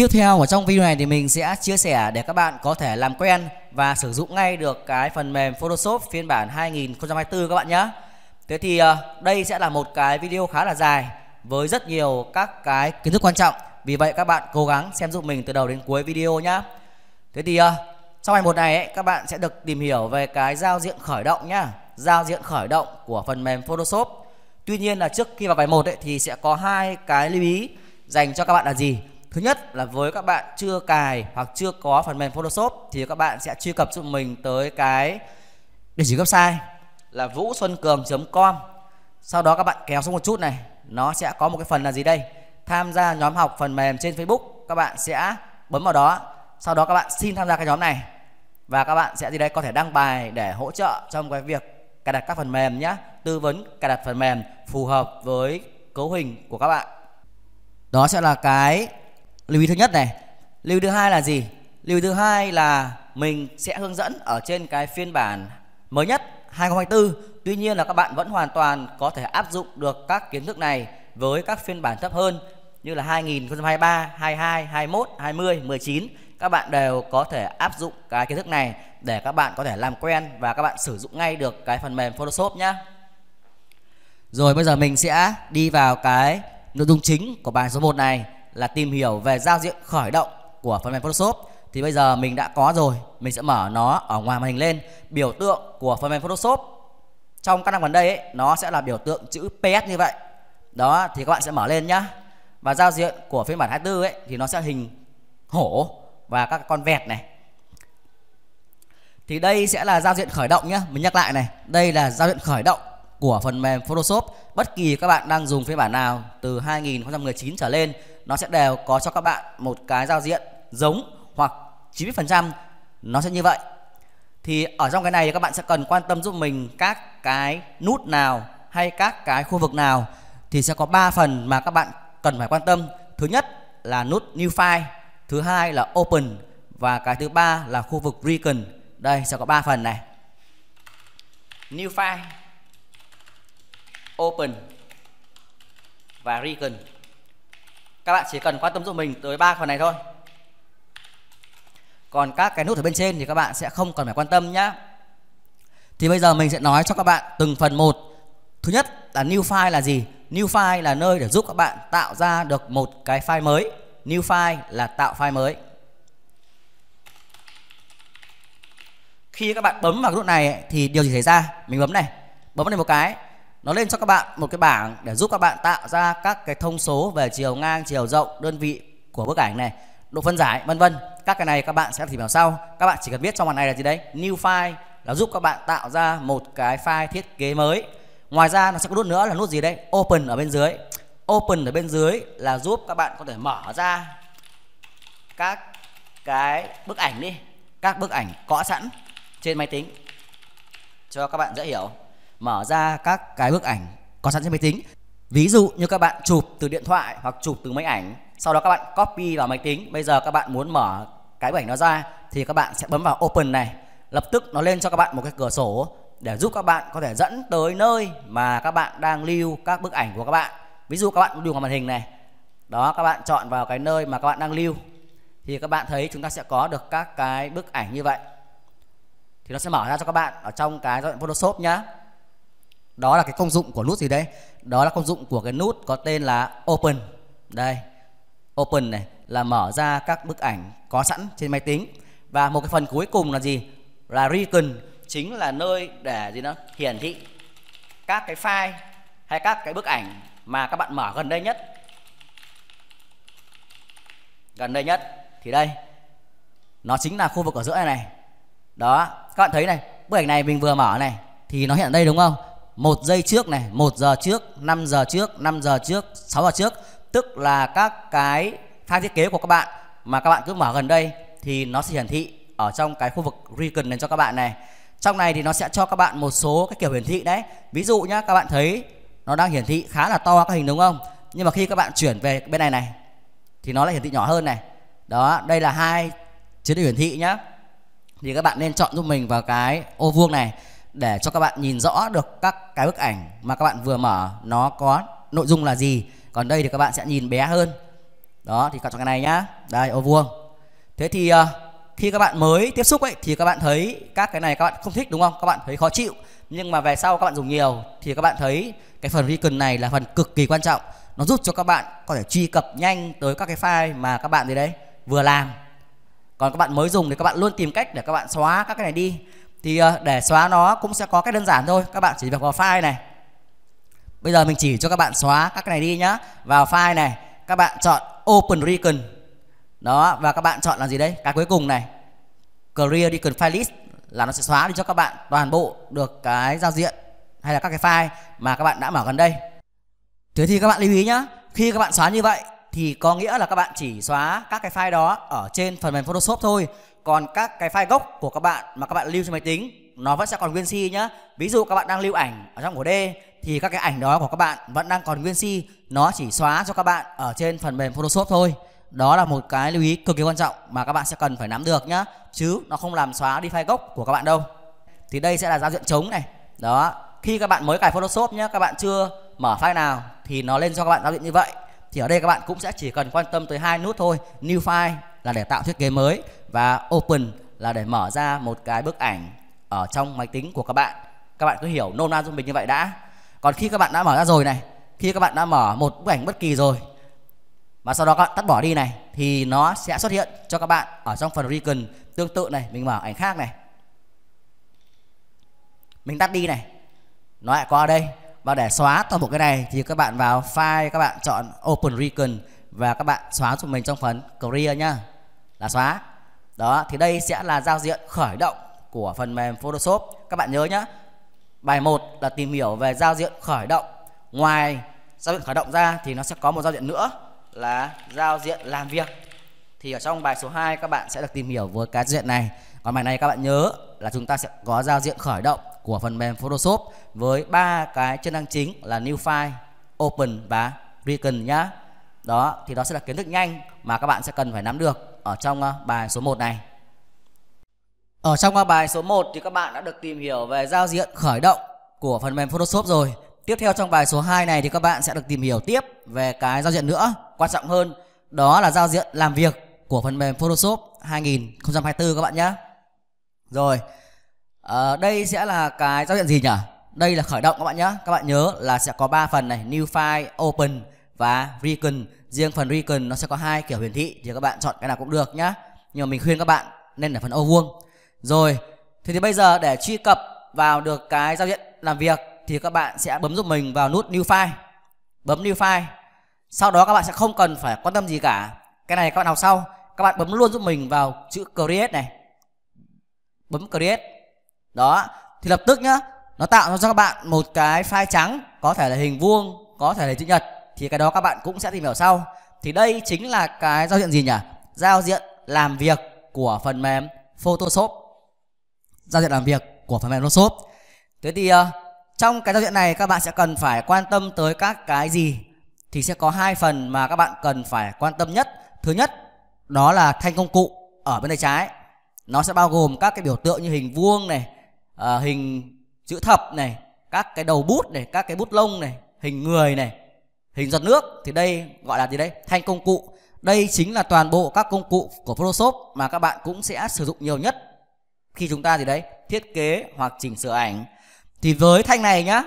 Tiếp theo ở trong video này thì mình sẽ chia sẻ để các bạn có thể làm quen và sử dụng ngay được cái phần mềm Photoshop phiên bản 2024 các bạn nhé. Thế thì ờ, đây sẽ là một cái video khá là dài với rất nhiều các cái kiến thức quan trọng. Vì vậy các bạn cố gắng xem giúp mình từ đầu đến cuối video nhé. Thế thì ờ, trong hành một này ấy, các bạn sẽ được tìm hiểu về cái giao diện khởi động nhá, giao diện khởi động của phần mềm Photoshop. Tuy nhiên là trước khi vào bài một ấy, thì sẽ có hai cái lưu ý dành cho các bạn là gì? Thứ nhất là với các bạn chưa cài hoặc chưa có phần mềm Photoshop thì các bạn sẽ truy cập cho mình tới cái địa chỉ website là vũ xuân cường.com. Sau đó các bạn kéo xuống một chút này, nó sẽ có một cái phần là gì đây? Tham gia nhóm học phần mềm trên Facebook, các bạn sẽ bấm vào đó. Sau đó các bạn xin tham gia cái nhóm này và các bạn sẽ gì đây có thể đăng bài để hỗ trợ trong cái việc cài đặt các phần mềm nhé, tư vấn cài đặt phần mềm phù hợp với cấu hình của các bạn. Đó sẽ là cái lưu ý thứ nhất này lưu ý thứ hai là gì lưu ý thứ hai là mình sẽ hướng dẫn ở trên cái phiên bản mới nhất 2024 tuy nhiên là các bạn vẫn hoàn toàn có thể áp dụng được các kiến thức này với các phiên bản thấp hơn như là 2023, 22, 21, 20, 19 các bạn đều có thể áp dụng cái kiến thức này để các bạn có thể làm quen và các bạn sử dụng ngay được cái phần mềm Photoshop nhé. Rồi bây giờ mình sẽ đi vào cái nội dung chính của bài số 1 này là tìm hiểu về giao diện khởi động của phần mềm Photoshop thì bây giờ mình đã có rồi mình sẽ mở nó ở ngoài màn hình lên biểu tượng của phần mềm Photoshop trong các năm gần đây ấy, nó sẽ là biểu tượng chữ PS như vậy đó thì các bạn sẽ mở lên nhá và giao diện của phiên bản 24 ấy thì nó sẽ hình hổ và các con vẹt này thì đây sẽ là giao diện khởi động nhá mình nhắc lại này đây là giao diện khởi động của phần mềm Photoshop bất kỳ các bạn đang dùng phiên bản nào từ 2019 trở lên nó sẽ đều có cho các bạn một cái giao diện giống hoặc 90% nó sẽ như vậy thì ở trong cái này thì các bạn sẽ cần quan tâm giúp mình các cái nút nào hay các cái khu vực nào thì sẽ có 3 phần mà các bạn cần phải quan tâm thứ nhất là nút new file thứ hai là open và cái thứ ba là khu vực recon đây sẽ có 3 phần này new file Open và Region các bạn chỉ cần quan tâm giúp mình tới ba phần này thôi còn các cái nút ở bên trên thì các bạn sẽ không cần phải quan tâm nhé thì bây giờ mình sẽ nói cho các bạn từng phần một thứ nhất là new file là gì new file là nơi để giúp các bạn tạo ra được một cái file mới new file là tạo file mới khi các bạn bấm vào cái nút này thì điều gì xảy ra mình bấm này bấm lên một cái nó lên cho các bạn một cái bảng để giúp các bạn tạo ra các cái thông số về chiều ngang chiều rộng đơn vị của bức ảnh này độ phân giải vân vân các cái này các bạn sẽ tìm hiểu sau các bạn chỉ cần biết trong màn này là gì đấy new file là giúp các bạn tạo ra một cái file thiết kế mới ngoài ra nó sẽ có nút nữa là nút gì đấy open ở bên dưới open ở bên dưới là giúp các bạn có thể mở ra các cái bức ảnh đi các bức ảnh có sẵn trên máy tính cho các bạn dễ hiểu mở ra các cái bức ảnh có sẵn trên máy tính ví dụ như các bạn chụp từ điện thoại hoặc chụp từ máy ảnh sau đó các bạn copy vào máy tính bây giờ các bạn muốn mở cái bức ảnh nó ra thì các bạn sẽ bấm vào open này lập tức nó lên cho các bạn một cái cửa sổ để giúp các bạn có thể dẫn tới nơi mà các bạn đang lưu các bức ảnh của các bạn ví dụ các bạn lưu vào màn hình này đó các bạn chọn vào cái nơi mà các bạn đang lưu thì các bạn thấy chúng ta sẽ có được các cái bức ảnh như vậy thì nó sẽ mở ra cho các bạn ở trong cái Photoshop nhá đó là cái công dụng của nút gì đấy đó là công dụng của cái nút có tên là open đây open này là mở ra các bức ảnh có sẵn trên máy tính và một cái phần cuối cùng là gì là region chính là nơi để gì nó hiển thị các cái file hay các cái bức ảnh mà các bạn mở gần đây nhất gần đây nhất thì đây nó chính là khu vực ở giữa này, này đó các bạn thấy này bức ảnh này mình vừa mở này thì nó hiện ở đây đúng không một giây trước này, một giờ trước, 5 giờ trước, 5 giờ trước, 6 giờ trước Tức là các cái file thiết kế của các bạn mà các bạn cứ mở gần đây thì nó sẽ hiển thị ở trong cái khu vực region này cho các bạn này trong này thì nó sẽ cho các bạn một số cái kiểu hiển thị đấy ví dụ nhá các bạn thấy nó đang hiển thị khá là to các hình đúng không nhưng mà khi các bạn chuyển về bên này này thì nó lại hiển thị nhỏ hơn này đó đây là hai chế độ hiển thị nhá thì các bạn nên chọn giúp mình vào cái ô vuông này để cho các bạn nhìn rõ được các cái bức ảnh mà các bạn vừa mở nó có nội dung là gì còn đây thì các bạn sẽ nhìn bé hơn đó thì chọn cái này nhá đây ô vuông thế thì khi các bạn mới tiếp xúc ấy thì các bạn thấy các cái này các bạn không thích đúng không các bạn thấy khó chịu nhưng mà về sau các bạn dùng nhiều thì các bạn thấy cái phần recon này là phần cực kỳ quan trọng nó giúp cho các bạn có thể truy cập nhanh tới các cái file mà các bạn gì đấy vừa làm còn các bạn mới dùng thì các bạn luôn tìm cách để các bạn xóa các cái này đi thì ờ, để xóa nó cũng sẽ có cách đơn giản thôi các bạn chỉ việc vào file này bây giờ mình chỉ cho các bạn xóa các cái này đi nhá vào file này các bạn chọn open recon đó và các bạn chọn là gì đấy cái cuối cùng này clear recon file list là nó sẽ xóa đi cho các bạn toàn bộ được cái giao diện hay là các cái file mà các bạn đã mở gần đây thế thì các bạn lưu ý nhá khi các bạn xóa như vậy thì có nghĩa là các bạn chỉ xóa các cái file đó ở trên phần mềm Photoshop thôi còn các cái file gốc của các bạn mà các bạn lưu trên máy tính nó vẫn sẽ còn nguyên si nhá ví dụ các bạn đang lưu ảnh ở trong của d thì các cái ảnh đó của các bạn vẫn đang còn nguyên si nó chỉ xóa cho các bạn ở trên phần mềm photoshop thôi đó là một cái lưu ý cực kỳ quan trọng mà các bạn sẽ cần phải nắm được nhá chứ nó không làm xóa đi file gốc của các bạn đâu thì đây sẽ là giao diện trống này đó khi các bạn mới cài photoshop nhá các bạn chưa mở file nào thì nó lên cho các bạn giao diện như vậy thì ở đây các bạn cũng sẽ chỉ cần quan tâm tới hai nút thôi new file là để tạo thiết kế mới và open là để mở ra một cái bức ảnh ở trong máy tính của các bạn các bạn cứ hiểu nôn nan cho mình như vậy đã còn khi các bạn đã mở ra rồi này khi các bạn đã mở một bức ảnh bất kỳ rồi và sau đó các bạn tắt bỏ đi này thì nó sẽ xuất hiện cho các bạn ở trong phần recon tương tự này mình mở ảnh khác này mình tắt đi này nó lại qua đây và để xóa toàn bộ cái này thì các bạn vào file các bạn chọn open recon và các bạn xóa cho mình trong phần clear nhá là xóa đó thì đây sẽ là giao diện khởi động của phần mềm Photoshop các bạn nhớ nhé bài 1 là tìm hiểu về giao diện khởi động ngoài giao diện khởi động ra thì nó sẽ có một giao diện nữa là giao diện làm việc thì ở trong bài số 2 các bạn sẽ được tìm hiểu với cái diện này còn bài này các bạn nhớ là chúng ta sẽ có giao diện khởi động của phần mềm Photoshop với ba cái chức năng chính là New File, Open và Recon nhá đó thì đó sẽ là kiến thức nhanh mà các bạn sẽ cần phải nắm được ở trong ờ, bài số 1 này. Ở trong ờ, bài số 1 thì các bạn đã được tìm hiểu về giao diện khởi động của phần mềm Photoshop rồi. Tiếp theo trong bài số 2 này thì các bạn sẽ được tìm hiểu tiếp về cái giao diện nữa quan trọng hơn đó là giao diện làm việc của phần mềm Photoshop 2024 các bạn nhé. Rồi à, đây sẽ là cái giao diện gì nhỉ? Đây là khởi động các bạn nhé. Các bạn nhớ là sẽ có 3 phần này New File, Open và Recon riêng phần Recon nó sẽ có hai kiểu hiển thị thì các bạn chọn cái nào cũng được nhá nhưng mà mình khuyên các bạn nên là phần ô vuông rồi thế thì bây giờ để truy cập vào được cái giao diện làm việc thì các bạn sẽ bấm giúp mình vào nút new file bấm new file sau đó các bạn sẽ không cần phải quan tâm gì cả cái này các bạn học sau các bạn bấm luôn giúp mình vào chữ create này bấm create đó thì lập tức nhá nó tạo cho các bạn một cái file trắng có thể là hình vuông có thể là chữ nhật thì cái đó các bạn cũng sẽ tìm hiểu sau thì đây chính là cái giao diện gì nhỉ giao diện làm việc của phần mềm Photoshop giao diện làm việc của phần mềm Photoshop thế thì uh, trong cái giao diện này các bạn sẽ cần phải quan tâm tới các cái gì thì sẽ có hai phần mà các bạn cần phải quan tâm nhất thứ nhất đó là thanh công cụ ở bên tay trái nó sẽ bao gồm các cái biểu tượng như hình vuông này uh, hình chữ thập này các cái đầu bút này các cái bút lông này hình người này hình giọt nước thì đây gọi là gì đây thanh công cụ đây chính là toàn bộ các công cụ của Photoshop mà các bạn cũng sẽ sử dụng nhiều nhất khi chúng ta gì đấy thiết kế hoặc chỉnh sửa ảnh thì với thanh này nhá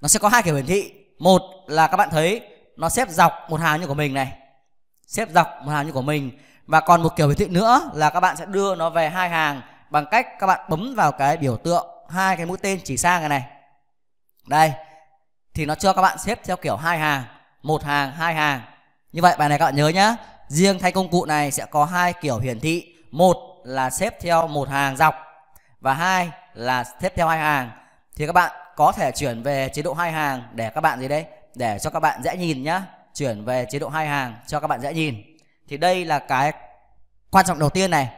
nó sẽ có hai kiểu hiển thị một là các bạn thấy nó xếp dọc một hàng như của mình này xếp dọc một hàng như của mình và còn một kiểu hiển thị nữa là các bạn sẽ đưa nó về hai hàng bằng cách các bạn bấm vào cái biểu tượng hai cái mũi tên chỉ sang cái này đây thì nó cho các bạn xếp theo kiểu hai hàng một hàng hai hàng như vậy bài này các bạn nhớ nhá riêng thay công cụ này sẽ có hai kiểu hiển thị một là xếp theo một hàng dọc và hai là xếp theo hai hàng thì các bạn có thể chuyển về chế độ hai hàng để các bạn gì đấy để cho các bạn dễ nhìn nhá chuyển về chế độ hai hàng cho các bạn dễ nhìn thì đây là cái quan trọng đầu tiên này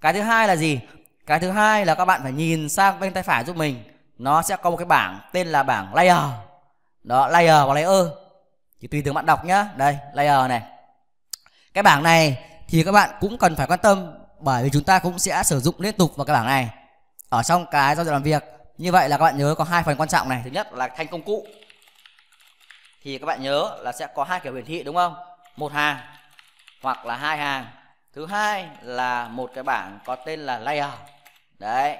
cái thứ hai là gì cái thứ hai là các bạn phải nhìn sang bên tay phải giúp mình nó sẽ có một cái bảng tên là bảng layer đó layer và layer thì tùy từng bạn đọc nhá đây layer này cái bảng này thì các bạn cũng cần phải quan tâm bởi vì chúng ta cũng sẽ sử dụng liên tục vào cái bảng này ở trong cái giao diện làm việc như vậy là các bạn nhớ có hai phần quan trọng này thứ nhất là thanh công cụ thì các bạn nhớ là sẽ có hai kiểu hiển thị đúng không một hàng hoặc là hai hàng thứ hai là một cái bảng có tên là layer đấy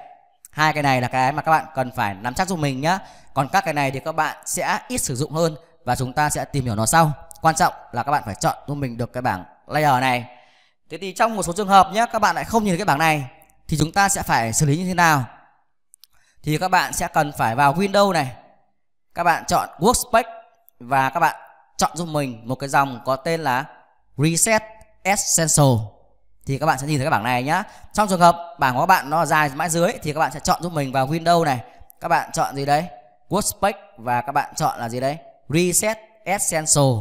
hai cái này là cái mà các bạn cần phải nắm chắc giúp mình nhá còn các cái này thì các bạn sẽ ít sử dụng hơn và chúng ta sẽ tìm hiểu nó sau quan trọng là các bạn phải chọn cho mình được cái bảng layer này thế thì trong một số trường hợp nhé các bạn lại không nhìn cái bảng này thì chúng ta sẽ phải xử lý như thế nào thì các bạn sẽ cần phải vào Windows này các bạn chọn Workspace và các bạn chọn giúp mình một cái dòng có tên là Reset Essential thì các bạn sẽ nhìn thấy cái bảng này nhá trong trường hợp bảng của các bạn nó dài mãi dưới thì các bạn sẽ chọn giúp mình vào Windows này các bạn chọn gì đấy Workspace và các bạn chọn là gì đấy? Reset Essential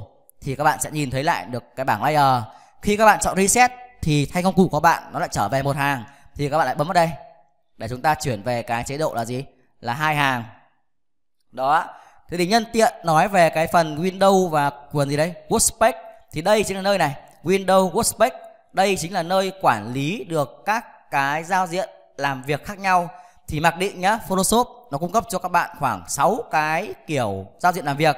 thì các bạn sẽ nhìn thấy lại được cái bảng layer. Khi các bạn chọn reset thì thay công cụ của bạn nó lại trở về một hàng thì các bạn lại bấm vào đây để chúng ta chuyển về cái chế độ là gì? Là hai hàng. Đó. Thế thì nhân tiện nói về cái phần Windows và quần gì đấy? Workspace thì đây chính là nơi này, Windows Workspace. Đây chính là nơi quản lý được các cái giao diện làm việc khác nhau thì mặc định nhá Photoshop nó cung cấp cho các bạn khoảng 6 cái kiểu giao diện làm việc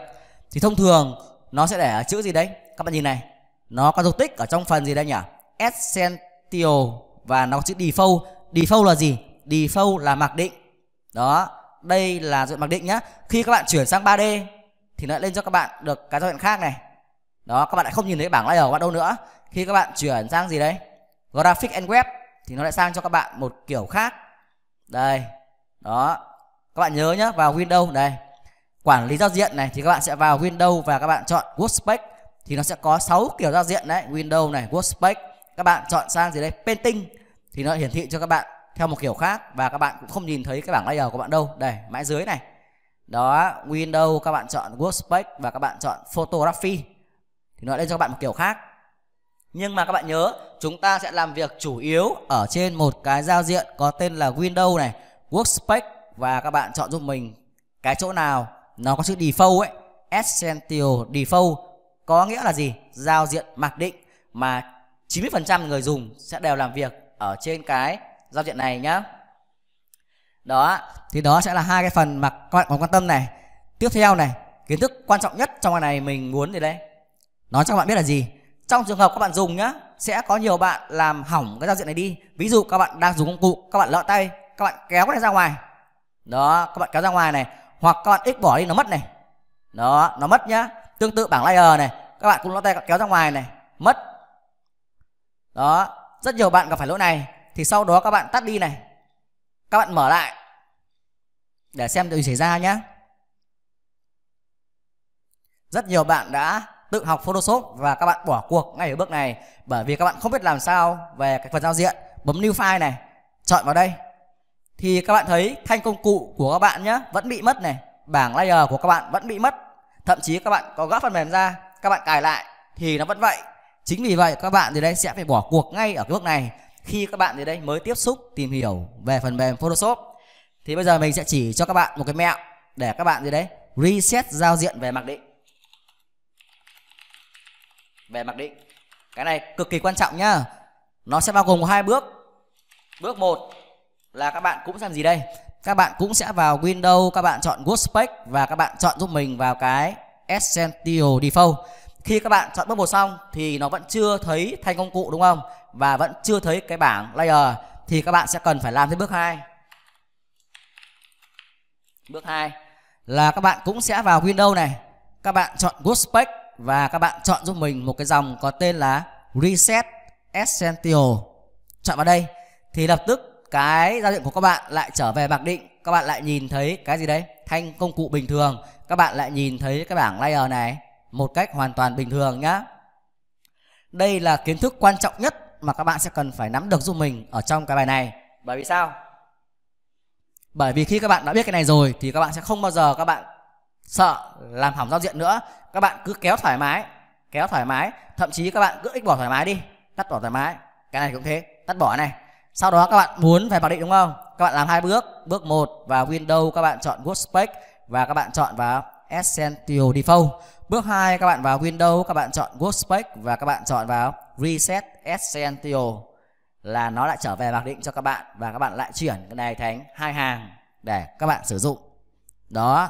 thì thông thường nó sẽ để chữ gì đấy các bạn nhìn này nó có dấu tích ở trong phần gì đây nhỉ essential và nó có chữ default default là gì default là mặc định đó đây là diện mặc định nhá khi các bạn chuyển sang 3D thì nó lại lên cho các bạn được cái giao diện khác này đó các bạn lại không nhìn thấy bảng layer ở bạn đâu nữa khi các bạn chuyển sang gì đấy graphic and web thì nó lại sang cho các bạn một kiểu khác đây đó các bạn nhớ nhé vào Windows đây quản lý giao diện này thì các bạn sẽ vào Windows và các bạn chọn Workspace thì nó sẽ có 6 kiểu giao diện đấy Windows này Workspace các bạn chọn sang gì đây Painting thì nó hiển thị cho các bạn theo một kiểu khác và các bạn cũng không nhìn thấy cái bảng layer của bạn đâu đây mãi dưới này đó Windows các bạn chọn Workspace và các bạn chọn Photography thì nó lên cho các bạn một kiểu khác nhưng mà các bạn nhớ chúng ta sẽ làm việc chủ yếu ở trên một cái giao diện có tên là Windows này Workspace và các bạn chọn giúp mình cái chỗ nào nó có chữ default ấy essential default có nghĩa là gì giao diện mặc định mà 90% người dùng sẽ đều làm việc ở trên cái giao diện này nhá đó thì đó sẽ là hai cái phần mà các bạn còn quan tâm này tiếp theo này kiến thức quan trọng nhất trong cái này mình muốn thì đây nói cho các bạn biết là gì trong trường hợp các bạn dùng nhá sẽ có nhiều bạn làm hỏng cái giao diện này đi ví dụ các bạn đang dùng công cụ các bạn lỡ tay các bạn kéo cái này ra ngoài đó các bạn kéo ra ngoài này hoặc các bạn x bỏ đi nó mất này đó nó mất nhá tương tự bảng layer này các bạn cũng ló tay kéo ra ngoài này mất đó rất nhiều bạn gặp phải lỗi này thì sau đó các bạn tắt đi này các bạn mở lại để xem điều gì xảy ra nhá rất nhiều bạn đã tự học Photoshop và các bạn bỏ cuộc ngay ở bước này bởi vì các bạn không biết làm sao về cái phần giao diện bấm new file này chọn vào đây thì các bạn thấy thanh công cụ của các bạn nhé vẫn bị mất này bảng layer của các bạn vẫn bị mất thậm chí các bạn có gỡ phần mềm ra các bạn cài lại thì nó vẫn vậy chính vì vậy các bạn thì đây sẽ phải bỏ cuộc ngay ở cái bước này khi các bạn thì đây mới tiếp xúc tìm hiểu về phần mềm Photoshop thì bây giờ mình sẽ chỉ cho các bạn một cái mẹo để các bạn gì đấy reset giao diện về mặc định về mặc định cái này cực kỳ quan trọng nhá nó sẽ bao gồm hai bước bước một là các bạn cũng làm gì đây các bạn cũng sẽ vào Windows các bạn chọn Workspace và các bạn chọn giúp mình vào cái Essential Default khi các bạn chọn bước một xong thì nó vẫn chưa thấy thanh công cụ đúng không và vẫn chưa thấy cái bảng layer thì các bạn sẽ cần phải làm thêm bước 2 bước 2 là các bạn cũng sẽ vào Windows này các bạn chọn Workspace và các bạn chọn giúp mình một cái dòng có tên là Reset Essential chọn vào đây thì lập tức cái giao diện của các bạn lại trở về mặc định các bạn lại nhìn thấy cái gì đấy thanh công cụ bình thường các bạn lại nhìn thấy cái bảng layer này một cách hoàn toàn bình thường nhá đây là kiến thức quan trọng nhất mà các bạn sẽ cần phải nắm được giúp mình ở trong cái bài này bởi vì sao bởi vì khi các bạn đã biết cái này rồi thì các bạn sẽ không bao giờ các bạn sợ làm hỏng giao diện nữa các bạn cứ kéo thoải mái kéo thoải mái thậm chí các bạn cứ x bỏ thoải mái đi tắt bỏ thoải mái cái này cũng thế tắt bỏ này sau đó các bạn muốn phải mặc định đúng không các bạn làm hai bước bước một vào Windows các bạn chọn workspace và các bạn chọn vào essential default bước hai các bạn vào Windows các bạn chọn workspace và các bạn chọn vào reset essential là nó lại trở về mặc định cho các bạn và các bạn lại chuyển cái này thành hai hàng để các bạn sử dụng đó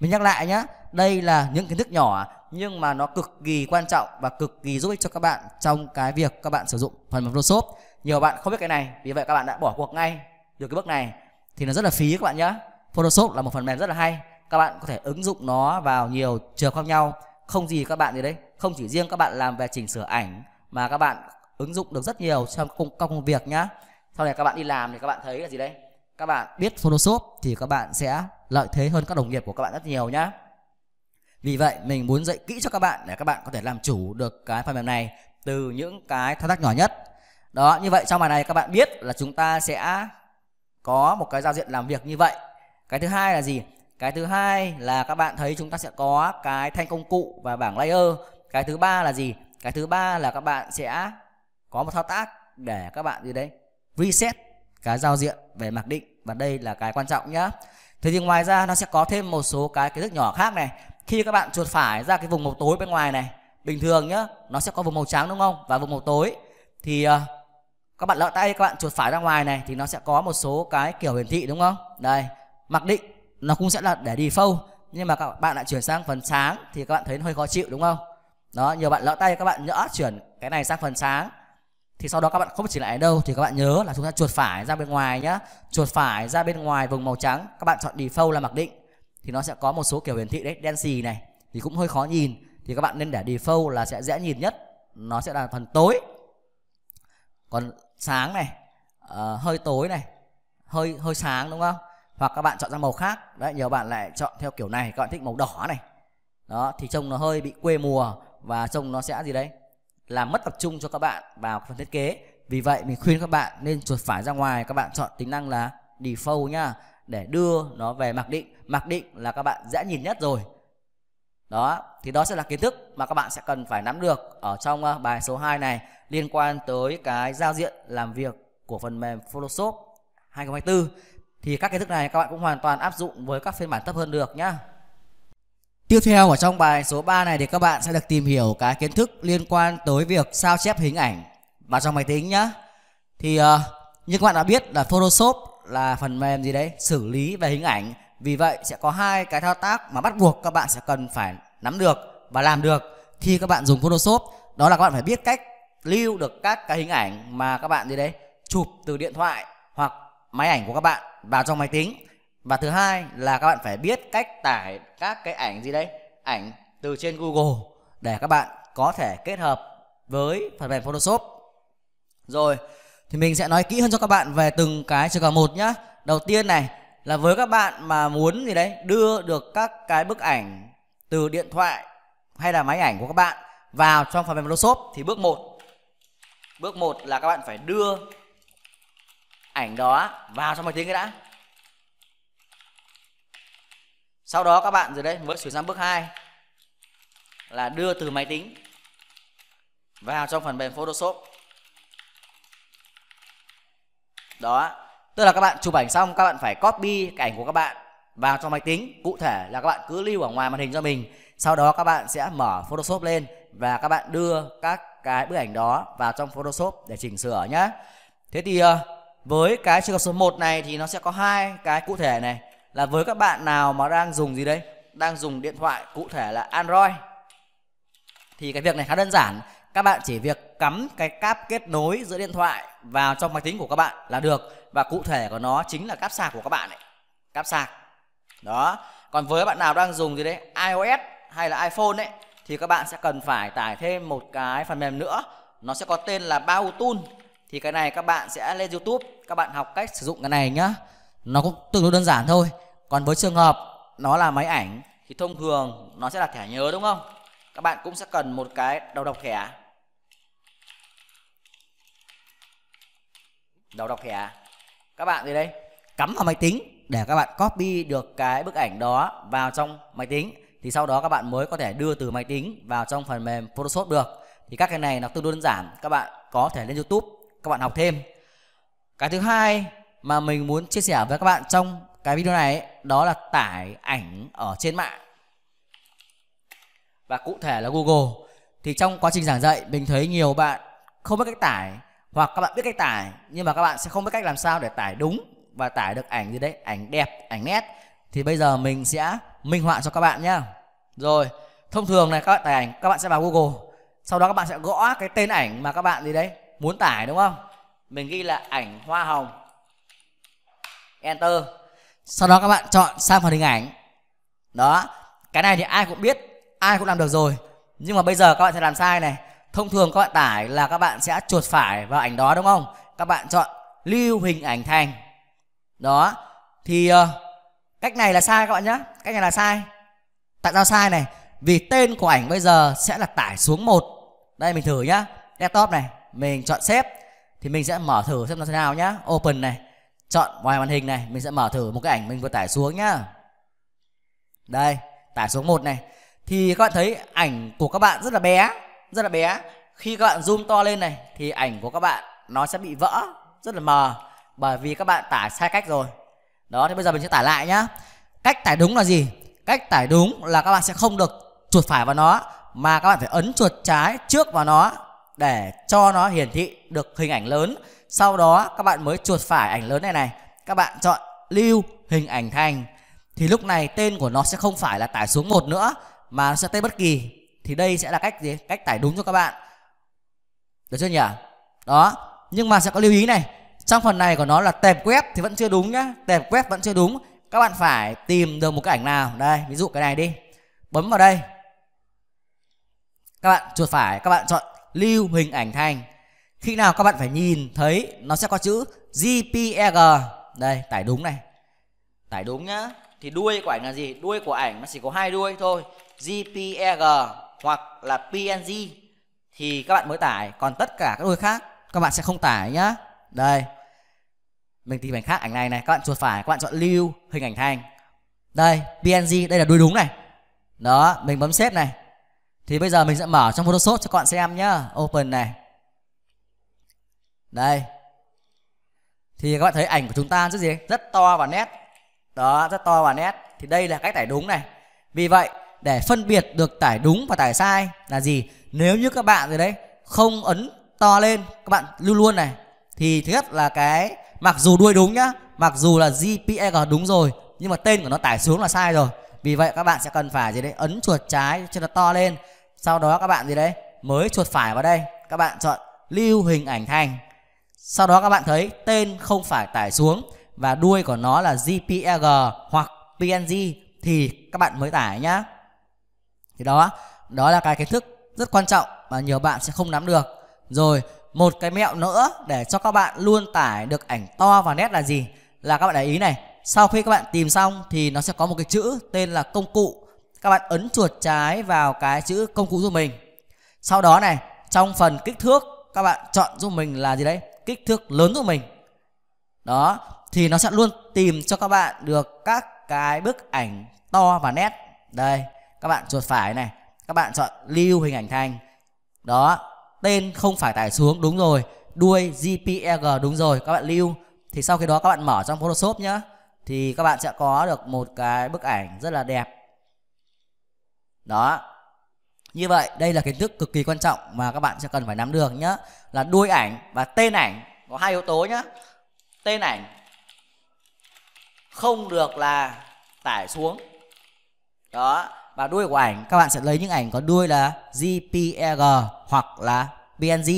mình nhắc lại nhé đây là những kiến thức nhỏ nhưng mà nó cực kỳ quan trọng và cực kỳ giúp ích cho các bạn trong cái việc các bạn sử dụng phần mềm Photoshop nhiều bạn không biết cái này vì vậy các bạn đã bỏ cuộc ngay được cái bước này thì nó rất là phí các bạn nhé Photoshop là một phần mềm rất là hay các bạn có thể ứng dụng nó vào nhiều trường khác nhau không gì các bạn gì đấy không chỉ riêng các bạn làm về chỉnh sửa ảnh mà các bạn ứng dụng được rất nhiều trong công, trong công việc nhá sau này các bạn đi làm thì các bạn thấy là gì đấy các bạn biết Photoshop thì các bạn sẽ lợi thế hơn các đồng nghiệp của các bạn rất nhiều nhá vì vậy mình muốn dạy kỹ cho các bạn để các bạn có thể làm chủ được cái phần mềm này từ những cái thao tác nhỏ nhất đó như vậy trong bài này các bạn biết là chúng ta sẽ có một cái giao diện làm việc như vậy cái thứ hai là gì cái thứ hai là các bạn thấy chúng ta sẽ có cái thanh công cụ và bảng layer cái thứ ba là gì cái thứ ba là các bạn sẽ có một thao tác để các bạn gì đấy reset cái giao diện về mặc định và đây là cái quan trọng nhá thế thì ngoài ra nó sẽ có thêm một số cái kiến thức nhỏ khác này khi các bạn chuột phải ra cái vùng màu tối bên ngoài này bình thường nhá nó sẽ có vùng màu trắng đúng không và vùng màu tối thì uh, các bạn lỡ tay các bạn chuột phải ra ngoài này thì nó sẽ có một số cái kiểu hiển thị đúng không đây mặc định nó cũng sẽ là để đi phâu nhưng mà các bạn lại chuyển sang phần sáng thì các bạn thấy nó hơi khó chịu đúng không đó nhiều bạn lỡ tay các bạn nhỡ chuyển cái này sang phần sáng thì sau đó các bạn không chỉnh lại đâu thì các bạn nhớ là chúng ta chuột phải ra bên ngoài nhá chuột phải ra bên ngoài vùng màu trắng các bạn chọn đi default là mặc định thì nó sẽ có một số kiểu hiển thị đấy đen xì này thì cũng hơi khó nhìn thì các bạn nên để đi default là sẽ dễ nhìn nhất nó sẽ là phần tối còn sáng này uh, hơi tối này hơi hơi sáng đúng không hoặc các bạn chọn ra màu khác đấy nhiều bạn lại chọn theo kiểu này các bạn thích màu đỏ này đó thì trông nó hơi bị quê mùa và trông nó sẽ gì đấy làm mất tập trung cho các bạn vào phần thiết kế vì vậy mình khuyên các bạn nên chuột phải ra ngoài các bạn chọn tính năng là default nhá để đưa nó về mặc định mặc định là các bạn dễ nhìn nhất rồi đó thì đó sẽ là kiến thức mà các bạn sẽ cần phải nắm được ở trong ờ, bài số 2 này liên quan tới cái giao diện làm việc của phần mềm Photoshop 2024 thì các kiến thức này các bạn cũng hoàn toàn áp dụng với các phiên bản thấp hơn được nhá Tiếp theo ở trong bài số 3 này thì các bạn sẽ được tìm hiểu cái kiến thức liên quan tới việc sao chép hình ảnh vào trong máy tính nhá. Thì uh, như các bạn đã biết là Photoshop là phần mềm gì đấy xử lý về hình ảnh vì vậy sẽ có hai cái thao tác mà bắt buộc các bạn sẽ cần phải nắm được và làm được khi các bạn dùng Photoshop. Đó là các bạn phải biết cách lưu được các cái hình ảnh mà các bạn gì đấy chụp từ điện thoại hoặc máy ảnh của các bạn vào trong máy tính. Và thứ hai là các bạn phải biết cách tải các cái ảnh gì đấy, ảnh từ trên Google để các bạn có thể kết hợp với phần mềm Photoshop. Rồi, thì mình sẽ nói kỹ hơn cho các bạn về từng cái trường hợp một nhá. Đầu tiên này là với các bạn mà muốn gì đấy đưa được các cái bức ảnh từ điện thoại hay là máy ảnh của các bạn vào trong phần mềm Photoshop thì bước 1 bước 1 là các bạn phải đưa ảnh đó vào trong máy tính cái đã sau đó các bạn rồi đấy mới chuyển sang bước 2 là đưa từ máy tính vào trong phần mềm Photoshop đó tức là các bạn chụp ảnh xong các bạn phải copy cái ảnh của các bạn vào trong máy tính cụ thể là các bạn cứ lưu ở ngoài màn hình cho mình sau đó các bạn sẽ mở Photoshop lên và các bạn đưa các cái bức ảnh đó vào trong Photoshop để chỉnh sửa nhé thế thì ờ, với cái trường hợp số 1 này thì nó sẽ có hai cái cụ thể này là với các bạn nào mà đang dùng gì đấy đang dùng điện thoại cụ thể là Android thì cái việc này khá đơn giản các bạn chỉ việc cắm cái cáp kết nối giữa điện thoại vào trong máy tính của các bạn là được và cụ thể của nó chính là cáp sạc của các bạn ấy cáp sạc đó còn với bạn nào đang dùng gì đấy iOS hay là iPhone ấy thì các bạn sẽ cần phải tải thêm một cái phần mềm nữa nó sẽ có tên là Baotun thì cái này các bạn sẽ lên YouTube các bạn học cách sử dụng cái này nhá nó cũng tương đối đơn giản thôi còn với trường hợp nó là máy ảnh thì thông thường nó sẽ là thẻ nhớ đúng không các bạn cũng sẽ cần một cái đầu đọc thẻ đầu đọc thẻ các bạn gì đây cắm vào máy tính để các bạn copy được cái bức ảnh đó vào trong máy tính thì sau đó các bạn mới có thể đưa từ máy tính vào trong phần mềm Photoshop được thì các cái này nó tương đối đơn giản các bạn có thể lên YouTube các bạn học thêm cái thứ hai mà mình muốn chia sẻ với các bạn trong cái video này ấy, đó là tải ảnh ở trên mạng và cụ thể là Google thì trong quá trình giảng dạy mình thấy nhiều bạn không biết cách tải hoặc các bạn biết cách tải nhưng mà các bạn sẽ không biết cách làm sao để tải đúng và tải được ảnh gì đấy ảnh đẹp ảnh nét thì bây giờ mình sẽ minh họa cho các bạn nhé rồi thông thường này các bạn tải ảnh các bạn sẽ vào google sau đó các bạn sẽ gõ cái tên ảnh mà các bạn gì đấy muốn tải đúng không mình ghi là ảnh hoa hồng enter sau đó các bạn chọn sang phần hình ảnh đó cái này thì ai cũng biết ai cũng làm được rồi nhưng mà bây giờ các bạn sẽ làm sai này thông thường các bạn tải là các bạn sẽ chuột phải vào ảnh đó đúng không các bạn chọn lưu hình ảnh thành đó thì uh, cách này là sai các bạn nhé cách này là sai tại sao sai này vì tên của ảnh bây giờ sẽ là tải xuống một đây mình thử nhá desktop này mình chọn xếp thì mình sẽ mở thử xem nó thế nào nhá open này chọn ngoài màn hình này mình sẽ mở thử một cái ảnh mình vừa tải xuống nhá đây tải xuống một này thì các bạn thấy ảnh của các bạn rất là bé rất là bé khi các bạn zoom to lên này thì ảnh của các bạn nó sẽ bị vỡ rất là mờ bởi vì các bạn tải sai cách rồi đó thì bây giờ mình sẽ tải lại nhá cách tải đúng là gì cách tải đúng là các bạn sẽ không được chuột phải vào nó mà các bạn phải ấn chuột trái trước vào nó để cho nó hiển thị được hình ảnh lớn sau đó các bạn mới chuột phải ảnh lớn này này các bạn chọn lưu hình ảnh thành thì lúc này tên của nó sẽ không phải là tải xuống một nữa mà nó sẽ tên bất kỳ thì đây sẽ là cách gì cách tải đúng cho các bạn được chưa nhỉ đó nhưng mà sẽ có lưu ý này trong phần này của nó là tệp web thì vẫn chưa đúng nhá tệp web vẫn chưa đúng các bạn phải tìm được một cái ảnh nào đây ví dụ cái này đi bấm vào đây các bạn chuột phải các bạn chọn lưu hình ảnh thành khi nào các bạn phải nhìn thấy nó sẽ có chữ jpeg e đây tải đúng này tải đúng nhá thì đuôi của ảnh là gì đuôi của ảnh nó chỉ có hai đuôi thôi jpeg hoặc là png thì các bạn mới tải còn tất cả các đôi khác các bạn sẽ không tải nhá đây mình tìm ảnh khác ảnh này này các bạn chuột phải các bạn chọn lưu hình ảnh thanh đây png đây là đuôi đúng này đó mình bấm xếp này thì bây giờ mình sẽ mở trong photoshop cho các bạn xem nhá open này đây thì các bạn thấy ảnh của chúng ta rất gì rất to và nét đó rất to và nét thì đây là cách tải đúng này vì vậy để phân biệt được tải đúng và tải sai là gì nếu như các bạn rồi đấy không ấn to lên các bạn lưu luôn này thì thứ nhất là cái mặc dù đuôi đúng nhá mặc dù là GPR e đúng rồi nhưng mà tên của nó tải xuống là sai rồi vì vậy các bạn sẽ cần phải gì đấy ấn chuột trái cho nó to lên sau đó các bạn gì đấy mới chuột phải vào đây các bạn chọn lưu hình ảnh thành sau đó các bạn thấy tên không phải tải xuống và đuôi của nó là JPEG e hoặc PNG thì các bạn mới tải nhá thì đó đó là cái kiến thức rất quan trọng mà nhiều bạn sẽ không nắm được rồi một cái mẹo nữa để cho các bạn luôn tải được ảnh to và nét là gì là các bạn để ý này sau khi các bạn tìm xong thì nó sẽ có một cái chữ tên là công cụ các bạn ấn chuột trái vào cái chữ công cụ giúp mình sau đó này trong phần kích thước các bạn chọn giúp mình là gì đấy kích thước lớn giúp mình đó thì nó sẽ luôn tìm cho các bạn được các cái bức ảnh to và nét đây các bạn chuột phải này các bạn chọn lưu hình ảnh thanh đó tên không phải tải xuống đúng rồi đuôi jpeg e đúng rồi các bạn lưu thì sau khi đó các bạn mở trong photoshop nhá thì các bạn sẽ có được một cái bức ảnh rất là đẹp đó như vậy đây là kiến thức cực kỳ quan trọng mà các bạn sẽ cần phải nắm được nhá là đuôi ảnh và tên ảnh có hai yếu tố nhá tên ảnh không được là tải xuống đó và đuôi của ảnh các bạn sẽ lấy những ảnh có đuôi là JPEG e hoặc là PNG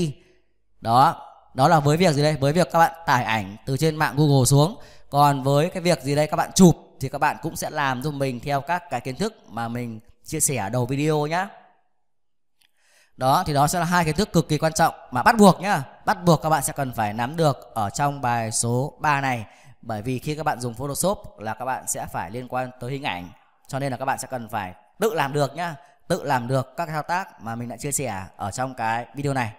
đó đó là với việc gì đây với việc các bạn tải ảnh từ trên mạng Google xuống còn với cái việc gì đây các bạn chụp thì các bạn cũng sẽ làm giúp mình theo các cái kiến thức mà mình chia sẻ ở đầu video nhá đó thì đó sẽ là hai kiến thức cực kỳ quan trọng mà bắt buộc nhá bắt buộc các bạn sẽ cần phải nắm được ở trong bài số 3 này bởi vì khi các bạn dùng Photoshop là các bạn sẽ phải liên quan tới hình ảnh cho nên là các bạn sẽ cần phải tự làm được nhá tự làm được các thao tác mà mình đã chia sẻ ở trong cái video này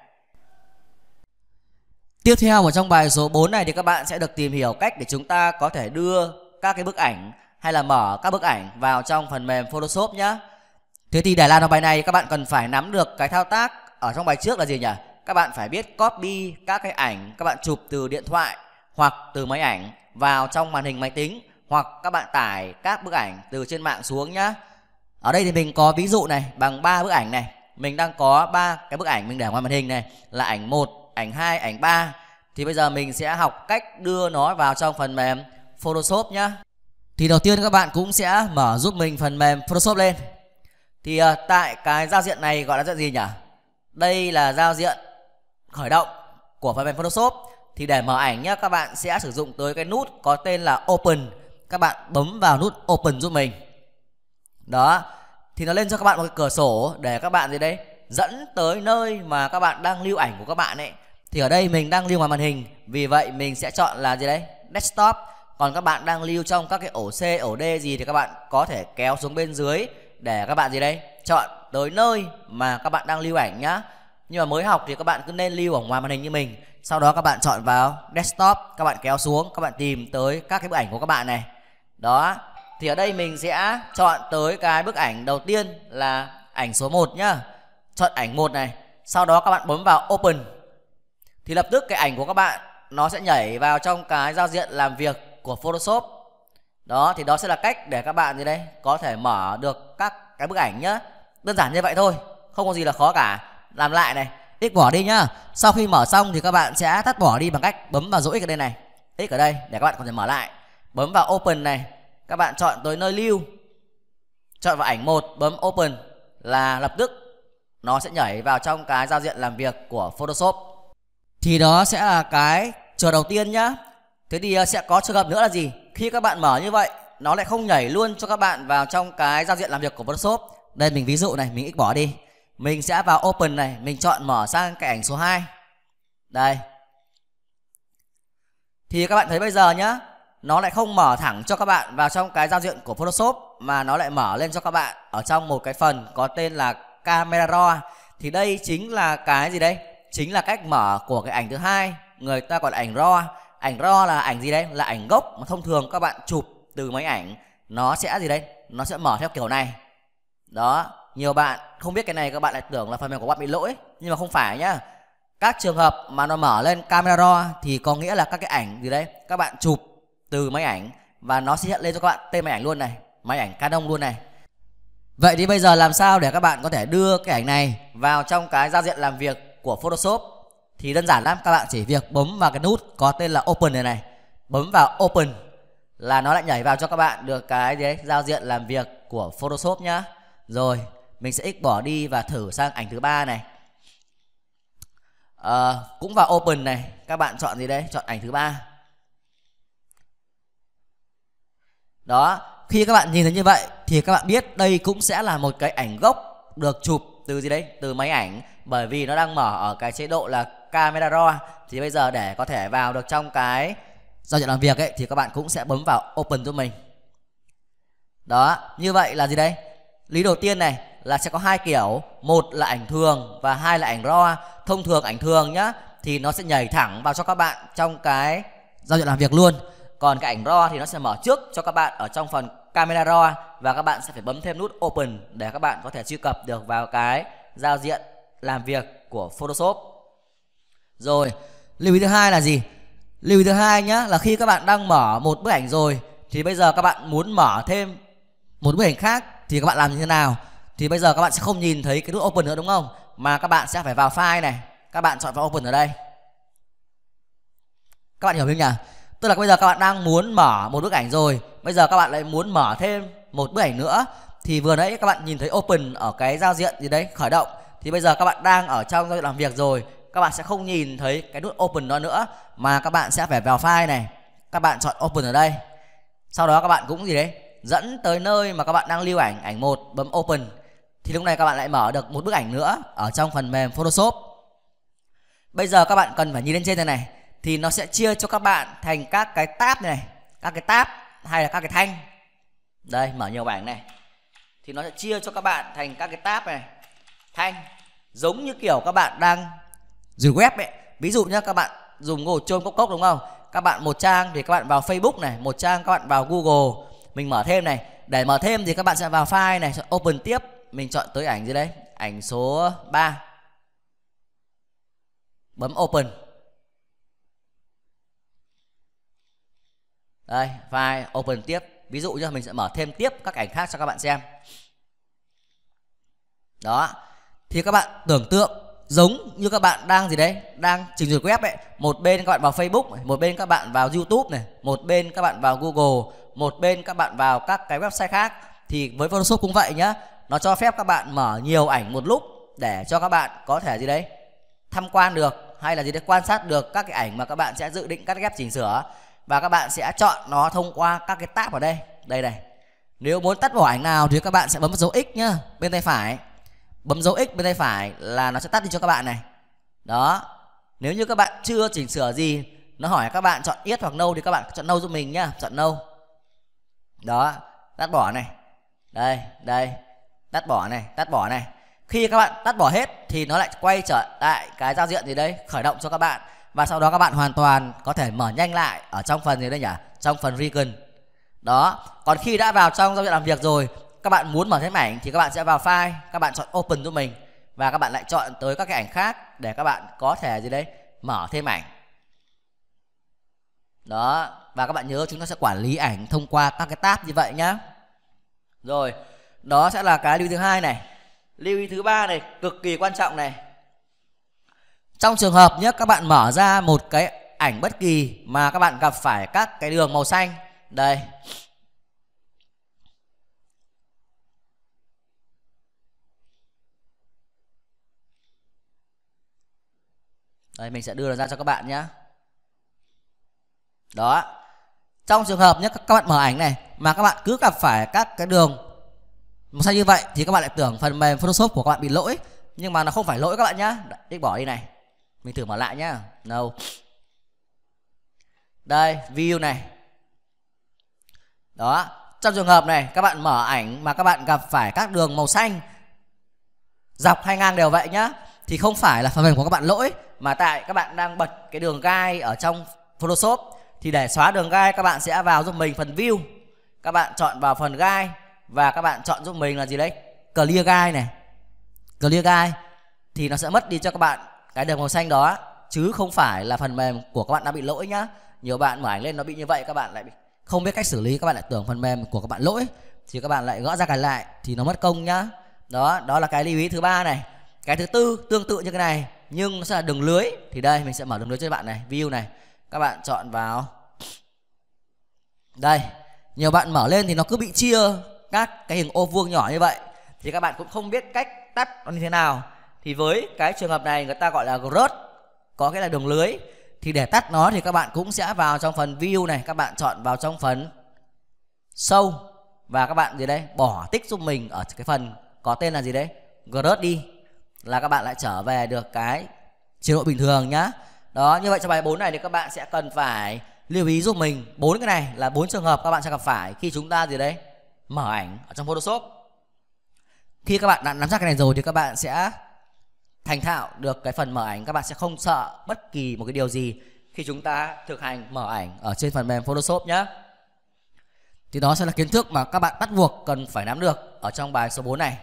Tiếp theo ở trong bài số 4 này thì các bạn sẽ được tìm hiểu cách để chúng ta có thể đưa các cái bức ảnh hay là mở các bức ảnh vào trong phần mềm Photoshop nhá. Thế thì để làm được bài này các bạn cần phải nắm được cái thao tác ở trong bài trước là gì nhỉ? Các bạn phải biết copy các cái ảnh các bạn chụp từ điện thoại hoặc từ máy ảnh vào trong màn hình máy tính hoặc các bạn tải các bức ảnh từ trên mạng xuống nhá ở đây thì mình có ví dụ này bằng ba bức ảnh này mình đang có ba cái bức ảnh mình để ngoài màn hình này là ảnh 1, ảnh 2, ảnh 3 thì bây giờ mình sẽ học cách đưa nó vào trong phần mềm Photoshop nhá thì đầu tiên các bạn cũng sẽ mở giúp mình phần mềm Photoshop lên thì uh, tại cái giao diện này gọi là giao diện gì nhỉ đây là giao diện khởi động của phần mềm Photoshop thì để mở ảnh nhá các bạn sẽ sử dụng tới cái nút có tên là Open các bạn bấm vào nút Open giúp mình đó thì nó lên cho các bạn một cái cửa sổ để các bạn gì đấy dẫn tới nơi mà các bạn đang lưu ảnh của các bạn ấy thì ở đây mình đang lưu ngoài màn hình vì vậy mình sẽ chọn là gì đấy desktop còn các bạn đang lưu trong các cái ổ C ổ D gì thì các bạn có thể kéo xuống bên dưới để các bạn gì đấy chọn tới nơi mà các bạn đang lưu ảnh nhá nhưng mà mới học thì các bạn cứ nên lưu ở ngoài màn hình như mình sau đó các bạn chọn vào desktop các bạn kéo xuống các bạn tìm tới các cái bức ảnh của các bạn này đó thì ở đây mình sẽ chọn tới cái bức ảnh đầu tiên là ảnh số 1 nhá chọn ảnh một này sau đó các bạn bấm vào open thì lập tức cái ảnh của các bạn nó sẽ nhảy vào trong cái giao diện làm việc của Photoshop đó thì đó sẽ là cách để các bạn gì đây có thể mở được các cái bức ảnh nhá đơn giản như vậy thôi không có gì là khó cả làm lại này tích bỏ đi nhá sau khi mở xong thì các bạn sẽ tắt bỏ đi bằng cách bấm vào dấu x ở đây này x ở đây để các bạn có thể mở lại bấm vào open này các bạn chọn tới nơi lưu chọn vào ảnh một bấm open là lập tức nó sẽ nhảy vào trong cái giao diện làm việc của Photoshop thì đó sẽ là cái trường đầu tiên nhá thế thì ờ, sẽ có trường hợp nữa là gì khi các bạn mở như vậy nó lại không nhảy luôn cho các bạn vào trong cái giao diện làm việc của Photoshop đây mình ví dụ này mình x bỏ đi mình sẽ vào open này mình chọn mở sang cái ảnh số 2 đây thì các bạn thấy bây giờ nhá nó lại không mở thẳng cho các bạn vào trong cái giao diện của Photoshop mà nó lại mở lên cho các bạn ở trong một cái phần có tên là camera raw thì đây chính là cái gì đây chính là cách mở của cái ảnh thứ hai người ta gọi là ảnh raw ảnh raw là ảnh gì đây là ảnh gốc mà thông thường các bạn chụp từ máy ảnh nó sẽ gì đây nó sẽ mở theo kiểu này đó nhiều bạn không biết cái này các bạn lại tưởng là phần mềm của bạn bị lỗi nhưng mà không phải nhá các trường hợp mà nó mở lên camera raw thì có nghĩa là các cái ảnh gì đấy các bạn chụp từ máy ảnh và nó sẽ hiện lên cho các bạn tên máy ảnh luôn này máy ảnh Canon luôn này Vậy thì bây giờ làm sao để các bạn có thể đưa cái ảnh này vào trong cái giao diện làm việc của Photoshop thì đơn giản lắm các bạn chỉ việc bấm vào cái nút có tên là Open này này bấm vào Open là nó lại nhảy vào cho các bạn được cái đấy, giao diện làm việc của Photoshop nhá rồi mình sẽ x bỏ đi và thử sang ảnh thứ ba này à, cũng vào Open này các bạn chọn gì đây chọn ảnh thứ ba đó khi các bạn nhìn thấy như vậy thì các bạn biết đây cũng sẽ là một cái ảnh gốc được chụp từ gì đấy từ máy ảnh bởi vì nó đang mở ở cái chế độ là camera raw thì bây giờ để có thể vào được trong cái giao diện làm việc ấy thì các bạn cũng sẽ bấm vào open giúp mình đó như vậy là gì đây lý đầu tiên này là sẽ có hai kiểu một là ảnh thường và hai là ảnh raw thông thường ảnh thường nhá thì nó sẽ nhảy thẳng vào cho các bạn trong cái giao diện làm việc luôn còn cái ảnh RAW thì nó sẽ mở trước cho các bạn ở trong phần camera RAW và các bạn sẽ phải bấm thêm nút Open để các bạn có thể truy cập được vào cái giao diện làm việc của Photoshop. Rồi, lưu ý thứ hai là gì? Lưu ý thứ hai nhá là khi các bạn đang mở một bức ảnh rồi thì bây giờ các bạn muốn mở thêm một bức ảnh khác thì các bạn làm như thế nào? Thì bây giờ các bạn sẽ không nhìn thấy cái nút Open nữa đúng không? Mà các bạn sẽ phải vào file này, các bạn chọn vào Open ở đây. Các bạn hiểu không nhỉ? tức là bây giờ các bạn đang muốn mở một bức ảnh rồi bây giờ các bạn lại muốn mở thêm một bức ảnh nữa thì vừa nãy các bạn nhìn thấy open ở cái giao diện gì đấy khởi động thì bây giờ các bạn đang ở trong giao diện làm việc rồi các bạn sẽ không nhìn thấy cái nút open đó nữa mà các bạn sẽ phải vào file này các bạn chọn open ở đây sau đó các bạn cũng gì đấy dẫn tới nơi mà các bạn đang lưu ảnh ảnh một bấm open thì lúc này các bạn lại mở được một bức ảnh nữa ở trong phần mềm photoshop bây giờ các bạn cần phải nhìn lên trên này này thì nó sẽ chia cho các bạn thành các cái tab này các cái tab hay là các cái thanh đây mở nhiều bảng này thì nó sẽ chia cho các bạn thành các cái tab này thanh giống như kiểu các bạn đang dùng web ấy ví dụ nhá các bạn dùng ngồi chôm cốc cốc đúng không các bạn một trang thì các bạn vào facebook này một trang các bạn vào google mình mở thêm này để mở thêm thì các bạn sẽ vào file này open tiếp mình chọn tới ảnh gì đấy ảnh số 3 bấm open đây file open tiếp ví dụ như mình sẽ mở thêm tiếp các ảnh khác cho các bạn xem đó thì các bạn tưởng tượng giống như các bạn đang gì đấy đang trình duyệt web ấy một bên các bạn vào facebook một bên các bạn vào youtube này một bên các bạn vào google một bên các bạn vào các cái website khác thì với photoshop cũng vậy nhá nó cho phép các bạn mở nhiều ảnh một lúc để cho các bạn có thể gì đấy tham quan được hay là gì đấy quan sát được các cái ảnh mà các bạn sẽ dự định cắt ghép chỉnh sửa và các bạn sẽ chọn nó thông qua các cái tab ở đây đây này nếu muốn tắt bỏ ảnh nào thì các bạn sẽ bấm dấu x nhá bên tay phải bấm dấu x bên tay phải là nó sẽ tắt đi cho các bạn này đó nếu như các bạn chưa chỉnh sửa gì nó hỏi các bạn chọn yết hoặc nâu no thì các bạn chọn nâu no giúp mình nhá chọn nâu no. đó tắt bỏ này đây đây tắt bỏ này tắt bỏ này khi các bạn tắt bỏ hết thì nó lại quay trở lại cái giao diện gì đấy khởi động cho các bạn và sau đó các bạn hoàn toàn có thể mở nhanh lại ở trong phần gì đây nhỉ trong phần region đó còn khi đã vào trong giao diện làm việc rồi các bạn muốn mở thêm ảnh thì các bạn sẽ vào file các bạn chọn open cho mình và các bạn lại chọn tới các cái ảnh khác để các bạn có thể gì đấy mở thêm ảnh đó và các bạn nhớ chúng ta sẽ quản lý ảnh thông qua các cái tab như vậy nhá rồi đó sẽ là cái lưu thứ hai này lưu ý thứ ba này cực kỳ quan trọng này trong trường hợp nhé các bạn mở ra một cái ảnh bất kỳ mà các bạn gặp phải các cái đường màu xanh đây Đây mình sẽ đưa nó ra cho các bạn nhé. Đó. Trong trường hợp nhé các bạn mở ảnh này mà các bạn cứ gặp phải các cái đường màu xanh như vậy thì các bạn lại tưởng phần mềm Photoshop của các bạn bị lỗi nhưng mà nó không phải lỗi các bạn nhá. X bỏ đi này mình thử mở lại nhá no đây view này đó trong trường hợp này các bạn mở ảnh mà các bạn gặp phải các đường màu xanh dọc hay ngang đều vậy nhá thì không phải là phần mềm của các bạn lỗi mà tại các bạn đang bật cái đường gai ở trong Photoshop thì để xóa đường gai các bạn sẽ vào giúp mình phần view các bạn chọn vào phần gai và các bạn chọn giúp mình là gì đấy clear gai này clear gai thì nó sẽ mất đi cho các bạn cái đường màu xanh đó chứ không phải là phần mềm của các bạn đã bị lỗi nhá nhiều bạn mở ảnh lên nó bị như vậy các bạn lại không biết cách xử lý các bạn lại tưởng phần mềm của các bạn lỗi thì các bạn lại gõ ra cài lại thì nó mất công nhá đó đó là cái lưu ý thứ ba này cái thứ tư tương tự như cái này nhưng nó sẽ là đường lưới thì đây mình sẽ mở đường lưới cho các bạn này view này các bạn chọn vào đây nhiều bạn mở lên thì nó cứ bị chia các cái hình ô vuông nhỏ như vậy thì các bạn cũng không biết cách tắt nó như thế nào thì với cái trường hợp này người ta gọi là growth có cái là đường lưới thì để tắt nó thì các bạn cũng sẽ vào trong phần view này các bạn chọn vào trong phần sâu và các bạn gì đây bỏ tích giúp mình ở cái phần có tên là gì đấy growth đi là các bạn lại trở về được cái chế độ bình thường nhá đó như vậy trong bài 4 này thì các bạn sẽ cần phải lưu ý giúp mình bốn cái này là bốn trường hợp các bạn sẽ gặp phải khi chúng ta gì đấy mở ảnh ở trong photoshop khi các bạn đã nắm chắc cái này rồi thì các bạn sẽ thành thạo được cái phần mở ảnh các bạn sẽ không sợ bất kỳ một cái điều gì khi chúng ta thực hành mở ảnh ở trên phần mềm Photoshop nhé. Thì đó sẽ là kiến thức mà các bạn bắt buộc cần phải nắm được ở trong bài số 4 này.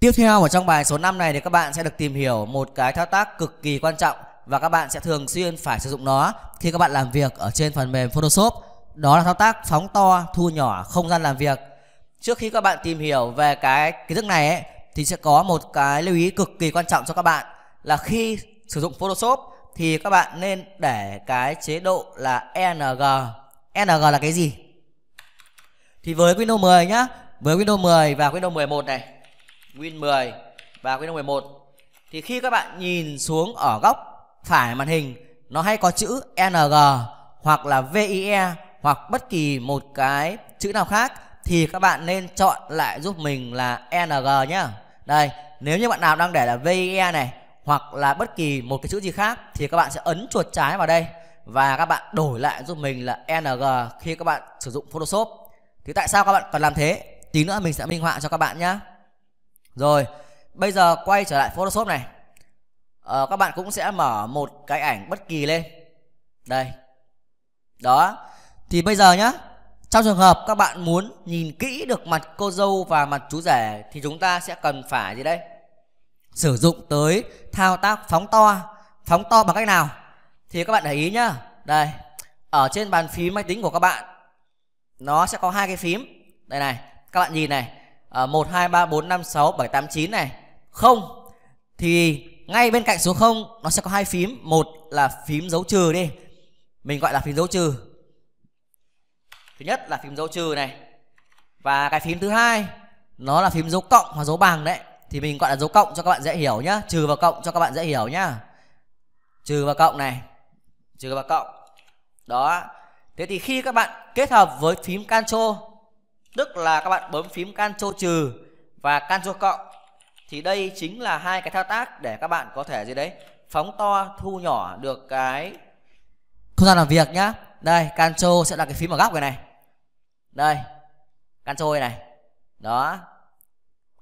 Tiếp theo ở trong bài số 5 này thì các bạn sẽ được tìm hiểu một cái thao tác cực kỳ quan trọng và các bạn sẽ thường xuyên phải sử dụng nó khi các bạn làm việc ở trên phần mềm Photoshop. Đó là thao tác phóng to, thu nhỏ không gian làm việc. Trước khi các bạn tìm hiểu về cái kiến thức này ấy, thì sẽ có một cái lưu ý cực kỳ quan trọng cho các bạn là khi sử dụng Photoshop thì các bạn nên để cái chế độ là NG. NG là cái gì? Thì với Windows 10 nhá, với Windows 10 và Windows 11 này, Win 10 và Windows 11 thì khi các bạn nhìn xuống ở góc phải màn hình nó hay có chữ NG hoặc là VIE hoặc bất kỳ một cái chữ nào khác thì các bạn nên chọn lại giúp mình là ng nhá đây nếu như bạn nào đang để là VIE này hoặc là bất kỳ một cái chữ gì khác thì các bạn sẽ ấn chuột trái vào đây và các bạn đổi lại giúp mình là ng khi các bạn sử dụng Photoshop thì tại sao các bạn cần làm thế tí nữa mình sẽ minh họa cho các bạn nhé rồi bây giờ quay trở lại Photoshop này ờ, các bạn cũng sẽ mở một cái ảnh bất kỳ lên đây đó thì bây giờ nhá trong trường hợp các bạn muốn nhìn kỹ được mặt cô dâu và mặt chú rể thì chúng ta sẽ cần phải gì đây? Sử dụng tới thao tác phóng to. Phóng to bằng cách nào? Thì các bạn để ý nhá. Đây, ở trên bàn phím máy tính của các bạn nó sẽ có hai cái phím. Đây này, các bạn nhìn này. À, 1 2 3 4 5 6 7 8 9 này. Không thì ngay bên cạnh số 0 nó sẽ có hai phím, một là phím dấu trừ đi. Mình gọi là phím dấu trừ thứ nhất là phím dấu trừ này và cái phím thứ hai nó là phím dấu cộng hoặc dấu bằng đấy thì mình gọi là dấu cộng cho các bạn dễ hiểu nhá trừ và cộng cho các bạn dễ hiểu nhá trừ và cộng này trừ và cộng đó thế thì khi các bạn kết hợp với phím Ctrl tức là các bạn bấm phím Ctrl trừ và Ctrl cộng thì đây chính là hai cái thao tác để các bạn có thể gì đấy phóng to thu nhỏ được cái không gian làm việc nhá đây Ctrl sẽ là cái phím ở góc này này đây can trôi này đó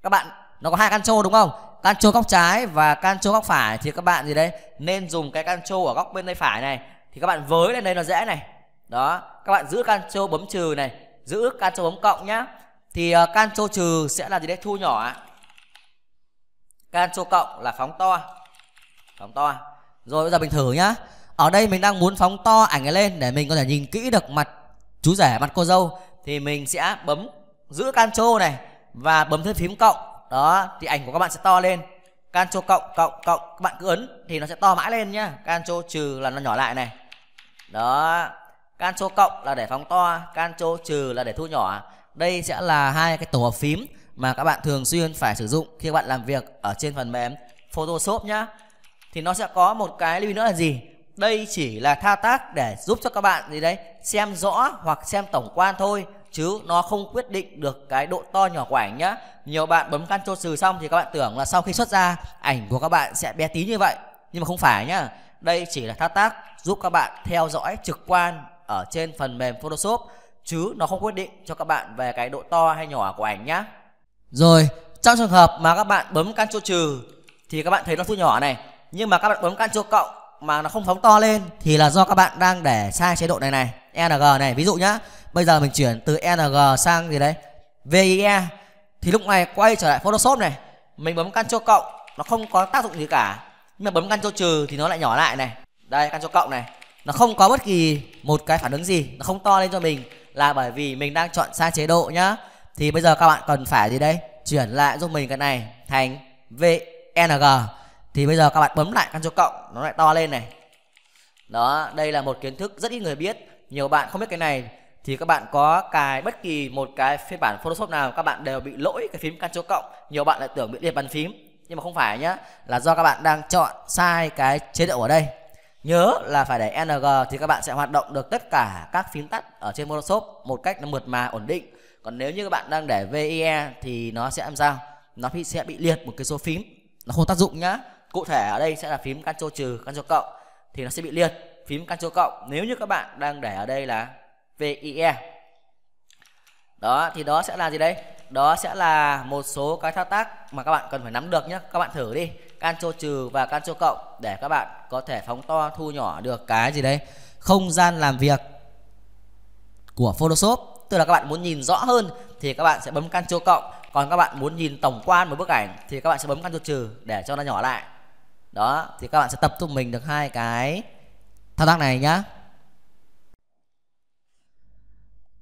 các bạn nó có hai can trô đúng không can trô góc trái và can trô góc phải thì các bạn gì đấy nên dùng cái can trô ở góc bên tay phải này thì các bạn với lên đây nó dễ này đó các bạn giữ can trô bấm trừ này giữ can trô bấm cộng nhá thì uh, can trô trừ sẽ là gì đấy thu nhỏ can trô cộng là phóng to phóng to rồi bây giờ mình thử nhá ở đây mình đang muốn phóng to ảnh lên để mình có thể nhìn kỹ được mặt chú rể mặt cô dâu thì mình sẽ bấm giữ Ctrl này và bấm thêm phím cộng đó thì ảnh của các bạn sẽ to lên Ctrl cộng cộng cộng các bạn cứ ấn thì nó sẽ to mãi lên nhá Ctrl trừ là nó nhỏ lại này đó Ctrl cộng là để phóng to Ctrl trừ là để thu nhỏ đây sẽ là hai cái tổ hợp phím mà các bạn thường xuyên phải sử dụng khi các bạn làm việc ở trên phần mềm Photoshop nhá thì nó sẽ có một cái lưu ý nữa là gì đây chỉ là thao tác để giúp cho các bạn gì đấy xem rõ hoặc xem tổng quan thôi chứ nó không quyết định được cái độ to nhỏ của ảnh nhá nhiều bạn bấm căn Ctrl trừ xong thì các bạn tưởng là sau khi xuất ra ảnh của các bạn sẽ bé tí như vậy nhưng mà không phải nhá đây chỉ là thao tác giúp các bạn theo dõi trực quan ở trên phần mềm Photoshop chứ nó không quyết định cho các bạn về cái độ to hay nhỏ của ảnh nhá rồi trong trường hợp mà các bạn bấm căn Ctrl trừ thì các bạn thấy nó thu nhỏ này nhưng mà các bạn bấm căn Ctrl cộng mà nó không phóng to lên thì là do các bạn đang để sai chế độ này này ng này ví dụ nhá bây giờ mình chuyển từ ng sang gì đấy vie thì lúc này quay trở lại photoshop này mình bấm căn cho cộng nó không có tác dụng gì cả nhưng mà bấm căn cho trừ thì nó lại nhỏ lại này đây căn cho cộng này nó không có bất kỳ một cái phản ứng gì nó không to lên cho mình là bởi vì mình đang chọn sai chế độ nhá thì bây giờ các bạn cần phải gì đấy chuyển lại giúp mình cái này thành vng thì bây giờ các bạn bấm lại căn số cộng nó lại to lên này đó đây là một kiến thức rất ít người biết nhiều bạn không biết cái này thì các bạn có cài bất kỳ một cái phiên bản Photoshop nào các bạn đều bị lỗi cái phím căn số cộng nhiều bạn lại tưởng bị liệt bàn phím nhưng mà không phải nhá là do các bạn đang chọn sai cái chế độ ở đây nhớ là phải để ng thì các bạn sẽ hoạt động được tất cả các phím tắt ở trên Photoshop một cách nó mượt mà ổn định còn nếu như các bạn đang để ve thì nó sẽ làm sao nó sẽ bị liệt một cái số phím nó không tác dụng nhá cụ thể ở đây sẽ là phím Ctrl trừ Ctrl cộng thì nó sẽ bị liệt phím Ctrl cộng nếu như các bạn đang để ở đây là VIE đó thì đó sẽ là gì đây đó sẽ là một số cái thao tác mà các bạn cần phải nắm được nhé các bạn thử đi Ctrl trừ và Ctrl cộng để các bạn có thể phóng to thu nhỏ được cái gì đấy không gian làm việc của Photoshop tức là các bạn muốn nhìn rõ hơn thì các bạn sẽ bấm Ctrl cộng còn các bạn muốn nhìn tổng quan một bức ảnh thì các bạn sẽ bấm Ctrl trừ để cho nó nhỏ lại đó thì các bạn sẽ tập trung mình được hai cái thao tác này nhá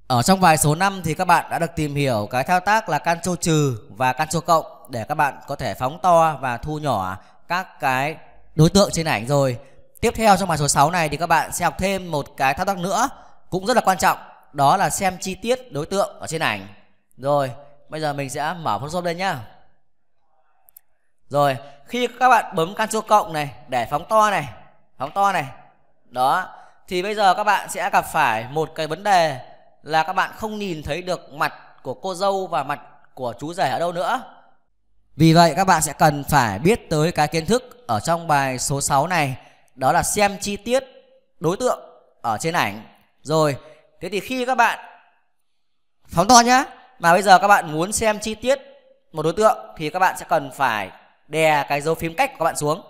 ở trong vài số năm thì các bạn đã được tìm hiểu cái thao tác là cancel trừ và cancel cộng để các bạn có thể phóng to và thu nhỏ các cái đối tượng trên ảnh rồi tiếp theo trong bài số 6 này thì các bạn sẽ học thêm một cái thao tác nữa cũng rất là quan trọng đó là xem chi tiết đối tượng ở trên ảnh rồi bây giờ mình sẽ mở photoshop lên nhá rồi khi các bạn bấm cancel cộng này để phóng to này phóng to này đó thì bây giờ các bạn sẽ gặp phải một cái vấn đề là các bạn không nhìn thấy được mặt của cô dâu và mặt của chú rể ở đâu nữa vì vậy các bạn sẽ cần phải biết tới cái kiến thức ở trong bài số 6 này đó là xem chi tiết đối tượng ở trên ảnh rồi thế thì khi các bạn phóng to nhá mà bây giờ các bạn muốn xem chi tiết một đối tượng thì các bạn sẽ cần phải đè cái dấu phím cách của các bạn xuống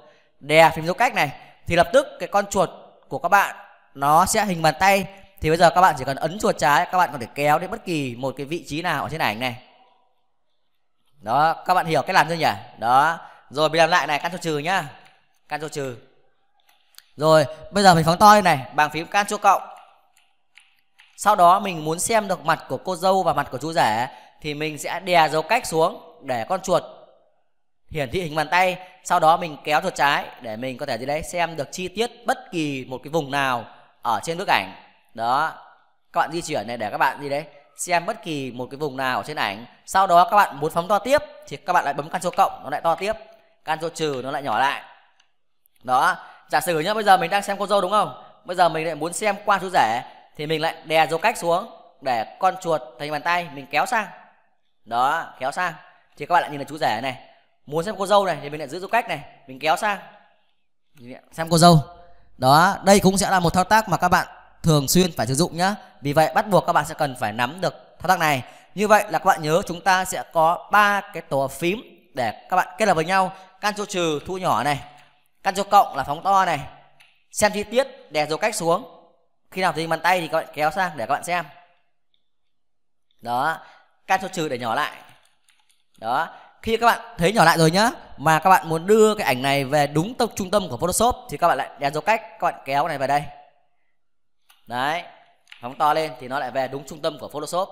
đè phím dấu cách này thì lập tức cái con chuột của các bạn nó sẽ hình bàn tay thì bây giờ các bạn chỉ cần ấn chuột trái các bạn có thể kéo đến bất kỳ một cái vị trí nào ở trên ảnh này đó các bạn hiểu cách làm chưa nhỉ đó rồi mình làm lại này căn trừ nhá căn trừ rồi bây giờ mình phóng to lên này bằng phím can chua cộng sau đó mình muốn xem được mặt của cô dâu và mặt của chú rể thì mình sẽ đè dấu cách xuống để con chuột hiển thị hình bàn tay sau đó mình kéo chuột trái để mình có thể gì đấy xem được chi tiết bất kỳ một cái vùng nào ở trên bức ảnh đó các bạn di chuyển này để các bạn gì đấy xem bất kỳ một cái vùng nào ở trên ảnh sau đó các bạn muốn phóng to tiếp thì các bạn lại bấm can số cộng nó lại to tiếp can số trừ nó lại nhỏ lại đó giả sử nhá bây giờ mình đang xem con dâu đúng không bây giờ mình lại muốn xem qua chú rể thì mình lại đè dấu cách xuống để con chuột thành bàn tay mình kéo sang đó kéo sang thì các bạn lại nhìn thấy chú rể này muốn xem cô dâu này thì mình lại giữ du cách này mình kéo sang xem cô dâu đó đây cũng sẽ là một thao tác mà các bạn thường xuyên phải sử dụng nhá vì vậy bắt buộc các bạn sẽ cần phải nắm được thao tác này như vậy là các bạn nhớ chúng ta sẽ có ba cái tổ phím để các bạn kết hợp với nhau cho trừ thu nhỏ này cho cộng là phóng to này xem chi tiết đè dấu cách xuống khi nào thì bàn tay thì các bạn kéo sang để các bạn xem đó cho trừ để nhỏ lại đó khi các bạn thấy nhỏ lại rồi nhá mà các bạn muốn đưa cái ảnh này về đúng tâm trung tâm của Photoshop thì các bạn lại đèn dấu cách các bạn kéo cái này về đây đấy phóng to lên thì nó lại về đúng trung tâm của Photoshop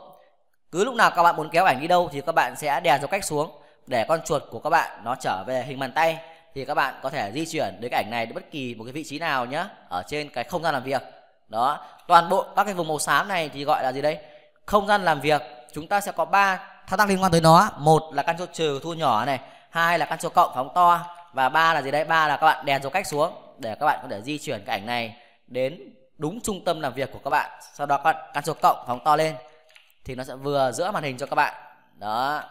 cứ lúc nào các bạn muốn kéo ảnh đi đâu thì các bạn sẽ đè dấu cách xuống để con chuột của các bạn nó trở về hình bàn tay thì các bạn có thể di chuyển đến cái ảnh này đến bất kỳ một cái vị trí nào nhá ở trên cái không gian làm việc đó toàn bộ các cái vùng màu xám này thì gọi là gì đây không gian làm việc chúng ta sẽ có ba thao tác liên quan tới nó một là căn số trừ thu nhỏ này hai là căn số cộng phóng to và ba là gì đấy ba là các bạn đèn số cách xuống để các bạn có thể di chuyển cái ảnh này đến đúng trung tâm làm việc của các bạn sau đó các bạn căn số cộng phóng to lên thì nó sẽ vừa giữa màn hình cho các bạn đó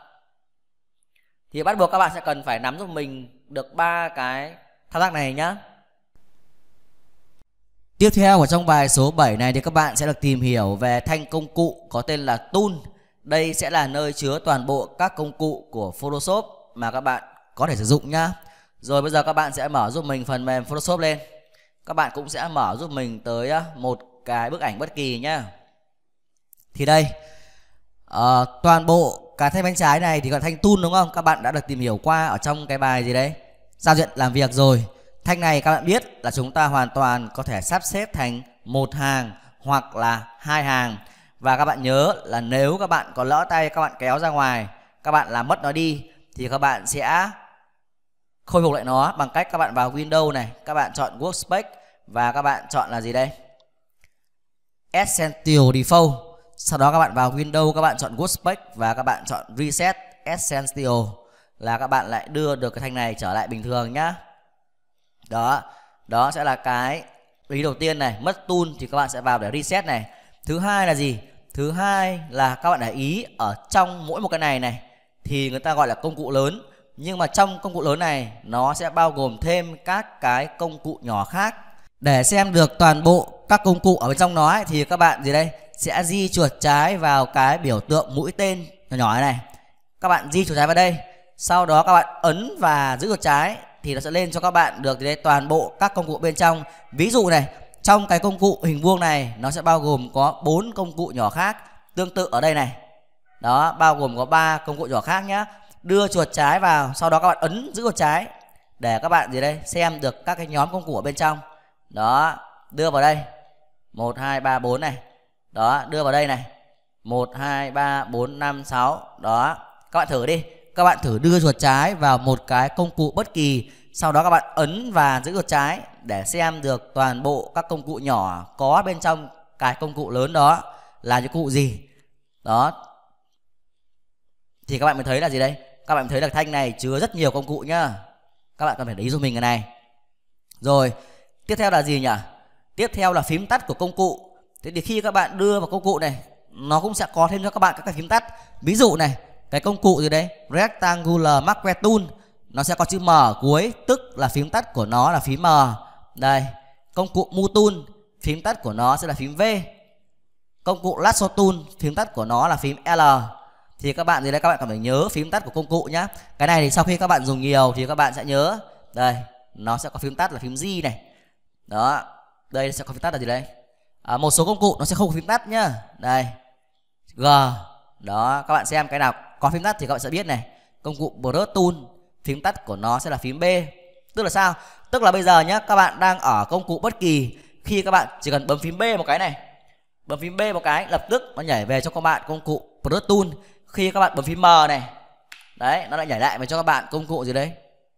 thì bắt buộc các bạn sẽ cần phải nắm giúp mình được ba cái thao tác này nhá Tiếp theo ở trong bài số 7 này thì các bạn sẽ được tìm hiểu về thanh công cụ có tên là tool đây sẽ là nơi chứa toàn bộ các công cụ của Photoshop mà các bạn có thể sử dụng nhá. Rồi bây giờ các bạn sẽ mở giúp mình phần mềm Photoshop lên. Các bạn cũng sẽ mở giúp mình tới một cái bức ảnh bất kỳ nhá. Thì đây, à, toàn bộ cái thanh bên trái này thì còn thanh tool đúng không? Các bạn đã được tìm hiểu qua ở trong cái bài gì đấy? Giao diện làm việc rồi. Thanh này các bạn biết là chúng ta hoàn toàn có thể sắp xếp thành một hàng hoặc là hai hàng và các bạn nhớ là nếu các bạn có lỡ tay các bạn kéo ra ngoài các bạn làm mất nó đi thì các bạn sẽ khôi phục lại nó bằng cách các bạn vào Windows này các bạn chọn Workspace và các bạn chọn là gì đây Essential Default sau đó các bạn vào Windows các bạn chọn Workspace và các bạn chọn Reset Essential là các bạn lại đưa được cái thanh này trở lại bình thường nhá đó đó sẽ là cái ý đầu tiên này mất tool thì các bạn sẽ vào để reset này thứ hai là gì thứ hai là các bạn để ý ở trong mỗi một cái này này thì người ta gọi là công cụ lớn nhưng mà trong công cụ lớn này nó sẽ bao gồm thêm các cái công cụ nhỏ khác để xem được toàn bộ các công cụ ở bên trong nó ấy, thì các bạn gì đây sẽ di chuột trái vào cái biểu tượng mũi tên nhỏ nhỏ này các bạn di chuột trái vào đây sau đó các bạn ấn và giữ chuột trái thì nó sẽ lên cho các bạn được đấy toàn bộ các công cụ bên trong ví dụ này trong cái công cụ hình vuông này nó sẽ bao gồm có bốn công cụ nhỏ khác tương tự ở đây này đó bao gồm có ba công cụ nhỏ khác nhá đưa chuột trái vào sau đó các bạn ấn giữ chuột trái để các bạn gì đây xem được các cái nhóm công cụ ở bên trong đó đưa vào đây một hai ba bốn này đó đưa vào đây này một hai ba bốn năm sáu đó các bạn thử đi các bạn thử đưa chuột trái vào một cái công cụ bất kỳ sau đó các bạn ấn và giữ chuột trái để xem được toàn bộ các công cụ nhỏ có bên trong cái công cụ lớn đó là những cụ gì đó thì các bạn mới thấy là gì đây các bạn thấy là thanh này chứa rất nhiều công cụ nhá các bạn cần phải để ý giúp mình cái này rồi tiếp theo là gì nhỉ tiếp theo là phím tắt của công cụ thế thì khi các bạn đưa vào công cụ này nó cũng sẽ có thêm cho các bạn các cái phím tắt ví dụ này cái công cụ gì đấy rectangular marker tool nó sẽ có chữ M ở cuối tức là phím tắt của nó là phím M đây công cụ mu tool phím tắt của nó sẽ là phím V công cụ lasso tool phím tắt của nó là phím L thì các bạn gì đấy các bạn cần phải nhớ phím tắt của công cụ nhá cái này thì sau khi các bạn dùng nhiều thì các bạn sẽ nhớ đây nó sẽ có phím tắt là phím G này đó đây sẽ có phím tắt là gì đây à, một số công cụ nó sẽ không có phím tắt nhá đây G đó các bạn xem cái nào có phím tắt thì các bạn sẽ biết này công cụ Brush tool phím tắt của nó sẽ là phím B tức là sao tức là bây giờ nhé các bạn đang ở công cụ bất kỳ khi các bạn chỉ cần bấm phím B một cái này bấm phím B một cái lập tức nó nhảy về cho các bạn công cụ Pro Tool khi các bạn bấm phím M này đấy nó lại nhảy lại về cho các bạn công cụ gì đấy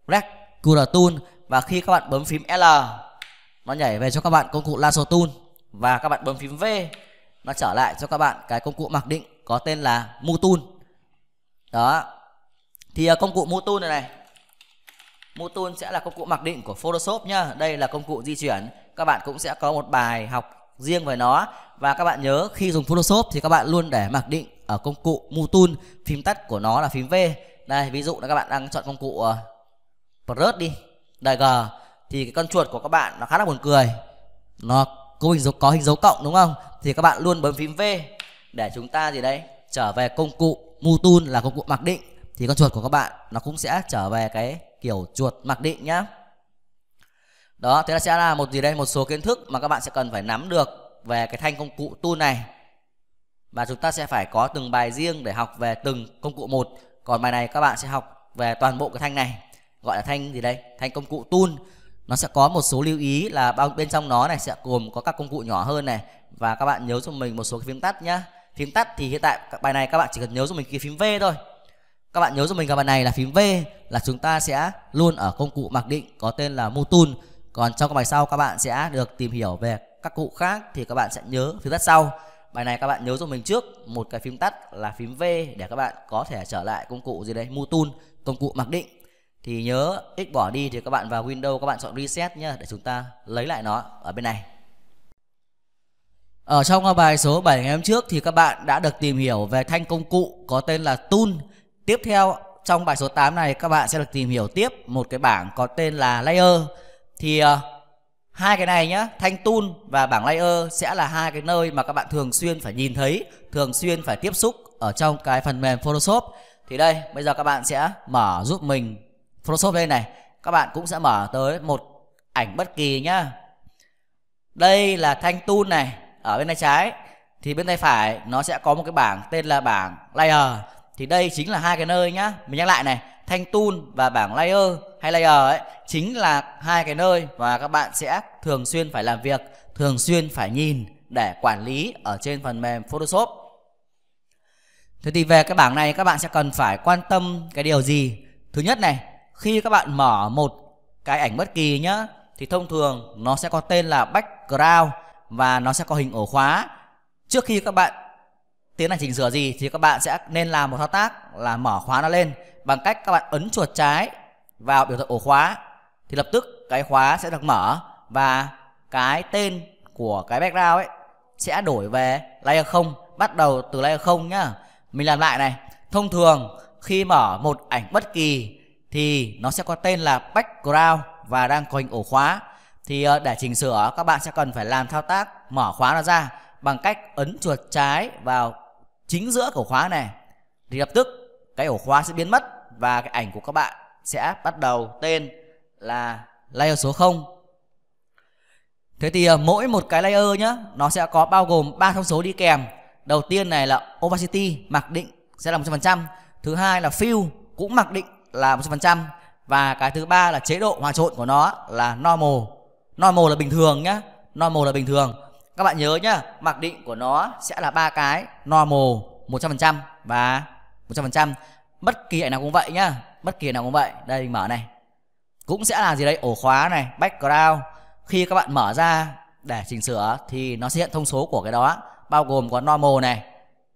Recruiter Tool và khi các bạn bấm phím L nó nhảy về cho các bạn công cụ Lasso Tool và các bạn bấm phím V nó trở lại cho các bạn cái công cụ mặc định có tên là Mu Tool đó thì à, công cụ Mu Tool này này Mô tool sẽ là công cụ mặc định của Photoshop nhá. Đây là công cụ di chuyển. Các bạn cũng sẽ có một bài học riêng về nó và các bạn nhớ khi dùng Photoshop thì các bạn luôn để mặc định ở công cụ Motul phím tắt của nó là phím V. Đây, ví dụ là các bạn đang chọn công cụ uh, đi. Đây G thì cái con chuột của các bạn nó khá là buồn cười. Nó có hình dấu có hình dấu cộng đúng không? Thì các bạn luôn bấm phím V để chúng ta gì đấy trở về công cụ Motul là công cụ mặc định thì con chuột của các bạn nó cũng sẽ trở về cái kiểu chuột mặc định nhá đó thế là sẽ là một gì đây một số kiến thức mà các bạn sẽ cần phải nắm được về cái thanh công cụ tool này và chúng ta sẽ phải có từng bài riêng để học về từng công cụ một còn bài này các bạn sẽ học về toàn bộ cái thanh này gọi là thanh gì đây thanh công cụ tool nó sẽ có một số lưu ý là bên trong nó này sẽ gồm có các công cụ nhỏ hơn này và các bạn nhớ cho mình một số cái phím tắt nhá phím tắt thì hiện tại bài này các bạn chỉ cần nhớ cho mình cái phím V thôi các bạn nhớ cho mình các bạn này là phím V là chúng ta sẽ luôn ở công cụ mặc định có tên là mutun còn trong các bài sau các bạn sẽ được tìm hiểu về các cụ khác thì các bạn sẽ nhớ phím tắt sau bài này các bạn nhớ cho mình trước một cái phím tắt là phím V để các bạn có thể trở lại công cụ gì đấy mutun công cụ mặc định thì nhớ x bỏ đi thì các bạn vào Windows các bạn chọn reset nhá để chúng ta lấy lại nó ở bên này ở trong bài số 7 ngày hôm trước thì các bạn đã được tìm hiểu về thanh công cụ có tên là Tool Tiếp theo trong bài số 8 này các bạn sẽ được tìm hiểu tiếp một cái bảng có tên là layer. Thì uh, hai cái này nhá, thanh tool và bảng layer sẽ là hai cái nơi mà các bạn thường xuyên phải nhìn thấy, thường xuyên phải tiếp xúc ở trong cái phần mềm Photoshop. Thì đây, bây giờ các bạn sẽ mở giúp mình Photoshop lên này. Các bạn cũng sẽ mở tới một ảnh bất kỳ nhá. Đây là thanh tool này, ở bên tay trái thì bên tay phải nó sẽ có một cái bảng tên là bảng layer thì đây chính là hai cái nơi nhá mình nhắc lại này thanh tool và bảng layer hay layer ấy chính là hai cái nơi và các bạn sẽ thường xuyên phải làm việc thường xuyên phải nhìn để quản lý ở trên phần mềm Photoshop Thế thì về cái bảng này các bạn sẽ cần phải quan tâm cái điều gì Thứ nhất này khi các bạn mở một cái ảnh bất kỳ nhá thì thông thường nó sẽ có tên là background và nó sẽ có hình ổ khóa trước khi các bạn tiến hành chỉnh sửa gì thì các bạn sẽ nên làm một thao tác là mở khóa nó lên bằng cách các bạn ấn chuột trái vào biểu tượng ổ khóa thì lập tức cái khóa sẽ được mở và cái tên của cái background ấy sẽ đổi về layer 0 bắt đầu từ layer 0 nhá. Mình làm lại này. Thông thường khi mở một ảnh bất kỳ thì nó sẽ có tên là background và đang có hình ổ khóa. Thì ờ, để chỉnh sửa các bạn sẽ cần phải làm thao tác mở khóa nó ra bằng cách ấn chuột trái vào chính giữa ổ khóa này thì lập tức cái ổ khóa sẽ biến mất và cái ảnh của các bạn sẽ bắt đầu tên là layer số 0 thế thì à, mỗi một cái layer nhá nó sẽ có bao gồm ba thông số đi kèm đầu tiên này là opacity mặc định sẽ là 100% thứ hai là fill cũng mặc định là 100% và cái thứ ba là chế độ hòa trộn của nó là normal normal là bình thường nhá normal là bình thường các bạn nhớ nhá mặc định của nó sẽ là ba cái normal 100% và 100% bất kỳ ảnh nào cũng vậy nhá bất kỳ nào cũng vậy đây mình mở này cũng sẽ là gì đây ổ khóa này background khi các bạn mở ra để chỉnh sửa thì nó sẽ hiện thông số của cái đó bao gồm có normal này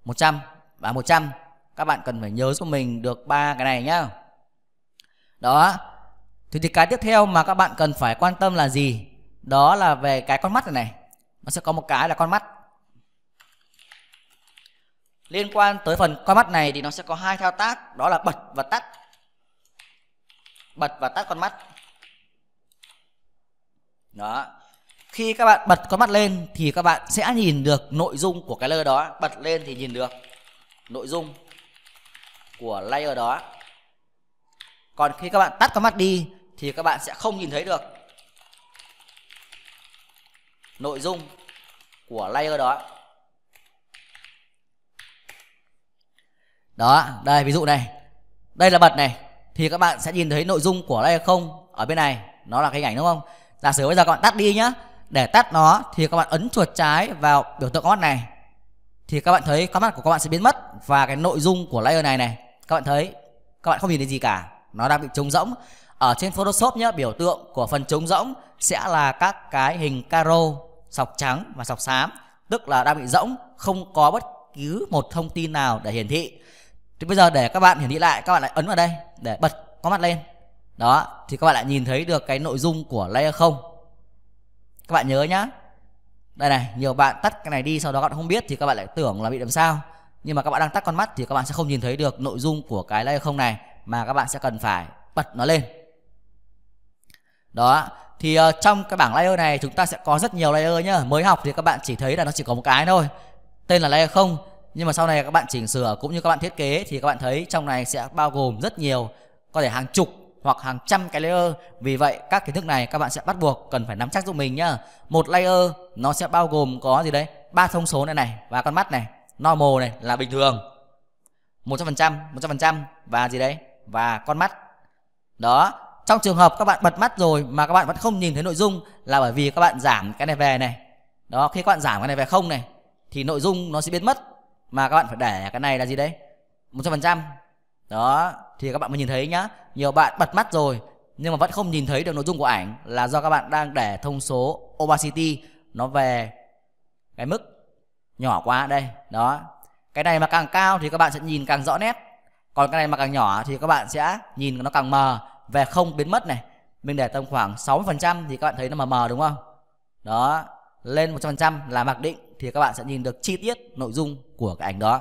100 và 100 các bạn cần phải nhớ giúp mình được ba cái này nhá đó thì, thì cái tiếp theo mà các bạn cần phải quan tâm là gì đó là về cái con mắt này, này nó sẽ có một cái là con mắt liên quan tới phần con mắt này thì nó sẽ có hai thao tác đó là bật và tắt bật và tắt con mắt đó khi các bạn bật con mắt lên thì các bạn sẽ nhìn được nội dung của cái layer đó bật lên thì nhìn được nội dung của layer đó còn khi các bạn tắt con mắt đi thì các bạn sẽ không nhìn thấy được nội dung của layer đó đó đây ví dụ này đây là bật này thì các bạn sẽ nhìn thấy nội dung của layer không ở bên này nó là cái hình ảnh đúng không giả sử bây giờ các bạn tắt đi nhá để tắt nó thì các bạn ấn chuột trái vào biểu tượng có này thì các bạn thấy có mắt của các bạn sẽ biến mất và cái nội dung của layer này này các bạn thấy các bạn không nhìn thấy gì cả nó đang bị trống rỗng ở trên photoshop nhá, biểu tượng của phần trống rỗng sẽ là các cái hình caro sọc trắng và sọc xám tức là đang bị rỗng không có bất cứ một thông tin nào để hiển thị thì bây giờ để các bạn hiển thị lại các bạn lại ấn vào đây để bật có mặt lên đó thì các bạn lại nhìn thấy được cái nội dung của layer không các bạn nhớ nhá đây này nhiều bạn tắt cái này đi sau đó các bạn không biết thì các bạn lại tưởng là bị làm sao nhưng mà các bạn đang tắt con mắt thì các bạn sẽ không nhìn thấy được nội dung của cái layer không này mà các bạn sẽ cần phải bật nó lên đó thì uh, trong cái bảng layer này chúng ta sẽ có rất nhiều layer nhá mới học thì các bạn chỉ thấy là nó chỉ có một cái thôi tên là layer không nhưng mà sau này các bạn chỉnh sửa cũng như các bạn thiết kế thì các bạn thấy trong này sẽ bao gồm rất nhiều có thể hàng chục hoặc hàng trăm cái layer vì vậy các kiến thức này các bạn sẽ bắt buộc cần phải nắm chắc giúp mình nhá một layer nó sẽ bao gồm có gì đấy ba thông số này này và con mắt này normal này là bình thường một một trăm trăm trăm phần phần trăm và gì đấy và con mắt đó trong trường hợp các bạn bật mắt rồi mà các bạn vẫn không nhìn thấy nội dung là bởi vì các bạn giảm cái này về này đó khi các bạn giảm cái này về không này thì nội dung nó sẽ biến mất mà các bạn phải để cái này là gì đấy một trăm phần trăm đó thì các bạn mới nhìn thấy nhá nhiều bạn bật mắt rồi nhưng mà vẫn không nhìn thấy được nội dung của ảnh là do các bạn đang để thông số opacity nó về cái mức nhỏ quá đây đó cái này mà càng cao thì các bạn sẽ nhìn càng rõ nét còn cái này mà càng nhỏ thì các bạn sẽ nhìn nó càng mờ về không biến mất này mình để tầm khoảng 60% thì các bạn thấy nó mờ mờ đúng không đó lên 100% là mặc định thì các bạn sẽ nhìn được chi tiết nội dung của cái ảnh đó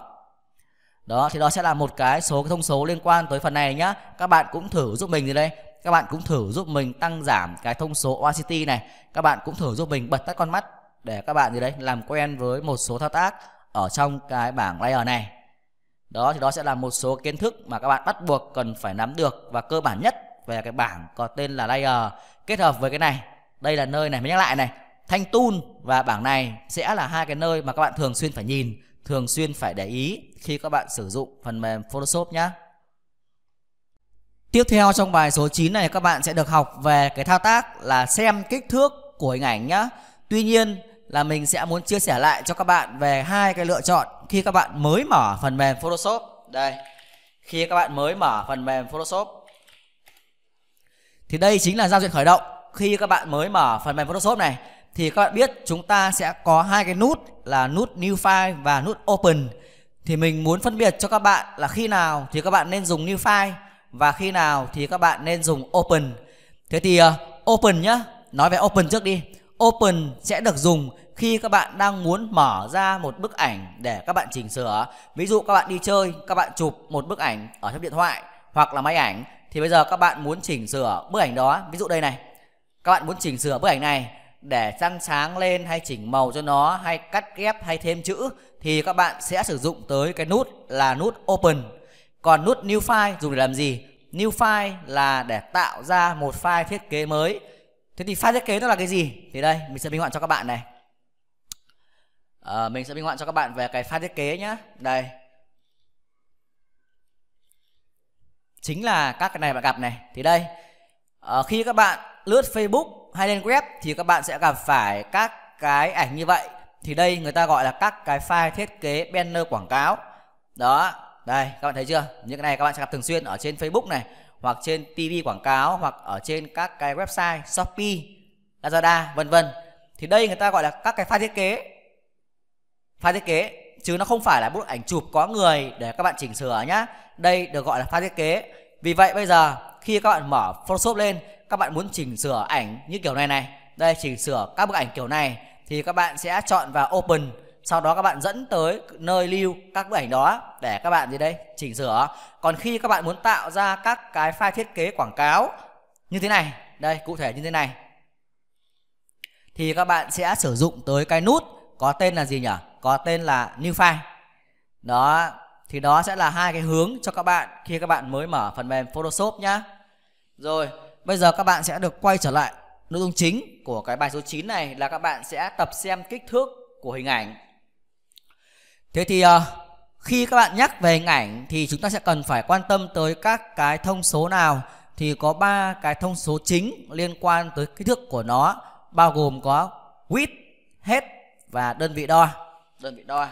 đó thì đó sẽ là một cái số cái thông số liên quan tới phần này nhá các bạn cũng thử giúp mình gì đây các bạn cũng thử giúp mình tăng giảm cái thông số opacity này các bạn cũng thử giúp mình bật tắt con mắt để các bạn gì đấy làm quen với một số thao tác ở trong cái bảng layer này đó thì đó sẽ là một số kiến thức mà các bạn bắt buộc cần phải nắm được và cơ bản nhất về cái bảng có tên là layer kết hợp với cái này đây là nơi này mình nhắc lại này thanh tool và bảng này sẽ là hai cái nơi mà các bạn thường xuyên phải nhìn thường xuyên phải để ý khi các bạn sử dụng phần mềm Photoshop nhé Tiếp theo trong bài số 9 này các bạn sẽ được học về cái thao tác là xem kích thước của hình ảnh nhé Tuy nhiên là mình sẽ muốn chia sẻ lại cho các bạn về hai cái lựa chọn khi các bạn mới mở phần mềm Photoshop. Đây. Khi các bạn mới mở phần mềm Photoshop thì đây chính là giao diện khởi động khi các bạn mới mở phần mềm Photoshop này thì các bạn biết chúng ta sẽ có hai cái nút là nút New File và nút Open thì mình muốn phân biệt cho các bạn là khi nào thì các bạn nên dùng New File và khi nào thì các bạn nên dùng Open thế thì uh, Open nhá nói về Open trước đi Open sẽ được dùng khi các bạn đang muốn mở ra một bức ảnh để các bạn chỉnh sửa ví dụ các bạn đi chơi các bạn chụp một bức ảnh ở trong điện thoại hoặc là máy ảnh thì bây giờ các bạn muốn chỉnh sửa bức ảnh đó ví dụ đây này các bạn muốn chỉnh sửa bức ảnh này để tăng sáng lên hay chỉnh màu cho nó hay cắt ghép hay thêm chữ thì các bạn sẽ sử dụng tới cái nút là nút open còn nút new file dùng để làm gì new file là để tạo ra một file thiết kế mới thế thì file thiết kế nó là cái gì thì đây mình sẽ minh họa cho các bạn này à, mình sẽ minh họa cho các bạn về cái file thiết kế nhé đây chính là các cái này bạn gặp này thì đây uh, khi các bạn lướt Facebook hay lên web thì các bạn sẽ gặp phải các cái ảnh như vậy thì đây người ta gọi là các cái file thiết kế banner quảng cáo đó đây các bạn thấy chưa những cái này các bạn sẽ gặp thường xuyên ở trên Facebook này hoặc trên TV quảng cáo hoặc ở trên các cái website Shopee Lazada vân vân thì đây người ta gọi là các cái file thiết kế file thiết kế chứ nó không phải là bức ảnh chụp có người để các bạn chỉnh sửa nhá đây được gọi là pha thiết kế vì vậy bây giờ khi các bạn mở Photoshop lên các bạn muốn chỉnh sửa ảnh như kiểu này này đây chỉnh sửa các bức ảnh kiểu này thì các bạn sẽ chọn vào Open sau đó các bạn dẫn tới nơi lưu các bức ảnh đó để các bạn gì đây chỉnh sửa còn khi các bạn muốn tạo ra các cái file thiết kế quảng cáo như thế này đây cụ thể như thế này thì các bạn sẽ sử dụng tới cái nút có tên là gì nhỉ có tên là new file đó thì đó sẽ là hai cái hướng cho các bạn khi các bạn mới mở phần mềm Photoshop nhá rồi bây giờ các bạn sẽ được quay trở lại nội dung chính của cái bài số 9 này là các bạn sẽ tập xem kích thước của hình ảnh thế thì ờ, khi các bạn nhắc về hình ảnh thì chúng ta sẽ cần phải quan tâm tới các cái thông số nào thì có ba cái thông số chính liên quan tới kích thước của nó bao gồm có width, height và đơn vị đo đơn vị đo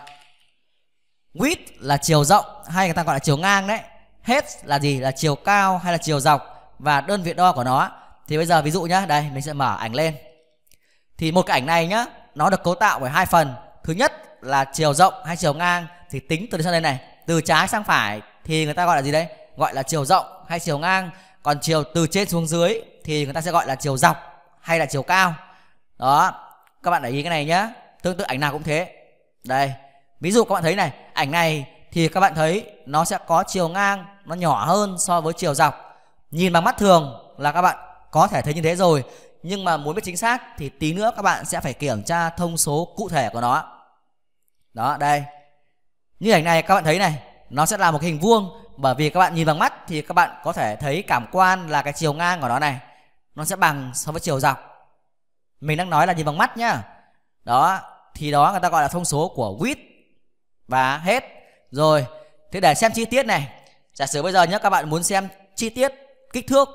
width là chiều rộng hay người ta gọi là chiều ngang đấy hết là gì là chiều cao hay là chiều dọc và đơn vị đo của nó thì bây giờ ví dụ nhá đây mình sẽ mở ảnh lên thì một cái ảnh này nhá nó được cấu tạo bởi hai phần thứ nhất là chiều rộng hay chiều ngang thì tính từ trên đây này từ trái sang phải thì người ta gọi là gì đấy gọi là chiều rộng hay chiều ngang còn chiều từ trên xuống dưới thì người ta sẽ gọi là chiều dọc hay là chiều cao đó các bạn để ý cái này nhá tương tự ảnh nào cũng thế đây ví dụ các bạn thấy này ảnh này thì các bạn thấy nó sẽ có chiều ngang nó nhỏ hơn so với chiều dọc nhìn bằng mắt thường là các bạn có thể thấy như thế rồi nhưng mà muốn biết chính xác thì tí nữa các bạn sẽ phải kiểm tra thông số cụ thể của nó đó đây như ảnh này các bạn thấy này nó sẽ là một hình vuông bởi vì các bạn nhìn bằng mắt thì các bạn có thể thấy cảm quan là cái chiều ngang của nó này nó sẽ bằng so với chiều dọc mình đang nói là nhìn bằng mắt nhá đó thì đó người ta gọi là thông số của width và hết rồi thế để xem chi tiết này giả sử bây giờ nhé các bạn muốn xem chi tiết kích thước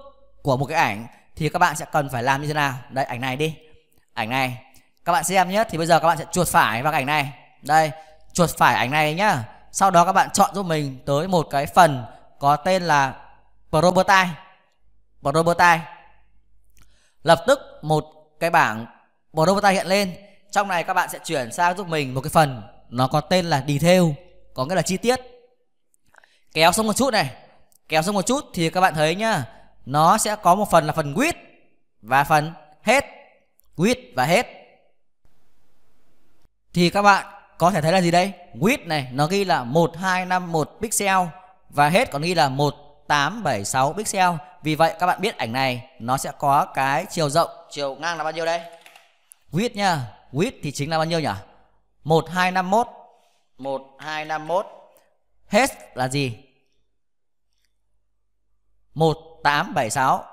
của một cái ảnh thì các bạn sẽ cần phải làm như thế nào đây ảnh này đi ảnh này các bạn xem nhé thì bây giờ các bạn sẽ chuột phải vào ảnh này đây chuột phải ảnh này nhá sau đó các bạn chọn giúp mình tới một cái phần có tên là property property lập tức một cái bảng property hiện lên trong này các bạn sẽ chuyển sang giúp mình một cái phần nó có tên là detail có nghĩa là chi tiết kéo xuống một chút này kéo xuống một chút thì các bạn thấy nhá nó sẽ có một phần là phần width và phần hết width và hết thì các bạn có thể thấy là gì đây width này nó ghi là 1251 pixel và hết còn ghi là 1876 pixel vì vậy các bạn biết ảnh này nó sẽ có cái chiều rộng chiều ngang là bao nhiêu đây width nhá. Width thì chính là bao nhiêu nhỉ? 1251. 1251. Height là gì? 1876.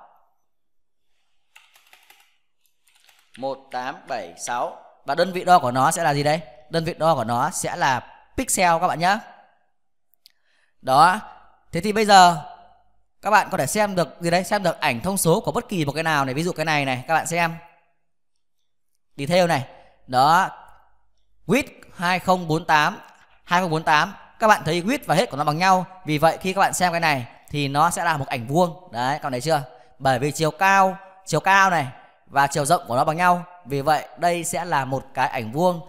1876 và đơn vị đo của nó sẽ là gì đây? Đơn vị đo của nó sẽ là pixel các bạn nhé. Đó. Thế thì bây giờ các bạn có thể xem được gì đấy, xem được ảnh thông số của bất kỳ một cái nào này, ví dụ cái này này, các bạn xem. Detail này, đó quýt 2048 2048 các bạn thấy quýt và hết của nó bằng nhau vì vậy khi các bạn xem cái này thì nó sẽ là một ảnh vuông đấy các bạn thấy chưa bởi vì chiều cao chiều cao này và chiều rộng của nó bằng nhau vì vậy đây sẽ là một cái ảnh vuông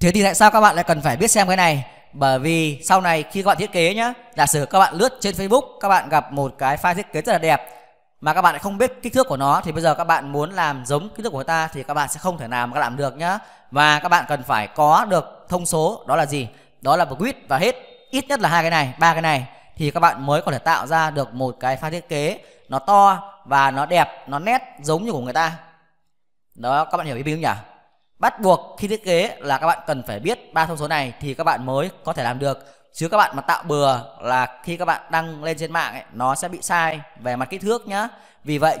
thế thì tại sao các bạn lại cần phải biết xem cái này bởi vì sau này khi các bạn thiết kế nhá giả sử các bạn lướt trên facebook các bạn gặp một cái file thiết kế rất là đẹp mà các bạn lại không biết kích thước của nó thì bây giờ các bạn muốn làm giống kích thước của người ta thì các bạn sẽ không thể nào mà các làm được nhá và các bạn cần phải có được thông số đó là gì đó là width và hết ít nhất là hai cái này ba cái này thì các bạn mới có thể tạo ra được một cái pha thiết kế nó to và nó đẹp nó nét giống như của người ta đó các bạn hiểu ý mình không nhỉ bắt buộc khi thiết kế là các bạn cần phải biết ba thông số này thì các bạn mới có thể làm được chứ các bạn mà tạo bừa là khi các bạn đăng lên trên mạng ấy, nó sẽ bị sai về mặt kích thước nhá vì vậy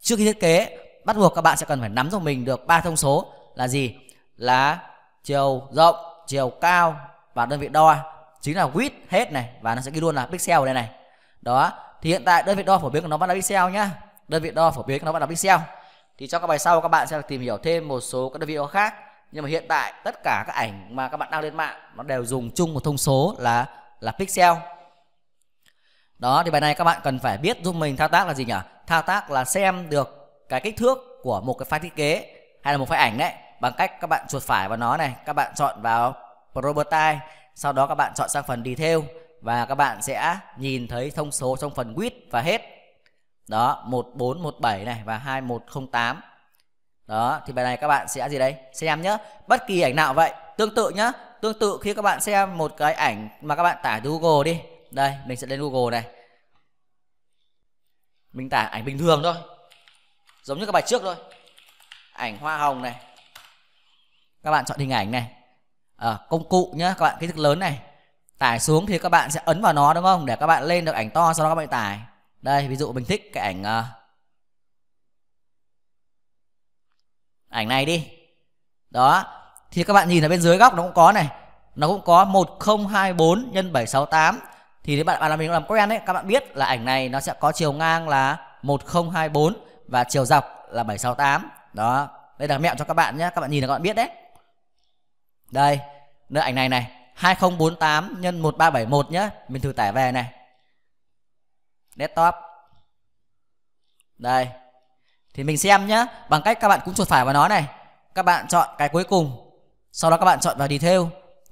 trước khi thiết kế bắt buộc các bạn sẽ cần phải nắm cho mình được ba thông số là gì là chiều rộng chiều cao và đơn vị đo chính là width hết này và nó sẽ ghi luôn là pixel đây này đó thì hiện tại đơn vị đo phổ biến của nó vẫn là pixel nhá đơn vị đo phổ biến của nó vẫn là pixel thì trong các bài sau các bạn sẽ tìm hiểu thêm một số các đơn vị đo khác nhưng mà hiện tại tất cả các ảnh mà các bạn đăng lên mạng nó đều dùng chung một thông số là là pixel đó thì bài này các bạn cần phải biết giúp mình thao tác là gì nhỉ thao tác là xem được cái kích thước của một cái file thiết kế hay là một file ảnh đấy bằng cách các bạn chuột phải vào nó này các bạn chọn vào property sau đó các bạn chọn sang phần detail và các bạn sẽ nhìn thấy thông số trong phần width và hết đó 1417 này và 2108 đó thì bài này các bạn sẽ gì đấy xem nhé bất kỳ ảnh nào vậy tương tự nhá tương tự khi các bạn xem một cái ảnh mà các bạn tải từ google đi đây mình sẽ lên google này mình tải ảnh bình thường thôi giống như các bài trước thôi ảnh hoa hồng này các bạn chọn hình ảnh này à, công cụ nhá các bạn kích thước lớn này tải xuống thì các bạn sẽ ấn vào nó đúng không để các bạn lên được ảnh to sau đó các bạn tải đây ví dụ mình thích cái ảnh uh, ảnh này đi đó thì các bạn nhìn ở bên dưới góc nó cũng có này nó cũng có 1024 nhân 768 thì nếu bạn bạn làm mình làm quen đấy các bạn biết là ảnh này nó sẽ có chiều ngang là 1024 và chiều dọc là 768 đó đây là mẹo cho các bạn nhé các bạn nhìn là các bạn biết đấy đây nữa ảnh này này 2048 nhân 1371 nhé mình thử tải về này desktop đây thì mình xem nhá bằng cách các bạn cũng chuột phải vào nó này các bạn chọn cái cuối cùng sau đó các bạn chọn vào detail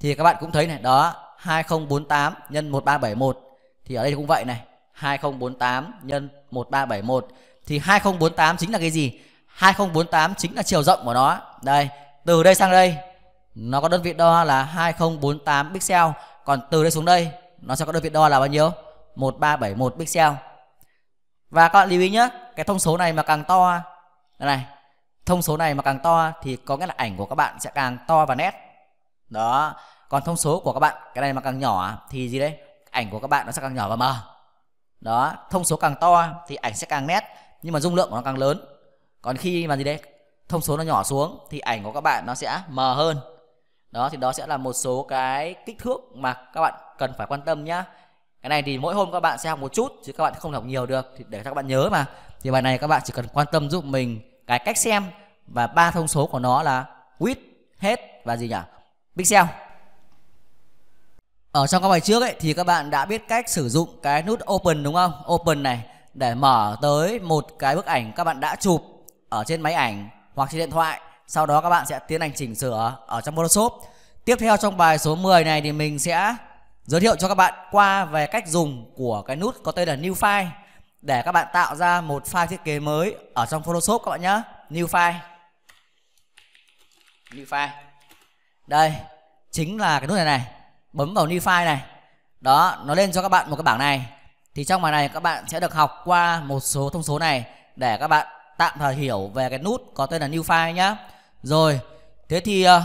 thì các bạn cũng thấy này đó 2048 nhân 1371 thì ở đây cũng vậy này 2048 nhân 1371 thì 2048 chính là cái gì 2048 chính là chiều rộng của nó đây từ đây sang đây nó có đơn vị đo là 2048 pixel còn từ đây xuống đây nó sẽ có đơn vị đo là bao nhiêu 1371 pixel và các bạn lưu ý nhé cái thông số này mà càng to đây này thông số này mà càng to thì có nghĩa là ảnh của các bạn sẽ càng to và nét đó còn thông số của các bạn cái này mà càng nhỏ thì gì đấy ảnh của các bạn nó sẽ càng nhỏ và mờ đó thông số càng to thì ảnh sẽ càng nét nhưng mà dung lượng của nó càng lớn còn khi mà gì đấy thông số nó nhỏ xuống thì ảnh của các bạn nó sẽ mờ hơn đó thì đó sẽ là một số cái kích thước mà các bạn cần phải quan tâm nhá cái này thì mỗi hôm các bạn sẽ học một chút chứ các bạn không học nhiều được thì để các bạn nhớ mà thì bài này các bạn chỉ cần quan tâm giúp mình cái cách xem và ba thông số của nó là width hết và gì nhỉ pixel ở trong các bài trước ấy thì các bạn đã biết cách sử dụng cái nút open đúng không open này để mở tới một cái bức ảnh các bạn đã chụp ở trên máy ảnh hoặc trên điện thoại sau đó các bạn sẽ tiến hành chỉnh sửa ở trong Photoshop tiếp theo trong bài số 10 này thì mình sẽ giới thiệu cho các bạn qua về cách dùng của cái nút có tên là new file để các bạn tạo ra một file thiết kế mới ở trong Photoshop các bạn nhé new file new file đây chính là cái nút này này bấm vào new file này đó nó lên cho các bạn một cái bảng này thì trong bài này các bạn sẽ được học qua một số thông số này để các bạn tạm thời hiểu về cái nút có tên là new file nhá rồi thế thì ờ,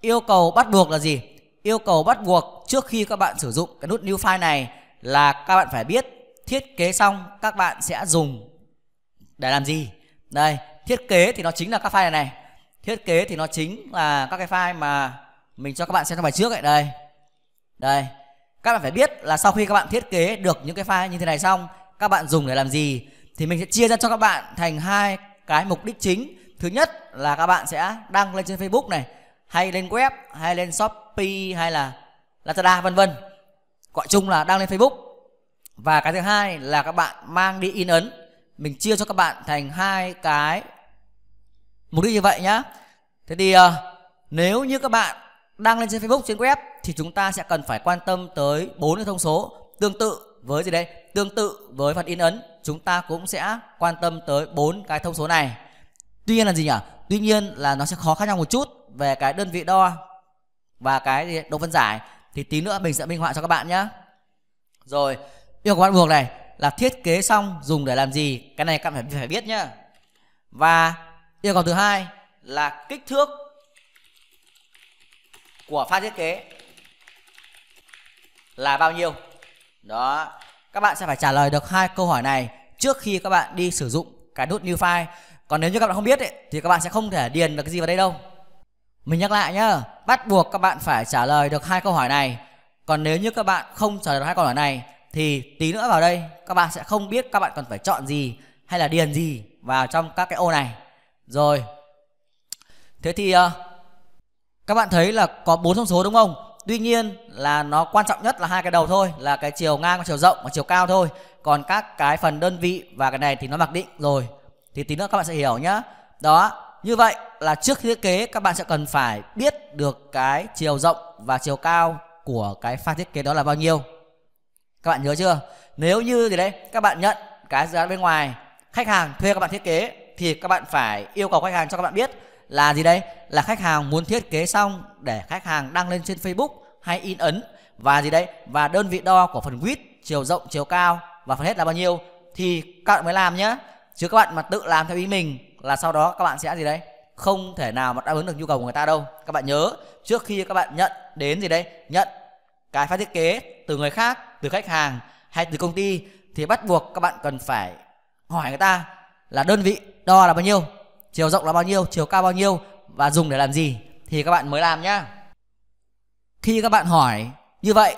yêu cầu bắt buộc là gì yêu cầu bắt buộc trước khi các bạn sử dụng cái nút new file này là các bạn phải biết thiết kế xong các bạn sẽ dùng để làm gì đây thiết kế thì nó chính là các file này này thiết kế thì nó chính là các cái file mà mình cho các bạn xem trong bài trước ấy đây đây các bạn phải biết là sau khi các bạn thiết kế được những cái file như thế này xong các bạn dùng để làm gì thì mình sẽ chia ra cho các bạn thành hai cái mục đích chính thứ nhất là các bạn sẽ đăng lên trên facebook này hay lên web hay lên shopee hay là lazada vân vân gọi chung là đăng lên facebook và cái thứ hai là các bạn mang đi in ấn mình chia cho các bạn thành hai cái mục đích như vậy nhá thế thì uh, nếu như các bạn đăng lên trên facebook trên web thì chúng ta sẽ cần phải quan tâm tới bốn cái thông số tương tự với gì đây tương tự với phần in ấn chúng ta cũng sẽ quan tâm tới bốn cái thông số này tuy nhiên là gì nhỉ tuy nhiên là nó sẽ khó khác nhau một chút về cái đơn vị đo và cái độ phân giải thì tí nữa mình sẽ minh họa cho các bạn nhé rồi yêu cầu bắt buộc này là thiết kế xong dùng để làm gì cái này các bạn phải, phải biết nhá và yêu cầu thứ hai là kích thước của pha thiết kế là bao nhiêu đó các bạn sẽ phải trả lời được hai câu hỏi này trước khi các bạn đi sử dụng cái nút new file còn nếu như các bạn không biết ấy, thì các bạn sẽ không thể điền được cái gì vào đây đâu mình nhắc lại nhá bắt buộc các bạn phải trả lời được hai câu hỏi này còn nếu như các bạn không trả lời được hai câu hỏi này thì tí nữa vào đây các bạn sẽ không biết các bạn cần phải chọn gì hay là điền gì vào trong các cái ô này rồi thế thì ờ, các bạn thấy là có bốn thông số đúng không tuy nhiên là nó quan trọng nhất là hai cái đầu thôi là cái chiều ngang và chiều rộng và chiều cao thôi còn các cái phần đơn vị và cái này thì nó mặc định rồi thì tí nữa các bạn sẽ hiểu nhá đó như vậy là trước khi thiết kế các bạn sẽ cần phải biết được cái chiều rộng và chiều cao của cái pha thiết kế đó là bao nhiêu. Các bạn nhớ chưa? Nếu như gì đấy các bạn nhận cái dự án bên ngoài khách hàng thuê các bạn thiết kế thì các bạn phải yêu cầu khách hàng cho các bạn biết là gì đấy là khách hàng muốn thiết kế xong để khách hàng đăng lên trên Facebook hay in ấn và gì đấy và đơn vị đo của phần width chiều rộng chiều cao và phần hết là bao nhiêu thì các bạn mới làm nhé chứ các bạn mà tự làm theo ý mình là sau đó các bạn sẽ gì đấy không thể nào mà đáp ứng được nhu cầu của người ta đâu các bạn nhớ trước khi các bạn nhận đến gì đấy nhận cái phát thiết kế từ người khác từ khách hàng hay từ công ty thì bắt buộc các bạn cần phải hỏi người ta là đơn vị đo là bao nhiêu chiều rộng là bao nhiêu chiều cao bao nhiêu và dùng để làm gì thì các bạn mới làm nhá khi các bạn hỏi như vậy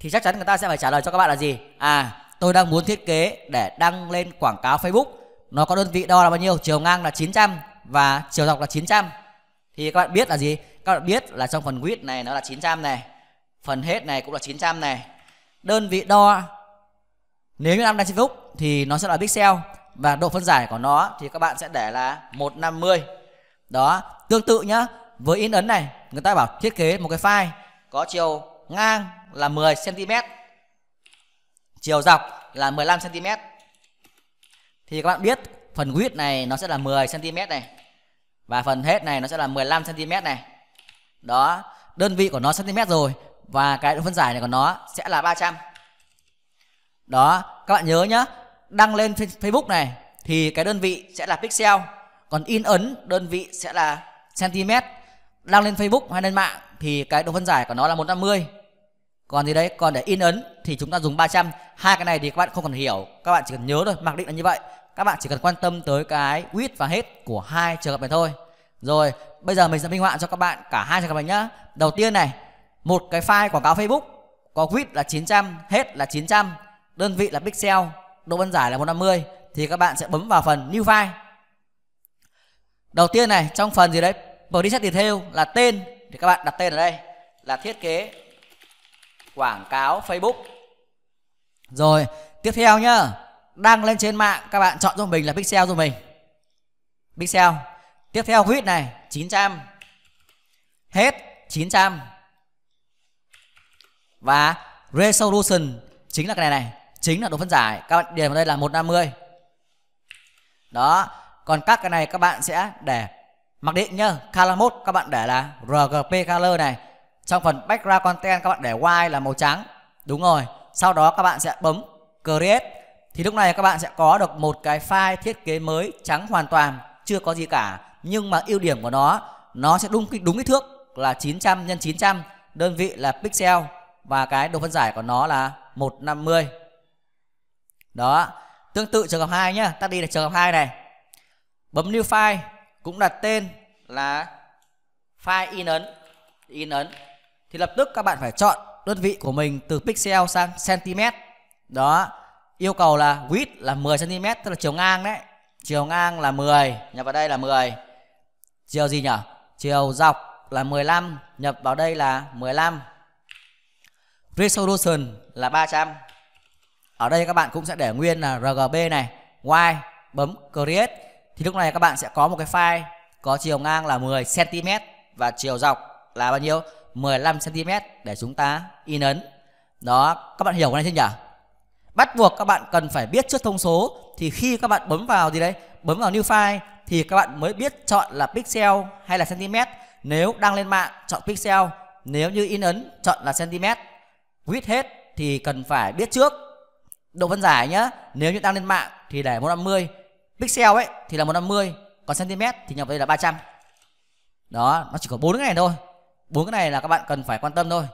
thì chắc chắn người ta sẽ phải trả lời cho các bạn là gì à tôi đang muốn thiết kế để đăng lên quảng cáo facebook nó có đơn vị đo là bao nhiêu chiều ngang là 900 và chiều dọc là 900 thì các bạn biết là gì các bạn biết là trong phần width này nó là 900 này phần hết này cũng là 900 này đơn vị đo nếu như năm đang trên phút thì nó sẽ là pixel và độ phân giải của nó thì các bạn sẽ để là 150 đó tương tự nhá với in ấn này người ta bảo thiết kế một cái file có chiều ngang là 10 cm chiều dọc là 15 cm thì các bạn biết phần quýt này nó sẽ là 10 cm này và phần hết này nó sẽ là 15 cm này đó đơn vị của nó cm rồi và cái độ phân giải này của nó sẽ là 300 đó các bạn nhớ nhá đăng lên Facebook này thì cái đơn vị sẽ là pixel còn in ấn đơn vị sẽ là cm đăng lên Facebook hay lên mạng thì cái độ phân giải của nó là 150 còn gì đấy còn để in ấn thì chúng ta dùng 300 hai cái này thì các bạn không cần hiểu các bạn chỉ cần nhớ thôi mặc định là như vậy các bạn chỉ cần quan tâm tới cái with và hết của hai trường hợp này thôi rồi bây giờ mình sẽ minh họa cho các bạn cả hai trường hợp này nhá đầu tiên này một cái file quảng cáo facebook có with là 900 hết là 900 đơn vị là pixel độ phân giải là 150 thì các bạn sẽ bấm vào phần new file đầu tiên này trong phần gì đấy preset detail là tên thì các bạn đặt tên ở đây là thiết kế quảng cáo facebook rồi tiếp theo nhá đăng lên trên mạng các bạn chọn cho mình là pixel cho mình pixel tiếp theo quýt này 900 hết 900 và resolution chính là cái này này chính là độ phân giải các bạn điền vào đây là 150 đó còn các cái này các bạn sẽ để mặc định nhá color mode các bạn để là rgp color này trong phần background content các bạn để white là màu trắng đúng rồi sau đó các bạn sẽ bấm create thì lúc này các bạn sẽ có được một cái file thiết kế mới trắng hoàn toàn chưa có gì cả nhưng mà ưu điểm của nó nó sẽ đúng đúng kích thước là 900 x 900 đơn vị là pixel và cái độ phân giải của nó là 150 đó tương tự trường hợp 2 nhá ta đi là trường hợp 2 này bấm new file cũng đặt tên là file in ấn in ấn thì lập tức các bạn phải chọn đơn vị của mình từ pixel sang cm đó yêu cầu là width là 10 cm tức là chiều ngang đấy chiều ngang là 10 nhập vào đây là 10 chiều gì nhỉ chiều dọc là 15 nhập vào đây là 15 resolution là 300 ở đây các bạn cũng sẽ để nguyên là rgb này y bấm create thì lúc này các bạn sẽ có một cái file có chiều ngang là 10 cm và chiều dọc là bao nhiêu 15 cm để chúng ta in ấn đó các bạn hiểu cái này chưa nhỉ bắt buộc các bạn cần phải biết trước thông số thì khi các bạn bấm vào gì đấy bấm vào new file thì các bạn mới biết chọn là pixel hay là cm nếu đang lên mạng chọn pixel nếu như in ấn chọn là cm width hết thì cần phải biết trước độ phân giải nhá nếu như đang lên mạng thì để 150 pixel ấy thì là 150 còn cm thì nhập đây là 300 đó nó chỉ có bốn cái này thôi bốn cái này là các bạn cần phải quan tâm thôi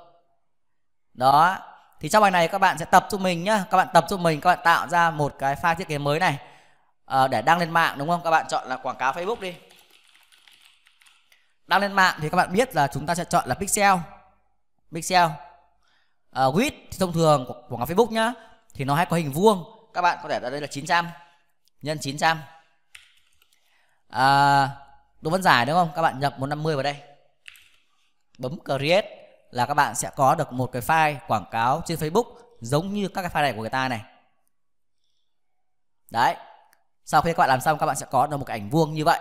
đó thì trong bài này các bạn sẽ tập cho mình nhá các bạn tập cho mình các bạn tạo ra một cái file thiết kế mới này à, để đăng lên mạng đúng không các bạn chọn là quảng cáo Facebook đi đăng lên mạng thì các bạn biết là chúng ta sẽ chọn là pixel pixel à, width thì thông thường của quảng cáo Facebook nhá thì nó hay có hình vuông các bạn có thể ở đây là 900 nhân 900 à, độ phân giải đúng không các bạn nhập 150 vào đây bấm create là các bạn sẽ có được một cái file quảng cáo trên Facebook giống như các cái file này của người ta này đấy sau khi các bạn làm xong các bạn sẽ có được một cái ảnh vuông như vậy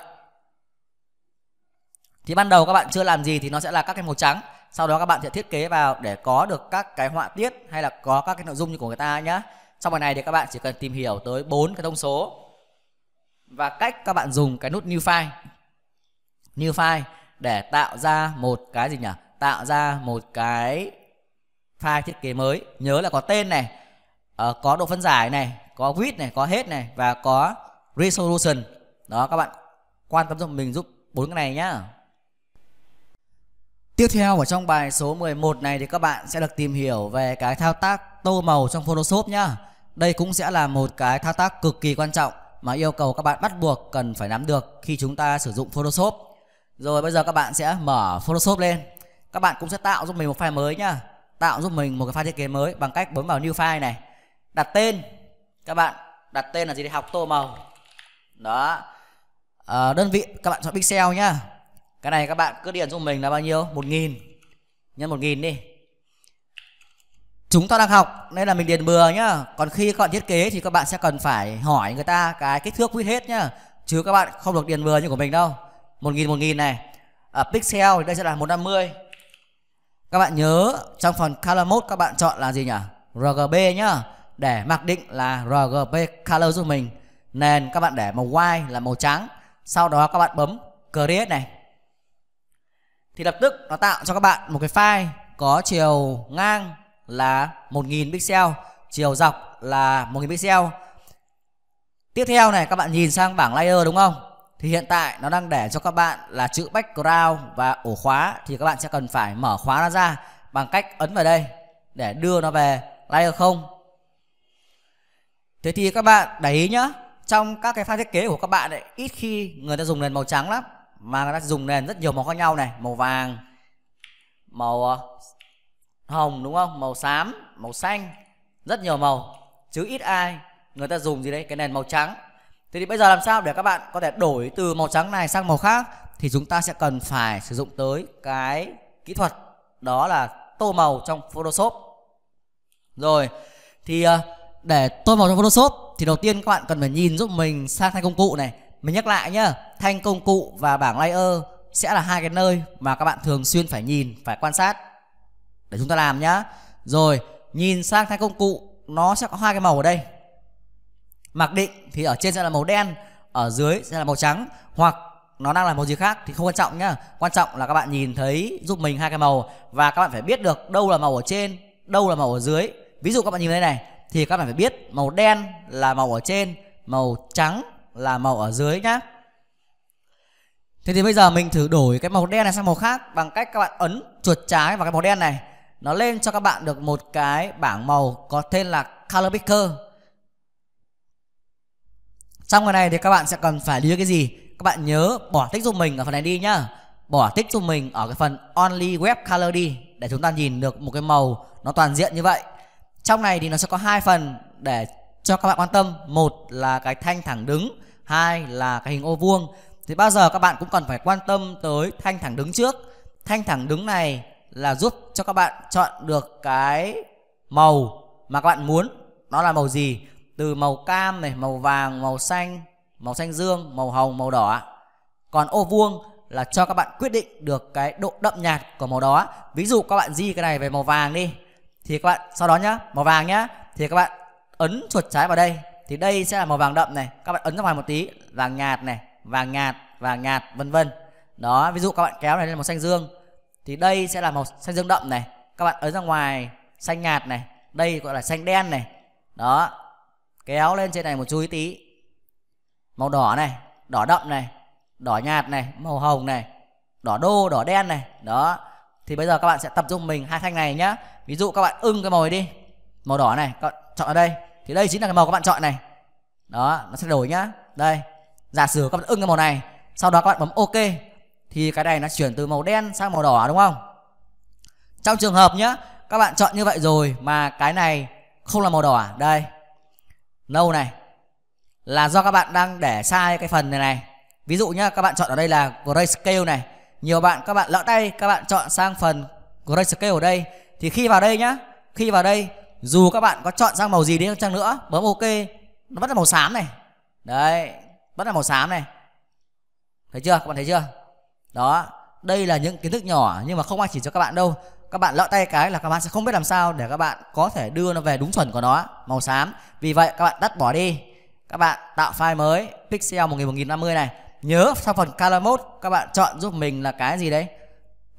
thì ban đầu các bạn chưa làm gì thì nó sẽ là các cái màu trắng sau đó các bạn sẽ thiết kế vào để có được các cái họa tiết hay là có các cái nội dung như của người ta nhé trong bài này thì các bạn chỉ cần tìm hiểu tới bốn cái thông số và cách các bạn dùng cái nút new file new file để tạo ra một cái gì nhỉ tạo ra một cái file thiết kế mới nhớ là có tên này ờ, có độ phân giải này có width này có hết này và có resolution đó các bạn quan tâm giúp mình giúp bốn cái này nhá Tiếp theo ở trong bài số 11 này thì các bạn sẽ được tìm hiểu về cái thao tác tô màu trong Photoshop nhá. Đây cũng sẽ là một cái thao tác cực kỳ quan trọng mà yêu cầu các bạn bắt buộc cần phải nắm được khi chúng ta sử dụng Photoshop. Rồi bây giờ các bạn sẽ mở Photoshop lên các bạn cũng sẽ tạo giúp mình một file mới nhá tạo giúp mình một cái file thiết kế mới bằng cách bấm vào new file này đặt tên các bạn đặt tên là gì để học tô màu đó à, đơn vị các bạn chọn pixel nhá cái này các bạn cứ điền giúp mình là bao nhiêu một nghìn nhân một nghìn đi chúng ta đang học nên là mình điền bừa nhá còn khi các bạn thiết kế thì các bạn sẽ cần phải hỏi người ta cái kích thước width hết nhá chứ các bạn không được điền bừa như của mình đâu một nghìn một nghìn này ở ờ, pixel thì đây sẽ là 150 các bạn nhớ trong phần color mode các bạn chọn là gì nhỉ? RGB nhá. Để mặc định là RGB color giúp mình. Nền các bạn để màu white là màu trắng. Sau đó các bạn bấm create này. Thì lập tức nó tạo cho các bạn một cái file có chiều ngang là 1000 pixel, chiều dọc là 1000 pixel. Tiếp theo này các bạn nhìn sang bảng layer đúng không? thì hiện tại nó đang để cho các bạn là chữ background và ổ khóa thì các bạn sẽ cần phải mở khóa nó ra bằng cách ấn vào đây để đưa nó về layer không thế thì các bạn để ý nhá trong các cái pha thiết kế của các bạn ấy, ít khi người ta dùng nền màu trắng lắm mà người ta dùng nền rất nhiều màu khác nhau này màu vàng màu ờ, hồng đúng không màu xám màu xanh rất nhiều màu chứ ít ai người ta dùng gì đấy cái nền màu trắng Thế thì bây giờ làm sao để các bạn có thể đổi từ màu trắng này sang màu khác thì chúng ta sẽ cần phải sử dụng tới cái kỹ thuật đó là tô màu trong Photoshop. Rồi, thì ờ, để tô màu trong Photoshop thì đầu tiên các bạn cần phải nhìn giúp mình sang thanh công cụ này. Mình nhắc lại nhá, thanh công cụ và bảng layer sẽ là hai cái nơi mà các bạn thường xuyên phải nhìn, phải quan sát để chúng ta làm nhá. Rồi, nhìn sang thanh công cụ nó sẽ có hai cái màu ở đây mặc định thì ở trên sẽ là màu đen ở dưới sẽ là màu trắng hoặc nó đang là màu gì khác thì không quan trọng nhá quan trọng là các bạn nhìn thấy giúp mình hai cái màu và các bạn phải biết được đâu là màu ở trên đâu là màu ở dưới ví dụ các bạn nhìn thấy này thì các bạn phải biết màu đen là màu ở trên màu trắng là màu ở dưới nhá thế thì bây giờ mình thử đổi cái màu đen này sang màu khác bằng cách các bạn ấn chuột trái vào cái màu đen này nó lên cho các bạn được một cái bảng màu có tên là color picker trong cái này thì các bạn sẽ cần phải lưu cái gì các bạn nhớ bỏ tích giúp mình ở phần này đi nhá bỏ tích giúp mình ở cái phần only web color đi để chúng ta nhìn được một cái màu nó toàn diện như vậy trong này thì nó sẽ có hai phần để cho các bạn quan tâm một là cái thanh thẳng đứng hai là cái hình ô vuông thì bao giờ các bạn cũng cần phải quan tâm tới thanh thẳng đứng trước thanh thẳng đứng này là giúp cho các bạn chọn được cái màu mà các bạn muốn nó là màu gì từ màu cam này màu vàng màu xanh màu xanh dương màu hồng màu đỏ còn ô vuông là cho các bạn quyết định được cái độ đậm nhạt của màu đó ví dụ các bạn di cái này về màu vàng đi thì các bạn sau đó nhá màu vàng nhá thì các bạn ấn chuột trái vào đây thì đây sẽ là màu vàng đậm này các bạn ấn ra ngoài một tí vàng nhạt này vàng nhạt vàng nhạt vân vân đó ví dụ các bạn kéo này lên màu xanh dương thì đây sẽ là màu xanh dương đậm này các bạn ấn ra ngoài xanh nhạt này đây gọi là xanh đen này đó kéo lên trên này một chút tí màu đỏ này đỏ đậm này đỏ nhạt này màu hồng này đỏ đô đỏ đen này đó thì bây giờ các bạn sẽ tập trung mình hai thanh này nhá ví dụ các bạn ưng cái màu này đi màu đỏ này các bạn chọn ở đây thì đây chính là cái màu các bạn chọn này đó nó sẽ đổi nhá đây giả sử các bạn ưng cái màu này sau đó các bạn bấm ok thì cái này nó chuyển từ màu đen sang màu đỏ đúng không trong trường hợp nhá các bạn chọn như vậy rồi mà cái này không là màu đỏ à? đây nâu này là do các bạn đang để sai cái phần này này ví dụ nhá các bạn chọn ở đây là grayscale này nhiều bạn các bạn lỡ tay các bạn chọn sang phần grayscale ở đây thì khi vào đây nhá khi vào đây dù các bạn có chọn sang màu gì đi chăng nữa bấm ok nó vẫn là màu xám này đấy vẫn là màu xám này thấy chưa các bạn thấy chưa đó đây là những kiến thức nhỏ nhưng mà không ai chỉ cho các bạn đâu các bạn lỡ tay cái là các bạn sẽ không biết làm sao để các bạn có thể đưa nó về đúng chuẩn của nó màu xám vì vậy các bạn tắt bỏ đi các bạn tạo file mới pixel một 1050 này nhớ trong phần color mode các bạn chọn giúp mình là cái gì đấy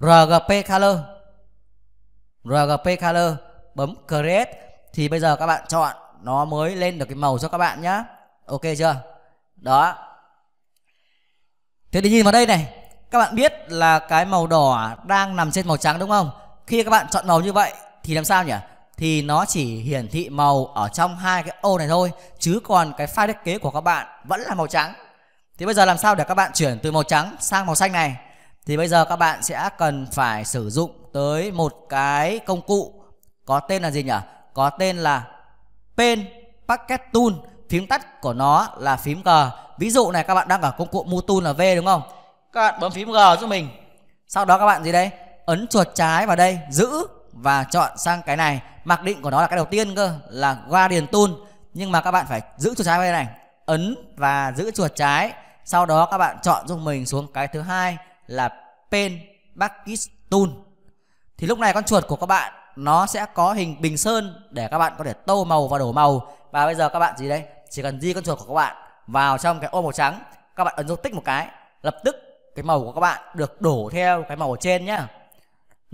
rgp color rgp color bấm create thì bây giờ các bạn chọn nó mới lên được cái màu cho các bạn nhá ok chưa đó thế thì nhìn vào đây này các bạn biết là cái màu đỏ đang nằm trên màu trắng đúng không khi các bạn chọn màu như vậy thì làm sao nhỉ thì nó chỉ hiển thị màu ở trong hai cái ô này thôi chứ còn cái file thiết kế của các bạn vẫn là màu trắng thì bây giờ làm sao để các bạn chuyển từ màu trắng sang màu xanh này thì bây giờ các bạn sẽ cần phải sử dụng tới một cái công cụ có tên là gì nhỉ có tên là pen packet tool phím tắt của nó là phím g ví dụ này các bạn đang ở công cụ mu tool là v đúng không các bạn bấm phím g giúp mình sau đó các bạn gì đấy? ấn chuột trái vào đây giữ và chọn sang cái này mặc định của nó là cái đầu tiên cơ là guardian tool nhưng mà các bạn phải giữ chuột trái vào đây này ấn và giữ chuột trái sau đó các bạn chọn giúp mình xuống cái thứ hai là pen bucket tool thì lúc này con chuột của các bạn nó sẽ có hình bình sơn để các bạn có thể tô màu và đổ màu và bây giờ các bạn gì đây chỉ cần di con chuột của các bạn vào trong cái ô màu trắng các bạn ấn dấu tích một cái lập tức cái màu của các bạn được đổ theo cái màu ở trên nhá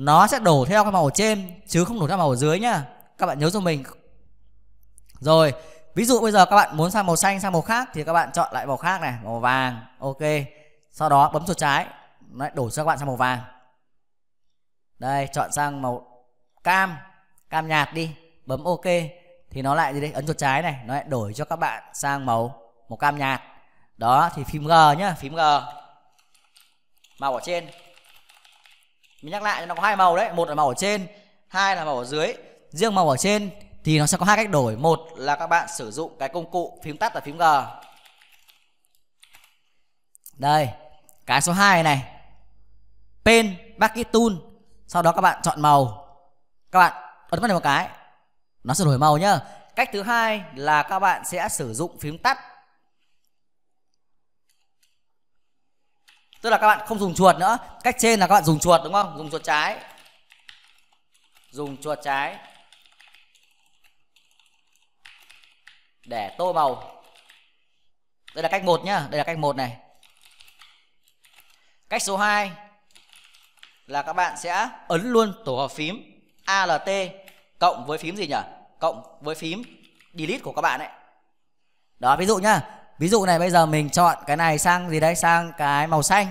nó sẽ đổ theo cái màu trên chứ không đổ theo màu dưới nhá các bạn nhớ cho mình rồi ví dụ bây giờ các bạn muốn sang màu xanh sang màu khác thì các bạn chọn lại màu khác này màu vàng ok sau đó bấm chuột trái Đấy, đổi cho các bạn sang màu vàng đây chọn sang màu cam cam nhạt đi bấm ok thì nó lại gì đây ấn chuột trái này nó lại đổi cho các bạn sang màu màu cam nhạt đó thì phím g nhá phím g màu ở trên mình nhắc lại nó có hai màu đấy một là màu ở trên hai là màu ở dưới riêng màu ở trên thì nó sẽ có hai cách đổi một là các bạn sử dụng cái công cụ phím tắt là phím g đây cái số 2 này pen bucket tool sau đó các bạn chọn màu các bạn ấn vào một cái nó sẽ đổi màu nhá cách thứ hai là các bạn sẽ sử dụng phím tắt tức là các bạn không dùng chuột nữa cách trên là các bạn dùng chuột đúng không dùng chuột trái dùng chuột trái để tô màu đây là cách một nhá đây là cách một này cách số 2 là các bạn sẽ ấn luôn tổ hợp phím alt cộng với phím gì nhỉ cộng với phím delete của các bạn ấy đó ví dụ nhá ví dụ này bây giờ mình chọn cái này sang gì đấy sang cái màu xanh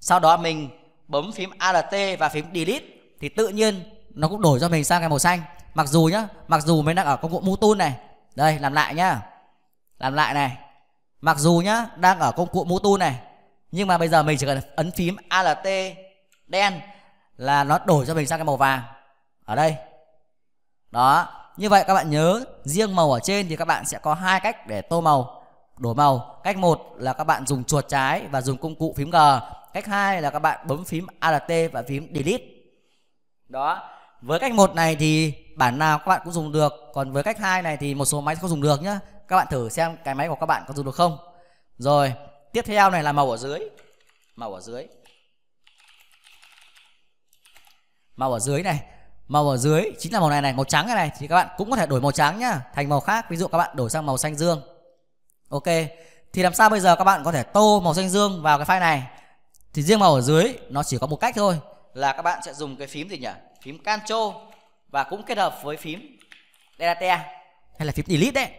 sau đó mình bấm phím alt và phím delete thì tự nhiên nó cũng đổi cho mình sang cái màu xanh mặc dù nhá mặc dù mình đang ở công cụ move tool này đây làm lại nhá làm lại này mặc dù nhá đang ở công cụ move tool này nhưng mà bây giờ mình chỉ cần ấn phím alt đen là nó đổi cho mình sang cái màu vàng ở đây đó như vậy các bạn nhớ riêng màu ở trên thì các bạn sẽ có hai cách để tô màu đổi màu cách một là các bạn dùng chuột trái và dùng công cụ phím G cách hai là các bạn bấm phím Alt và phím Delete đó với cách một này thì bản nào các bạn cũng dùng được còn với cách hai này thì một số máy không dùng được nhá các bạn thử xem cái máy của các bạn có dùng được không rồi tiếp theo này là màu ở dưới màu ở dưới màu ở dưới này màu ở dưới chính là màu này này màu trắng này này thì các bạn cũng có thể đổi màu trắng nhá thành màu khác ví dụ các bạn đổi sang màu xanh dương ok thì làm sao bây giờ các bạn có thể tô màu xanh dương vào cái file này thì riêng màu ở dưới nó chỉ có một cách thôi là các bạn sẽ dùng cái phím gì nhỉ phím Ctrl và cũng kết hợp với phím delete hay là phím delete đấy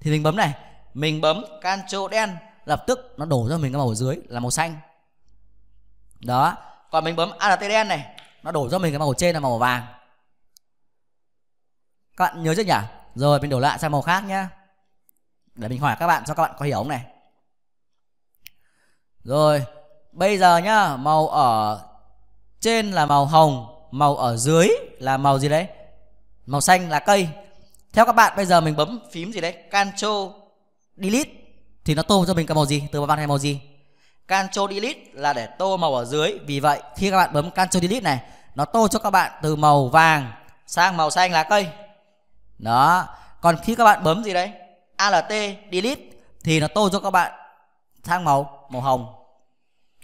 thì mình bấm này mình bấm Ctrl đen lập tức nó đổ ra mình cái màu ở dưới là màu xanh đó còn mình bấm alt đen này nó đổ ra mình cái màu trên là màu vàng các bạn nhớ chưa nhỉ rồi mình đổ lại sang màu khác nhé để mình hỏi các bạn cho các bạn có hiểu không này rồi bây giờ nhá màu ở trên là màu hồng màu ở dưới là màu gì đấy màu xanh là cây theo các bạn bây giờ mình bấm phím gì đấy Ctrl Delete thì nó tô cho mình cái màu gì từ màu vàng hay màu gì Ctrl Delete là để tô màu ở dưới vì vậy khi các bạn bấm Ctrl Delete này nó tô cho các bạn từ màu vàng sang màu xanh lá cây đó còn khi các bạn bấm gì đấy alt delete thì nó tô cho các bạn sang màu màu hồng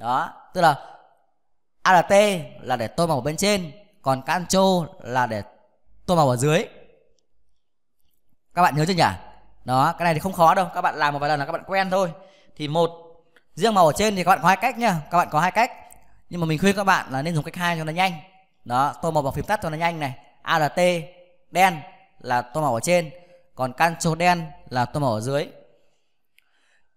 đó tức là alt là để tô màu ở bên trên còn Cancho là để tô màu ở dưới các bạn nhớ chưa nhỉ đó cái này thì không khó đâu các bạn làm một vài lần là các bạn quen thôi thì một riêng màu ở trên thì các bạn có hai cách nhá các bạn có hai cách nhưng mà mình khuyên các bạn là nên dùng cách hai cho nó nhanh đó tô màu vào phím tắt cho nó nhanh này alt đen là tô màu ở trên còn can số đen là tô màu ở dưới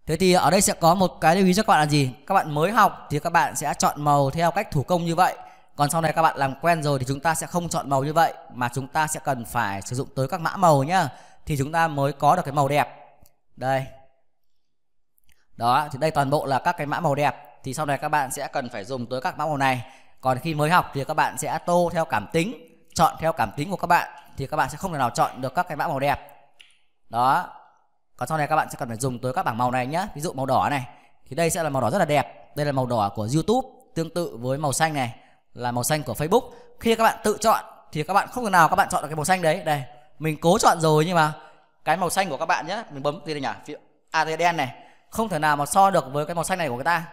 thế thì ở đây sẽ có một cái lưu ý cho các bạn là gì các bạn mới học thì các bạn sẽ chọn màu theo cách thủ công như vậy còn sau này các bạn làm quen rồi thì chúng ta sẽ không chọn màu như vậy mà chúng ta sẽ cần phải sử dụng tới các mã màu nhá thì chúng ta mới có được cái màu đẹp đây đó thì đây toàn bộ là các cái mã màu đẹp thì sau này các bạn sẽ cần phải dùng tới các mã màu này còn khi mới học thì các bạn sẽ tô theo cảm tính chọn theo cảm tính của các bạn thì các bạn sẽ không thể nào chọn được các cái mã màu đẹp đó còn sau này các bạn sẽ cần phải dùng tới các bảng màu này nhé ví dụ màu đỏ này thì đây sẽ là màu đỏ rất là đẹp đây là màu đỏ của youtube tương tự với màu xanh này là màu xanh của facebook khi các bạn tự chọn thì các bạn không thể nào các bạn chọn được cái màu xanh đấy đây mình cố chọn rồi nhưng mà cái màu xanh của các bạn nhé mình bấm gì đây nhỉ à cái đen này không thể nào mà so được với cái màu xanh này của người ta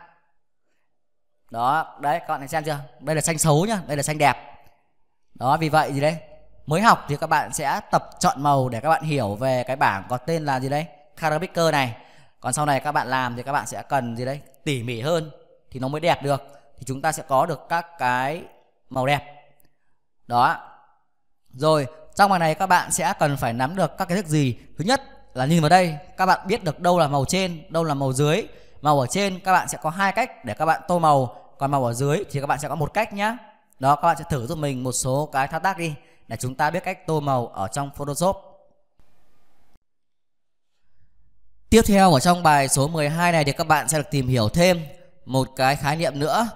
đó đấy các bạn thấy xem chưa đây là xanh xấu nhá đây là xanh đẹp đó vì vậy gì đấy mới học thì các bạn sẽ tập chọn màu để các bạn hiểu về cái bảng có tên là gì đấy Carabicker này còn sau này các bạn làm thì các bạn sẽ cần gì đấy tỉ mỉ hơn thì nó mới đẹp được thì chúng ta sẽ có được các cái màu đẹp đó rồi trong bài này các bạn sẽ cần phải nắm được các cái thức gì thứ nhất là nhìn vào đây các bạn biết được đâu là màu trên đâu là màu dưới màu ở trên các bạn sẽ có hai cách để các bạn tô màu còn màu ở dưới thì các bạn sẽ có một cách nhá đó các bạn sẽ thử giúp mình một số cái thao tác đi để chúng ta biết cách tô màu ở trong Photoshop. Tiếp theo ở trong bài số 12 này thì các bạn sẽ được tìm hiểu thêm một cái khái niệm nữa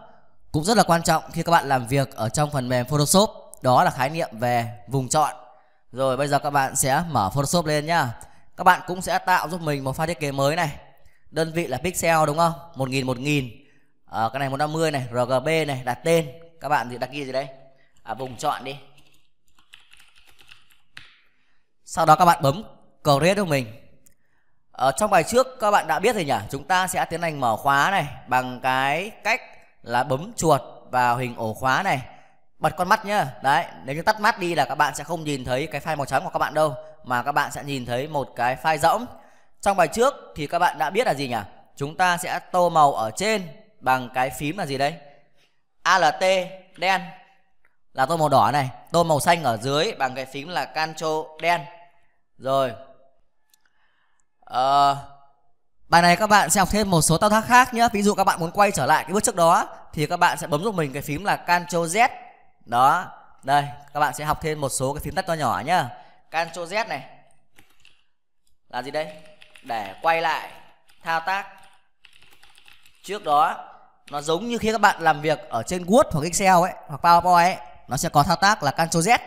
cũng rất là quan trọng khi các bạn làm việc ở trong phần mềm Photoshop đó là khái niệm về vùng chọn. Rồi bây giờ các bạn sẽ mở Photoshop lên nhá. Các bạn cũng sẽ tạo giúp mình một file thiết kế mới này. Đơn vị là pixel đúng không? 1000 1000. À, cái này 150 này, RGB này, đặt tên. Các bạn thì đặt ghi gì đây? À, vùng chọn đi sau đó các bạn bấm create của mình ở ờ, trong bài trước các bạn đã biết rồi nhỉ chúng ta sẽ tiến hành mở khóa này bằng cái cách là bấm chuột vào hình ổ khóa này bật con mắt nhá đấy nếu như tắt mắt đi là các bạn sẽ không nhìn thấy cái file màu trắng của các bạn đâu mà các bạn sẽ nhìn thấy một cái file rỗng trong bài trước thì các bạn đã biết là gì nhỉ chúng ta sẽ tô màu ở trên bằng cái phím là gì đây alt đen là tô màu đỏ này tô màu xanh ở dưới bằng cái phím là Ctrl đen rồi à, bài này các bạn sẽ học thêm một số thao tác khác nhé ví dụ các bạn muốn quay trở lại cái bước trước đó thì các bạn sẽ bấm giúp mình cái phím là Ctrl Z đó đây các bạn sẽ học thêm một số cái phím tắt to nhỏ nhá Ctrl Z này là gì đây để quay lại thao tác trước đó nó giống như khi các bạn làm việc ở trên Word hoặc Excel ấy hoặc PowerPoint ấy nó sẽ có thao tác là Ctrl Z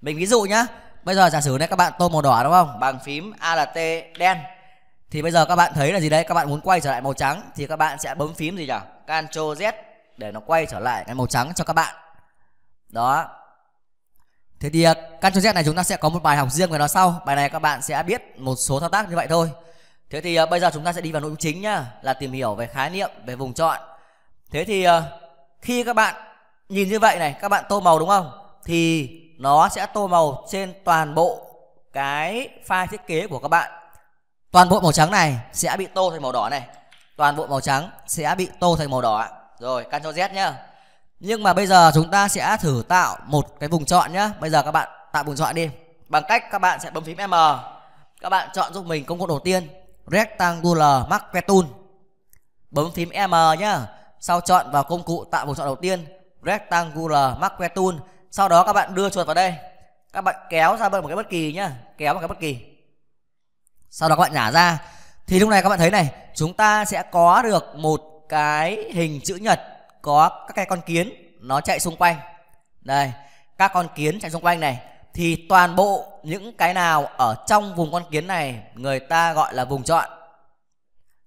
mình ví dụ nhá bây giờ giả sử đây các bạn tô màu đỏ đúng không bằng phím alt đen thì bây giờ các bạn thấy là gì đấy các bạn muốn quay trở lại màu trắng thì các bạn sẽ bấm phím gì nhỉ Ctrl Z để nó quay trở lại cái màu trắng cho các bạn đó thế thì à, Ctrl Z này chúng ta sẽ có một bài học riêng về nó sau bài này các bạn sẽ biết một số thao tác như vậy thôi thế thì à, bây giờ chúng ta sẽ đi vào nội dung chính nhá là tìm hiểu về khái niệm về vùng chọn thế thì à, khi các bạn nhìn như vậy này các bạn tô màu đúng không thì nó sẽ tô màu trên toàn bộ cái file thiết kế của các bạn toàn bộ màu trắng này sẽ bị tô thành màu đỏ này toàn bộ màu trắng sẽ bị tô thành màu đỏ rồi Ctrl Z nhá nhưng mà bây giờ chúng ta sẽ thử tạo một cái vùng chọn nhá bây giờ các bạn tạo vùng chọn đi bằng cách các bạn sẽ bấm phím M các bạn chọn giúp mình công cụ đầu tiên Rectangular Marker Tool bấm phím M nhá sau chọn vào công cụ tạo vùng chọn đầu tiên Rectangular Marker Tool sau đó các bạn đưa chuột vào đây các bạn kéo ra một cái bất kỳ nhá kéo một cái bất kỳ sau đó các bạn nhả ra thì lúc này các bạn thấy này chúng ta sẽ có được một cái hình chữ nhật có các cái con kiến nó chạy xung quanh đây các con kiến chạy xung quanh này thì toàn bộ những cái nào ở trong vùng con kiến này người ta gọi là vùng chọn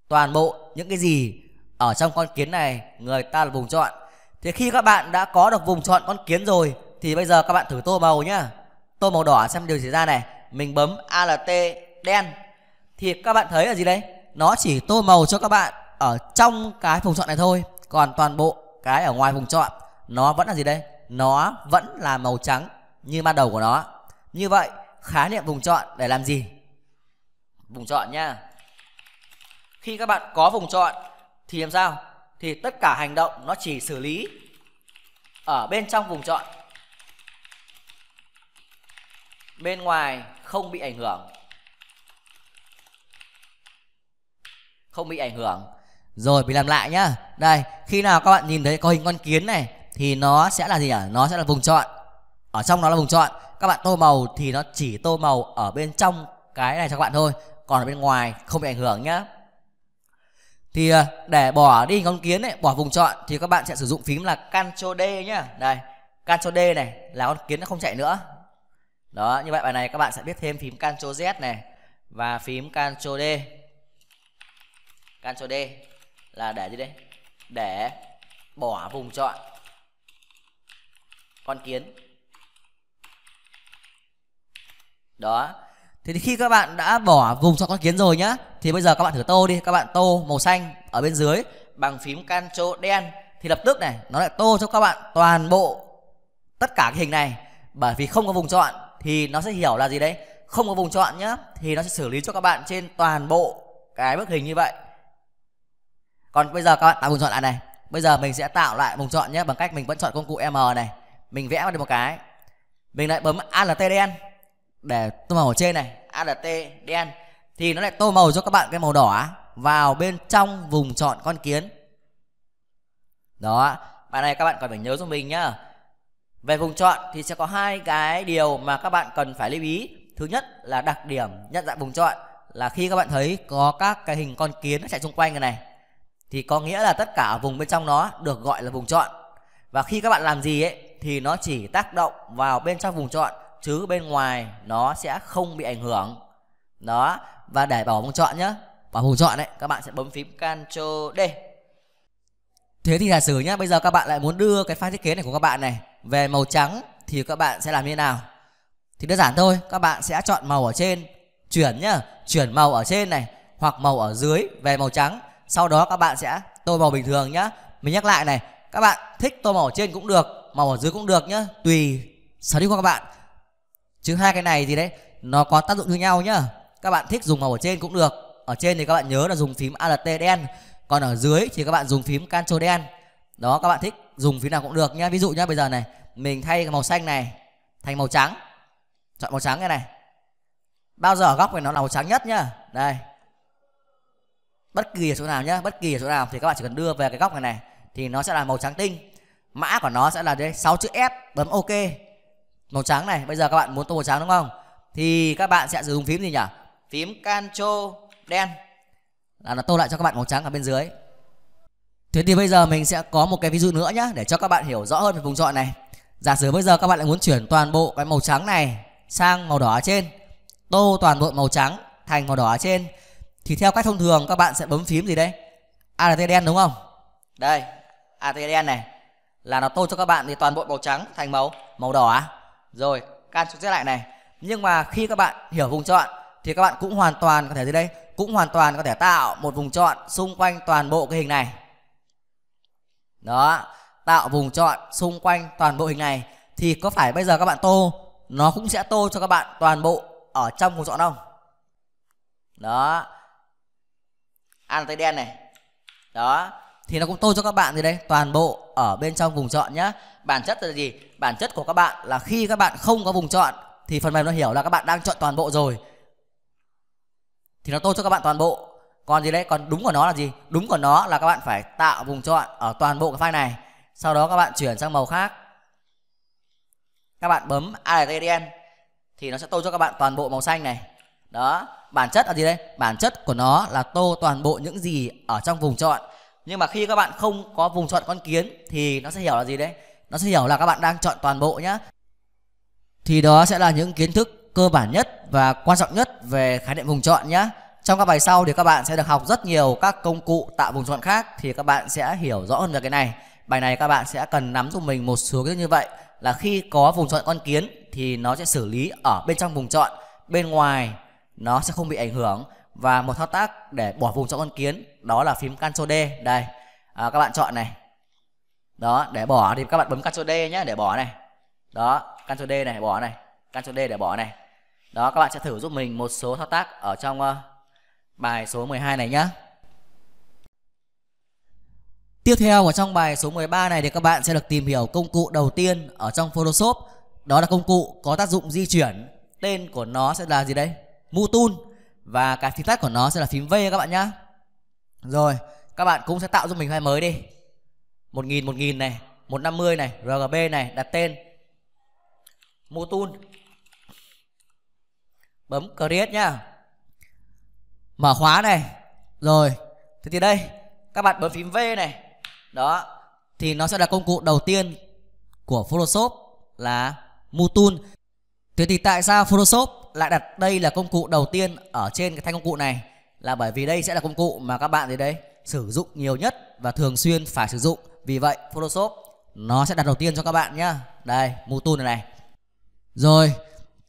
toàn bộ những cái gì ở trong con kiến này người ta là vùng chọn thì khi các bạn đã có được vùng chọn con kiến rồi thì bây giờ các bạn thử tô màu nhá tô màu đỏ xem điều gì ra này mình bấm alt đen thì các bạn thấy là gì đấy nó chỉ tô màu cho các bạn ở trong cái vùng chọn này thôi còn toàn bộ cái ở ngoài vùng chọn nó vẫn là gì đây nó vẫn là màu trắng như ban đầu của nó như vậy khái niệm vùng chọn để làm gì vùng chọn nhá. khi các bạn có vùng chọn thì làm sao thì tất cả hành động nó chỉ xử lý ở bên trong vùng chọn bên ngoài không bị ảnh hưởng không bị ảnh hưởng rồi mình làm lại nhá đây khi nào các bạn nhìn thấy có hình con kiến này thì nó sẽ là gì nhỉ nó sẽ là vùng chọn ở trong nó là vùng chọn các bạn tô màu thì nó chỉ tô màu ở bên trong cái này cho các bạn thôi còn ở bên ngoài không bị ảnh hưởng nhá thì à, để bỏ đi hình con kiến này bỏ vùng chọn thì các bạn sẽ sử dụng phím là Ctrl D nhá đây Ctrl D này là con kiến nó không chạy nữa đó như vậy bài này các bạn sẽ biết thêm phím Ctrl Z này và phím Ctrl D Ctrl D là để gì đây để bỏ vùng chọn con kiến đó thì khi các bạn đã bỏ vùng chọn con kiến rồi nhá thì bây giờ các bạn thử tô đi các bạn tô màu xanh ở bên dưới bằng phím Ctrl đen thì lập tức này nó lại tô cho các bạn toàn bộ tất cả cái hình này bởi vì không có vùng chọn thì nó sẽ hiểu là gì đấy không có vùng chọn nhá thì nó sẽ xử lý cho các bạn trên toàn bộ cái bức hình như vậy còn bây giờ các bạn tạo vùng chọn lại này bây giờ mình sẽ tạo lại vùng chọn nhé bằng cách mình vẫn chọn công cụ m này mình vẽ được một cái mình lại bấm alt đen để tô màu ở trên này alt đen thì nó lại tô màu cho các bạn cái màu đỏ vào bên trong vùng chọn con kiến đó bài này các bạn còn phải nhớ cho mình nhá về vùng chọn thì sẽ có hai cái điều mà các bạn cần phải lưu ý. Thứ nhất là đặc điểm nhận dạng vùng chọn là khi các bạn thấy có các cái hình con kiến nó chạy xung quanh cái này thì có nghĩa là tất cả vùng bên trong nó được gọi là vùng chọn. Và khi các bạn làm gì ấy thì nó chỉ tác động vào bên trong vùng chọn chứ bên ngoài nó sẽ không bị ảnh hưởng. Đó, và để bảo vùng chọn nhé Bảo vùng chọn đấy, các bạn sẽ bấm phím Ctrl D. Thế thì giả sử nhá, bây giờ các bạn lại muốn đưa cái file thiết kế này của các bạn này về màu trắng thì các bạn sẽ làm như thế nào thì đơn giản thôi các bạn sẽ chọn màu ở trên chuyển nhá chuyển màu ở trên này hoặc màu ở dưới về màu trắng sau đó các bạn sẽ tô màu bình thường nhá mình nhắc lại này các bạn thích tô màu ở trên cũng được màu ở dưới cũng được nhá tùy sở thích của các bạn chứ hai cái này gì đấy nó có tác dụng như nhau nhá các bạn thích dùng màu ở trên cũng được ở trên thì các bạn nhớ là dùng phím alt đen còn ở dưới thì các bạn dùng phím Ctrl đen đó các bạn thích dùng phím nào cũng được nhé ví dụ nhé bây giờ này mình thay màu xanh này thành màu trắng chọn màu trắng cái này bao giờ góc này nó là màu trắng nhất nhá đây bất kỳ ở chỗ nào nhá bất kỳ ở chỗ nào thì các bạn chỉ cần đưa về cái góc này này thì nó sẽ là màu trắng tinh mã của nó sẽ là đây sáu chữ S bấm OK màu trắng này bây giờ các bạn muốn tô màu trắng đúng không thì các bạn sẽ sử dụng phím gì nhỉ phím Ctrl đen là nó tô lại cho các bạn màu trắng ở bên dưới Thế thì bây giờ mình sẽ có một cái ví dụ nữa nhé để cho các bạn hiểu rõ hơn về vùng chọn này. Giả sử bây giờ các bạn lại muốn chuyển toàn bộ cái màu trắng này sang màu đỏ ở trên, tô toàn bộ màu trắng thành màu đỏ ở trên thì theo cách thông thường các bạn sẽ bấm phím gì đây? alt đen đúng không? Đây, alt đen này là nó tô cho các bạn thì toàn bộ màu trắng thành màu màu đỏ. Rồi, Ctrl Z lại này. Nhưng mà khi các bạn hiểu vùng chọn thì các bạn cũng hoàn toàn có thể gì đây? Cũng hoàn toàn có thể tạo một vùng chọn xung quanh toàn bộ cái hình này đó tạo vùng chọn xung quanh toàn bộ hình này thì có phải bây giờ các bạn tô nó cũng sẽ tô cho các bạn toàn bộ ở trong vùng chọn không đó a tay đen này đó thì nó cũng tô cho các bạn gì đây toàn bộ ở bên trong vùng chọn nhá bản chất là gì bản chất của các bạn là khi các bạn không có vùng chọn thì phần mềm nó hiểu là các bạn đang chọn toàn bộ rồi thì nó tô cho các bạn toàn bộ còn gì đấy còn đúng của nó là gì đúng của nó là các bạn phải tạo vùng chọn ở toàn bộ cái file này sau đó các bạn chuyển sang màu khác các bạn bấm ARTDN thì nó sẽ tô cho các bạn toàn bộ màu xanh này đó bản chất là gì đây bản chất của nó là tô toàn bộ những gì ở trong vùng chọn nhưng mà khi các bạn không có vùng chọn con kiến thì nó sẽ hiểu là gì đấy nó sẽ hiểu là các bạn đang chọn toàn bộ nhá thì đó sẽ là những kiến thức cơ bản nhất và quan trọng nhất về khái niệm vùng chọn nhé trong các bài sau thì các bạn sẽ được học rất nhiều các công cụ tạo vùng chọn khác thì các bạn sẽ hiểu rõ hơn về cái này bài này các bạn sẽ cần nắm giúp mình một số cái như vậy là khi có vùng chọn con kiến thì nó sẽ xử lý ở bên trong vùng chọn bên ngoài nó sẽ không bị ảnh hưởng và một thao tác để bỏ vùng chọn con kiến đó là phím Ctrl D đây à, các bạn chọn này đó để bỏ thì các bạn bấm Ctrl D nhé để bỏ này đó Ctrl D này bỏ này Ctrl D để bỏ này đó các bạn sẽ thử giúp mình một số thao tác ở trong uh, bài số 12 này nhé. Tiếp theo ở trong bài số 13 này thì các bạn sẽ được tìm hiểu công cụ đầu tiên ở trong Photoshop. Đó là công cụ có tác dụng di chuyển. Tên của nó sẽ là gì đây? Mu tool và cái phím tắt của nó sẽ là phím V các bạn nhé. Rồi, các bạn cũng sẽ tạo cho mình file mới đi. 1000 1000 này, 150 này, RGB này, đặt tên Mu tool. Bấm create nhá mở khóa này rồi thế thì đây các bạn bấm phím V này đó thì nó sẽ là công cụ đầu tiên của Photoshop là Moodle thế thì tại sao Photoshop lại đặt đây là công cụ đầu tiên ở trên cái thanh công cụ này là bởi vì đây sẽ là công cụ mà các bạn gì đấy sử dụng nhiều nhất và thường xuyên phải sử dụng vì vậy Photoshop nó sẽ đặt đầu tiên cho các bạn nhá đây Moodle này này rồi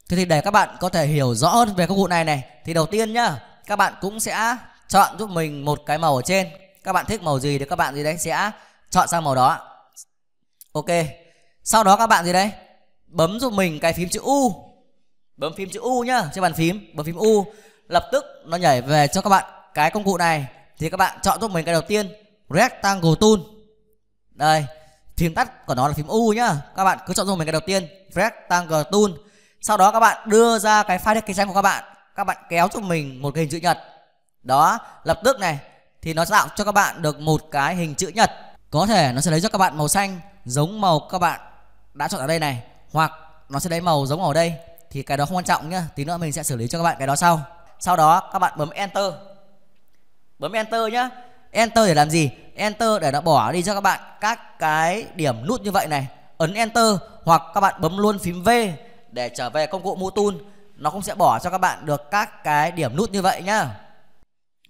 thế thì để các bạn có thể hiểu rõ hơn về công cụ này này thì đầu tiên nhá các bạn cũng sẽ chọn giúp mình một cái màu ở trên các bạn thích màu gì thì các bạn gì đấy sẽ chọn sang màu đó ok sau đó các bạn gì đấy bấm giúp mình cái phím chữ u bấm phím chữ u nhá trên bàn phím bấm phím u lập tức nó nhảy về cho các bạn cái công cụ này thì các bạn chọn giúp mình cái đầu tiên rectangle tool đây phím tắt của nó là phím u nhá các bạn cứ chọn giúp mình cái đầu tiên rectangle tool sau đó các bạn đưa ra cái file deck trắng của các bạn các bạn kéo cho mình một cái hình chữ nhật đó lập tức này thì nó tạo cho các bạn được một cái hình chữ nhật có thể nó sẽ lấy cho các bạn màu xanh giống màu các bạn đã chọn ở đây này hoặc nó sẽ lấy màu giống ở đây thì cái đó không quan trọng nhá tí nữa mình sẽ xử lý cho các bạn cái đó sau sau đó các bạn bấm enter bấm enter nhá enter để làm gì enter để nó bỏ đi cho các bạn các cái điểm nút như vậy này ấn enter hoặc các bạn bấm luôn phím v để trở về công cụ mu tool nó cũng sẽ bỏ cho các bạn được các cái điểm nút như vậy nhá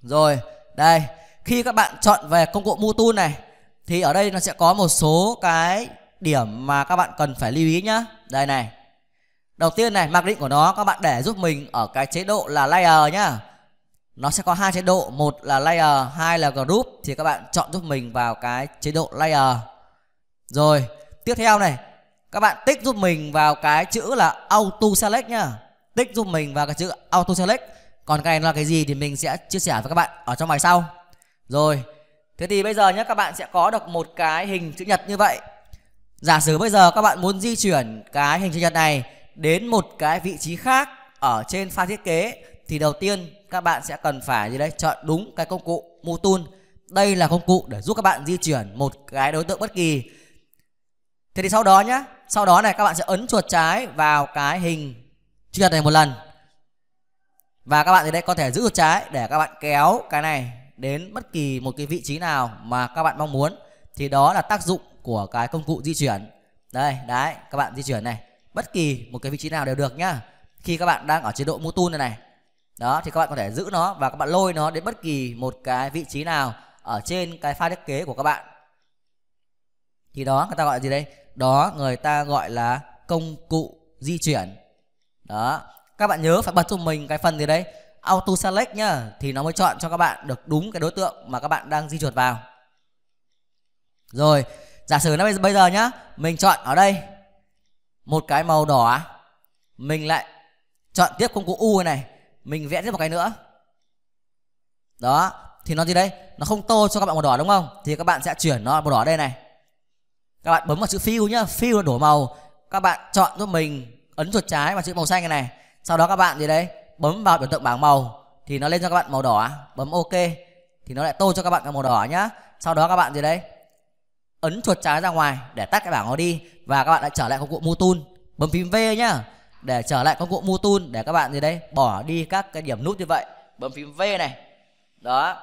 rồi đây khi các bạn chọn về công cụ Mutu này thì ở đây nó sẽ có một số cái điểm mà các bạn cần phải lưu ý nhá đây này đầu tiên này mặc định của nó các bạn để giúp mình ở cái chế độ là layer nhá nó sẽ có hai chế độ một là layer hai là group thì các bạn chọn giúp mình vào cái chế độ layer rồi tiếp theo này các bạn tích giúp mình vào cái chữ là auto select nhá tích giúp mình và cái chữ auto select còn cái này là cái gì thì mình sẽ chia sẻ với các bạn ở trong bài sau rồi thế thì bây giờ nhé các bạn sẽ có được một cái hình chữ nhật như vậy giả sử bây giờ các bạn muốn di chuyển cái hình chữ nhật này đến một cái vị trí khác ở trên pha thiết kế thì đầu tiên các bạn sẽ cần phải gì đấy chọn đúng cái công cụ mu tool đây là công cụ để giúp các bạn di chuyển một cái đối tượng bất kỳ thế thì sau đó nhé sau đó này các bạn sẽ ấn chuột trái vào cái hình chữ nhật này một lần và các bạn thì đây có thể giữ một trái để các bạn kéo cái này đến bất kỳ một cái vị trí nào mà các bạn mong muốn thì đó là tác dụng của cái công cụ di chuyển đây đấy các bạn di chuyển này bất kỳ một cái vị trí nào đều được nhá khi các bạn đang ở chế độ mua tun này này đó thì các bạn có thể giữ nó và các bạn lôi nó đến bất kỳ một cái vị trí nào ở trên cái file thiết kế của các bạn thì đó người ta gọi là gì đây đó người ta gọi là công cụ di chuyển đó các bạn nhớ phải bật cho mình cái phần gì đấy auto select nhá thì nó mới chọn cho các bạn được đúng cái đối tượng mà các bạn đang di chuột vào rồi giả sử nó bây giờ nhá mình chọn ở đây một cái màu đỏ mình lại chọn tiếp công cụ u này mình vẽ tiếp một cái nữa đó thì nó gì đấy nó không tô cho các bạn màu đỏ đúng không thì các bạn sẽ chuyển nó màu đỏ đây này các bạn bấm vào chữ fill nhá fill là đổ màu các bạn chọn cho mình ấn chuột trái và chữ màu xanh này này sau đó các bạn gì đấy bấm vào biểu tượng bảng màu thì nó lên cho các bạn màu đỏ bấm ok thì nó lại tô cho các bạn cái màu đỏ nhá sau đó các bạn gì đấy ấn chuột trái ra ngoài để tắt cái bảng nó đi và các bạn lại trở lại công cụ mu tool bấm phím v nhá để trở lại công cụ mu tool để các bạn gì đấy bỏ đi các cái điểm nút như vậy bấm phím v này đó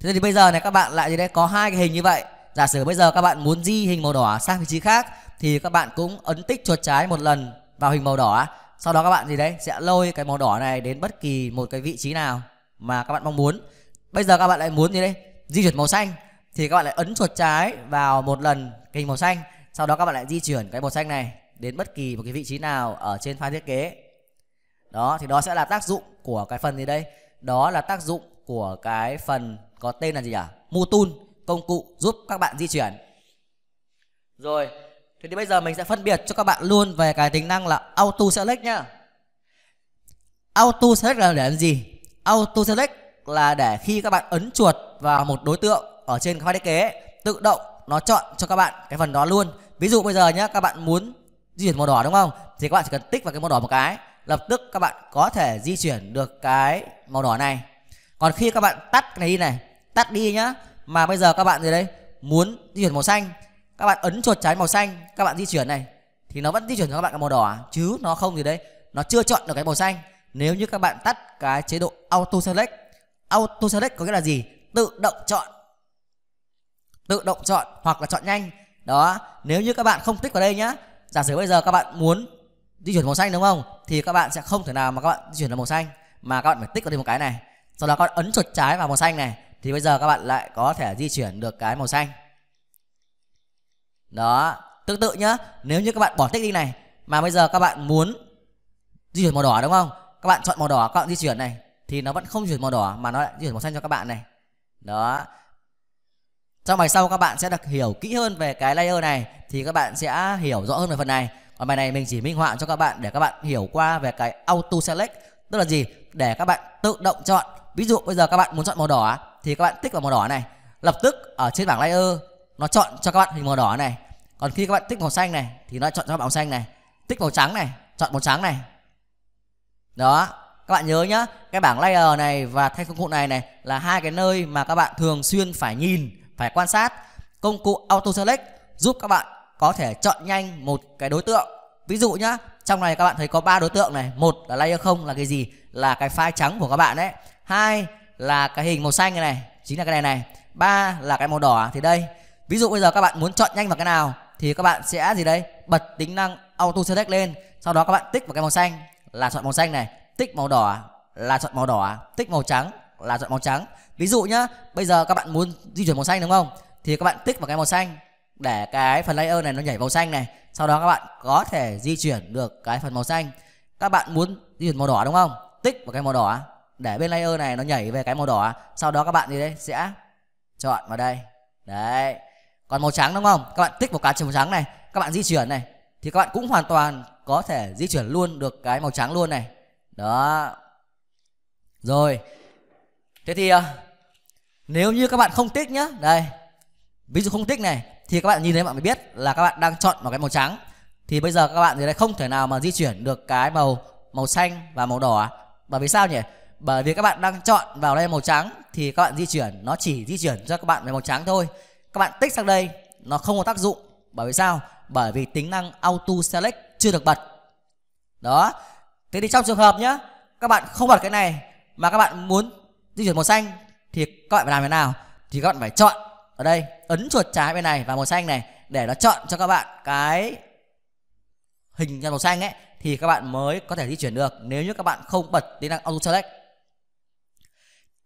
thế thì bây giờ này các bạn lại gì đấy có hai cái hình như vậy giả sử bây giờ các bạn muốn di hình màu đỏ sang vị trí khác thì các bạn cũng ấn tích chuột trái một lần vào hình màu đỏ sau đó các bạn gì đấy sẽ lôi cái màu đỏ này đến bất kỳ một cái vị trí nào mà các bạn mong muốn bây giờ các bạn lại muốn gì đấy di chuyển màu xanh thì các bạn lại ấn chuột trái vào một lần cái hình màu xanh sau đó các bạn lại di chuyển cái màu xanh này đến bất kỳ một cái vị trí nào ở trên file thiết kế đó thì đó sẽ là tác dụng của cái phần gì đây đó là tác dụng của cái phần có tên là gì nhỉ à? Motul công cụ giúp các bạn di chuyển rồi Thế thì bây giờ mình sẽ phân biệt cho các bạn luôn về cái tính năng là auto select nhá. Auto select là để làm gì? Auto select là để khi các bạn ấn chuột vào một đối tượng ở trên các thiết kế tự động nó chọn cho các bạn cái phần đó luôn. Ví dụ bây giờ nhá, các bạn muốn di chuyển màu đỏ đúng không? Thì các bạn chỉ cần tích vào cái màu đỏ một cái, lập tức các bạn có thể di chuyển được cái màu đỏ này. Còn khi các bạn tắt cái này đi này, tắt đi nhá, mà bây giờ các bạn gì đấy muốn di chuyển màu xanh các bạn ấn chuột trái màu xanh các bạn di chuyển này thì nó vẫn di chuyển cho các bạn cái màu đỏ chứ nó không gì đấy nó chưa chọn được cái màu xanh nếu như các bạn tắt cái chế độ auto select auto select có nghĩa là gì tự động chọn tự động chọn hoặc là chọn nhanh đó nếu như các bạn không tích vào đây nhá giả sử bây giờ các bạn muốn di chuyển màu xanh đúng không thì các bạn sẽ không thể nào mà các bạn di chuyển là màu xanh mà các bạn phải tích vào đây một cái này sau đó các bạn ấn chuột trái vào màu xanh này thì bây giờ các bạn lại có thể di chuyển được cái màu xanh đó tương tự nhá nếu như các bạn bỏ tích đi này mà bây giờ các bạn muốn di chuyển màu đỏ đúng không các bạn chọn màu đỏ các bạn di chuyển này thì nó vẫn không chuyển màu đỏ mà nó lại chuyển màu xanh cho các bạn này đó trong bài sau các bạn sẽ được hiểu kỹ hơn về cái layer này thì các bạn sẽ hiểu rõ hơn về phần này còn bài này mình chỉ minh họa cho các bạn để các bạn hiểu qua về cái auto select tức là gì để các bạn tự động chọn ví dụ bây giờ các bạn muốn chọn màu đỏ thì các bạn tích vào màu đỏ này lập tức ở trên bảng layer nó chọn cho các bạn hình màu đỏ này còn khi các bạn tích màu xanh này thì nó chọn cho màu xanh này tích màu trắng này chọn màu trắng này đó các bạn nhớ nhá cái bảng layer này và thay công cụ này này là hai cái nơi mà các bạn thường xuyên phải nhìn phải quan sát công cụ auto select giúp các bạn có thể chọn nhanh một cái đối tượng ví dụ nhá trong này các bạn thấy có ba đối tượng này một là layer không là cái gì là cái file trắng của các bạn đấy hai là cái hình màu xanh này, này chính là cái này này ba là cái màu đỏ thì đây ví dụ bây giờ các bạn muốn chọn nhanh vào cái nào thì các bạn sẽ gì đây bật tính năng auto select lên sau đó các bạn tích vào cái màu xanh là chọn màu xanh này tích màu đỏ là chọn màu đỏ tích màu trắng là chọn màu trắng ví dụ nhá bây giờ các bạn muốn di chuyển màu xanh đúng không thì các bạn tích vào cái màu xanh để cái phần layer này nó nhảy màu xanh này sau đó các bạn có thể di chuyển được cái phần màu xanh các bạn muốn di chuyển màu đỏ đúng không tích vào cái màu đỏ để bên layer này nó nhảy về cái màu đỏ sau đó các bạn gì đây sẽ chọn vào đây đấy còn màu trắng đúng không các bạn tích một cá màu trắng này các bạn di chuyển này thì các bạn cũng hoàn toàn có thể di chuyển luôn được cái màu trắng luôn này đó rồi thế thì ờ, nếu như các bạn không tích nhá đây ví dụ không tích này thì các bạn nhìn thấy bạn mới biết là các bạn đang chọn vào cái màu trắng thì bây giờ các bạn thì lại không thể nào mà di chuyển được cái màu màu xanh và màu đỏ bởi vì sao nhỉ bởi vì các bạn đang chọn vào đây màu trắng thì các bạn di chuyển nó chỉ di chuyển cho các bạn về màu trắng thôi các bạn tích sang đây nó không có tác dụng bởi vì sao bởi vì tính năng auto select chưa được bật đó thế thì trong trường hợp nhá các bạn không bật cái này mà các bạn muốn di chuyển màu xanh thì các bạn phải làm thế nào thì các bạn phải chọn ở đây ấn chuột trái bên này vào màu xanh này để nó chọn cho các bạn cái hình màu xanh ấy thì các bạn mới có thể di chuyển được nếu như các bạn không bật tính năng auto select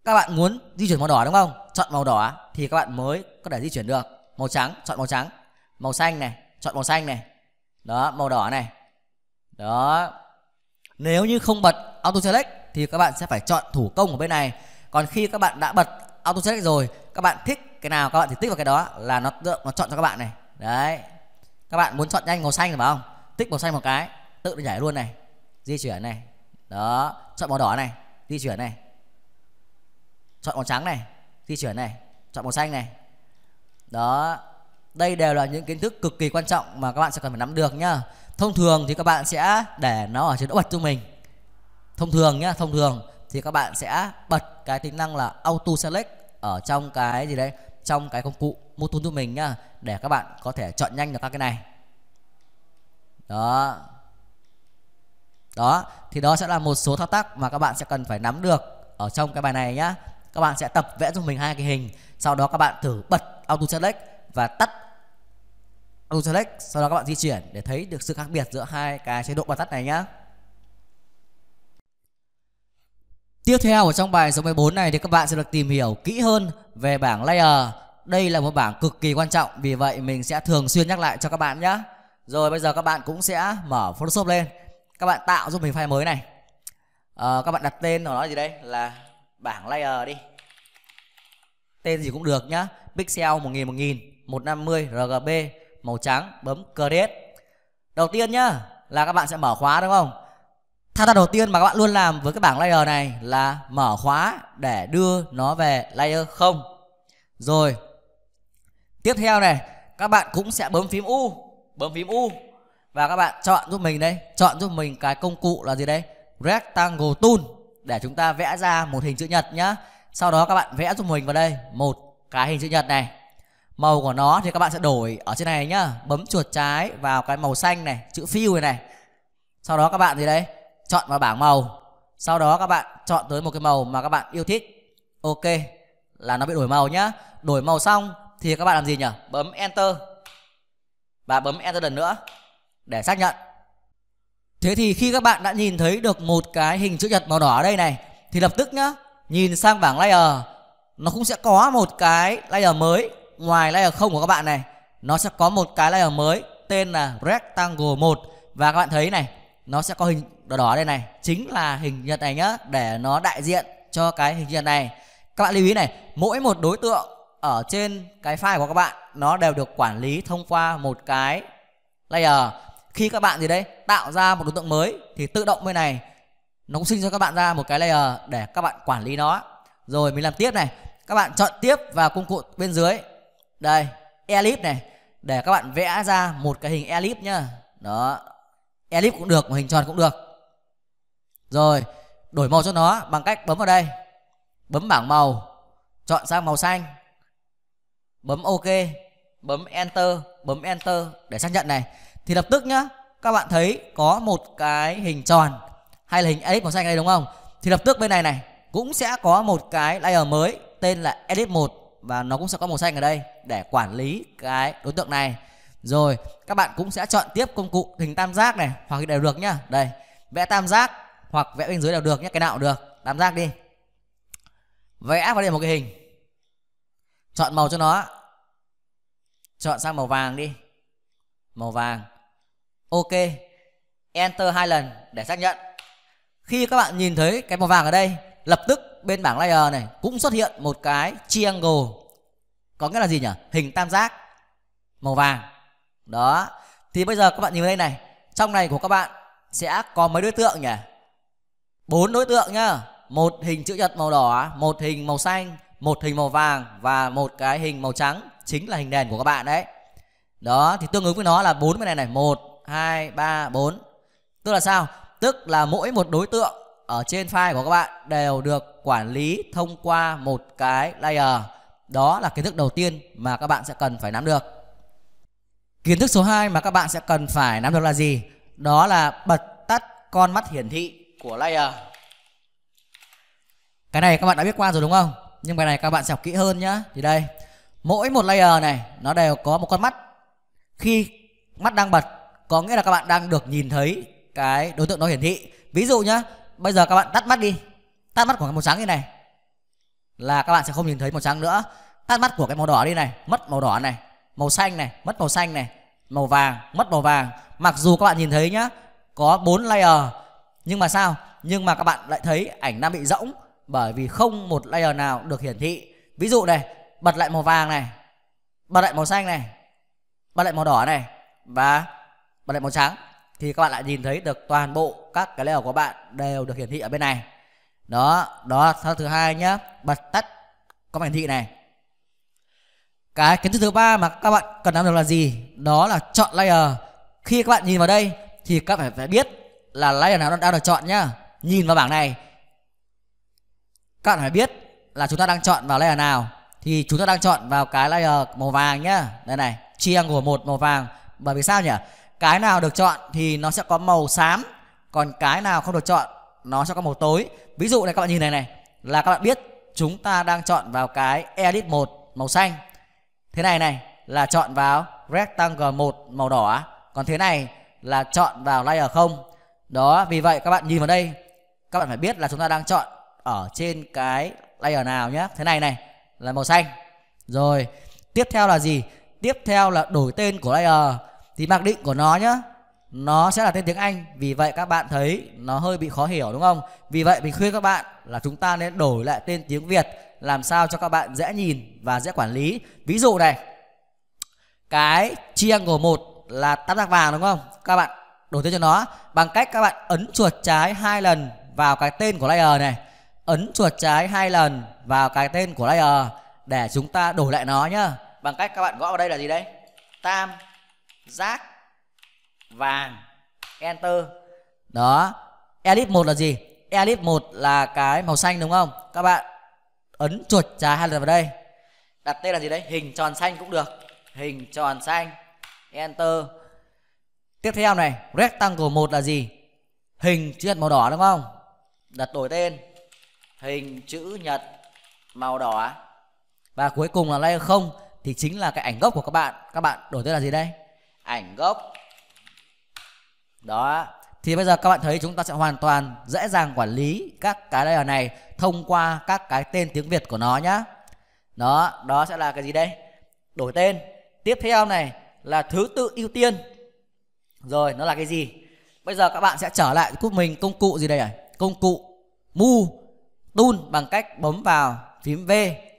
các bạn muốn di chuyển màu đỏ đúng không chọn màu đỏ thì các bạn mới có thể di chuyển được màu trắng chọn màu trắng màu xanh này chọn màu xanh này đó màu đỏ này đó nếu như không bật auto select thì các bạn sẽ phải chọn thủ công ở bên này còn khi các bạn đã bật auto select rồi các bạn thích cái nào các bạn thì tích vào cái đó là nó tự nó chọn cho các bạn này đấy các bạn muốn chọn nhanh màu xanh phải không tích màu xanh một cái tự nhảy luôn này di chuyển này đó chọn màu đỏ này di chuyển này chọn màu trắng này di chuyển này chọn màu xanh này đó đây đều là những kiến thức cực kỳ quan trọng mà các bạn sẽ cần phải nắm được nhá thông thường thì các bạn sẽ để nó ở chế độ bật cho mình thông thường nhá thông thường thì các bạn sẽ bật cái tính năng là auto select ở trong cái gì đấy trong cái công cụ Motul cho mình nhá để các bạn có thể chọn nhanh được các cái này đó đó thì đó sẽ là một số thao tác mà các bạn sẽ cần phải nắm được ở trong cái bài này nhá các bạn sẽ tập vẽ cho mình hai cái hình sau đó các bạn thử bật auto select và tắt auto select sau đó các bạn di chuyển để thấy được sự khác biệt giữa hai cái chế độ bật tắt này nhá Tiếp theo ở trong bài số 14 này thì các bạn sẽ được tìm hiểu kỹ hơn về bảng layer. Đây là một bảng cực kỳ quan trọng vì vậy mình sẽ thường xuyên nhắc lại cho các bạn nhé. Rồi bây giờ các bạn cũng sẽ mở Photoshop lên. Các bạn tạo giúp mình file mới này. À, các bạn đặt tên của nó là gì đây? Là bảng layer đi tên gì cũng được nhá pixel 1000 1000 150 RGB màu trắng bấm create đầu tiên nhá là các bạn sẽ mở khóa đúng không thao tác đầu tiên mà các bạn luôn làm với cái bảng layer này là mở khóa để đưa nó về layer 0 rồi tiếp theo này các bạn cũng sẽ bấm phím U bấm phím U và các bạn chọn giúp mình đây chọn giúp mình cái công cụ là gì đấy rectangle tool để chúng ta vẽ ra một hình chữ nhật nhá sau đó các bạn vẽ dùng mình vào đây một cái hình chữ nhật này màu của nó thì các bạn sẽ đổi ở trên này nhá bấm chuột trái vào cái màu xanh này chữ fill này này sau đó các bạn gì đấy chọn vào bảng màu sau đó các bạn chọn tới một cái màu mà các bạn yêu thích ok là nó bị đổi màu nhá đổi màu xong thì các bạn làm gì nhỉ bấm enter và bấm enter lần nữa để xác nhận Thế thì khi các bạn đã nhìn thấy được một cái hình chữ nhật màu đỏ ở đây này thì lập tức nhá, nhìn sang bảng layer nó cũng sẽ có một cái layer mới ngoài layer không của các bạn này. Nó sẽ có một cái layer mới tên là rectangle 1 và các bạn thấy này, nó sẽ có hình đỏ đỏ đây này, chính là hình nhật này nhá để nó đại diện cho cái hình nhật này. Các bạn lưu ý này, mỗi một đối tượng ở trên cái file của các bạn nó đều được quản lý thông qua một cái layer khi các bạn gì đấy tạo ra một đối tượng mới thì tự động bên này nó cũng sinh cho các bạn ra một cái layer để các bạn quản lý nó rồi mình làm tiếp này các bạn chọn tiếp vào công cụ bên dưới đây ellipse này để các bạn vẽ ra một cái hình ellipse nhá đó ellipse cũng được một hình tròn cũng được rồi đổi màu cho nó bằng cách bấm vào đây bấm bảng màu chọn sang màu xanh bấm ok bấm enter bấm enter để xác nhận này thì lập tức nhá các bạn thấy có một cái hình tròn hay là hình edit màu xanh đây đúng không thì lập tức bên này này cũng sẽ có một cái layer mới tên là edit 1 và nó cũng sẽ có màu xanh ở đây để quản lý cái đối tượng này rồi các bạn cũng sẽ chọn tiếp công cụ hình tam giác này hoặc đều được nhá đây vẽ tam giác hoặc vẽ bên dưới đều được nhé cái nào cũng được tam giác đi vẽ vào đây một cái hình chọn màu cho nó chọn sang màu vàng đi màu vàng ok enter hai lần để xác nhận khi các bạn nhìn thấy cái màu vàng ở đây lập tức bên bảng layer này cũng xuất hiện một cái triangle có nghĩa là gì nhỉ hình tam giác màu vàng đó thì bây giờ các bạn nhìn đây này trong này của các bạn sẽ có mấy đối tượng nhỉ bốn đối tượng nhá một hình chữ nhật màu đỏ một hình màu xanh một hình màu vàng và một cái hình màu trắng chính là hình nền của các bạn đấy đó thì tương ứng với nó là bốn cái này này một 2, 3, 4. Tức là sao? Tức là mỗi một đối tượng ở trên file của các bạn đều được quản lý thông qua một cái layer. Đó là kiến thức đầu tiên mà các bạn sẽ cần phải nắm được. Kiến thức số 2 mà các bạn sẽ cần phải nắm được là gì? Đó là bật tắt con mắt hiển thị của layer. Cái này các bạn đã biết qua rồi đúng không? Nhưng cái này các bạn sẽ học kỹ hơn nhá. Thì đây, mỗi một layer này nó đều có một con mắt. Khi mắt đang bật có nghĩa là các bạn đang được nhìn thấy cái đối tượng nó hiển thị ví dụ nhá bây giờ các bạn tắt mắt đi tắt mắt của cái màu trắng như này là các bạn sẽ không nhìn thấy màu trắng nữa tắt mắt của cái màu đỏ đi này mất màu đỏ này màu xanh này mất màu xanh này màu vàng mất màu vàng mặc dù các bạn nhìn thấy nhá có 4 layer nhưng mà sao nhưng mà các bạn lại thấy ảnh đang bị rỗng bởi vì không một layer nào được hiển thị ví dụ này bật lại màu vàng này bật lại màu xanh này bật lại màu đỏ này và bật đèn màu trắng thì các bạn lại nhìn thấy được toàn bộ các cái layer của bạn đều được hiển thị ở bên này đó đó thứ thứ hai nhá bật tắt có hiển thị này cái kiến thức thứ ba mà các bạn cần nắm được là gì đó là chọn layer khi các bạn nhìn vào đây thì các bạn phải, phải biết là layer nào đang được chọn nhá nhìn vào bảng này các bạn phải biết là chúng ta đang chọn vào layer nào thì chúng ta đang chọn vào cái layer màu vàng nhá đây này của một màu vàng bởi vì sao nhỉ cái nào được chọn thì nó sẽ có màu xám còn cái nào không được chọn nó sẽ có màu tối ví dụ này các bạn nhìn này này là các bạn biết chúng ta đang chọn vào cái edit 1 màu xanh thế này này là chọn vào rectangle 1 màu đỏ còn thế này là chọn vào layer 0 đó vì vậy các bạn nhìn vào đây các bạn phải biết là chúng ta đang chọn ở trên cái layer nào nhé thế này này là màu xanh rồi tiếp theo là gì tiếp theo là đổi tên của layer thì mặc định của nó nhá nó sẽ là tên tiếng Anh vì vậy các bạn thấy nó hơi bị khó hiểu đúng không vì vậy mình khuyên các bạn là chúng ta nên đổi lại tên tiếng Việt làm sao cho các bạn dễ nhìn và dễ quản lý ví dụ này cái triangle một là tam giác vàng đúng không các bạn đổi tên cho nó bằng cách các bạn ấn chuột trái hai lần vào cái tên của layer này ấn chuột trái hai lần vào cái tên của layer để chúng ta đổi lại nó nhá bằng cách các bạn gõ vào đây là gì đấy tam rác vàng enter đó elip một là gì elip một là cái màu xanh đúng không các bạn ấn chuột trái hai lần vào đây đặt tên là gì đấy hình tròn xanh cũng được hình tròn xanh enter tiếp theo này rectangle một là gì hình chữ nhật màu đỏ đúng không đặt đổi tên hình chữ nhật màu đỏ và cuối cùng là layer không thì chính là cái ảnh gốc của các bạn các bạn đổi tên là gì đây ảnh gốc đó thì bây giờ các bạn thấy chúng ta sẽ hoàn toàn dễ dàng quản lý các cái layer này thông qua các cái tên tiếng Việt của nó nhá đó đó sẽ là cái gì đây đổi tên tiếp theo này là thứ tự ưu tiên rồi nó là cái gì bây giờ các bạn sẽ trở lại của mình công cụ gì đây ạ à? công cụ mu tool bằng cách bấm vào phím V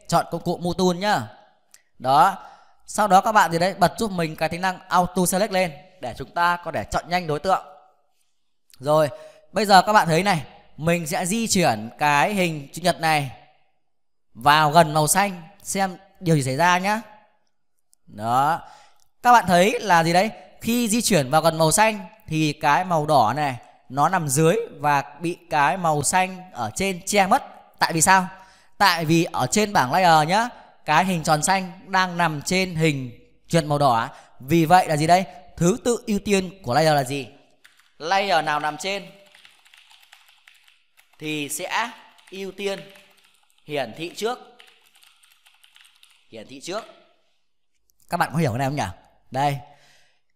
chọn công cụ mu tool nhá đó sau đó các bạn gì đấy bật giúp mình cái tính năng auto select lên để chúng ta có thể chọn nhanh đối tượng rồi bây giờ các bạn thấy này mình sẽ di chuyển cái hình chữ nhật này vào gần màu xanh xem điều gì xảy ra nhá đó các bạn thấy là gì đấy khi di chuyển vào gần màu xanh thì cái màu đỏ này nó nằm dưới và bị cái màu xanh ở trên che mất tại vì sao tại vì ở trên bảng layer nhá cái hình tròn xanh đang nằm trên hình trượt màu đỏ vì vậy là gì đây thứ tự ưu tiên của layer là gì layer nào nằm trên thì sẽ ưu tiên hiển thị trước hiển thị trước các bạn có hiểu cái này không nhỉ đây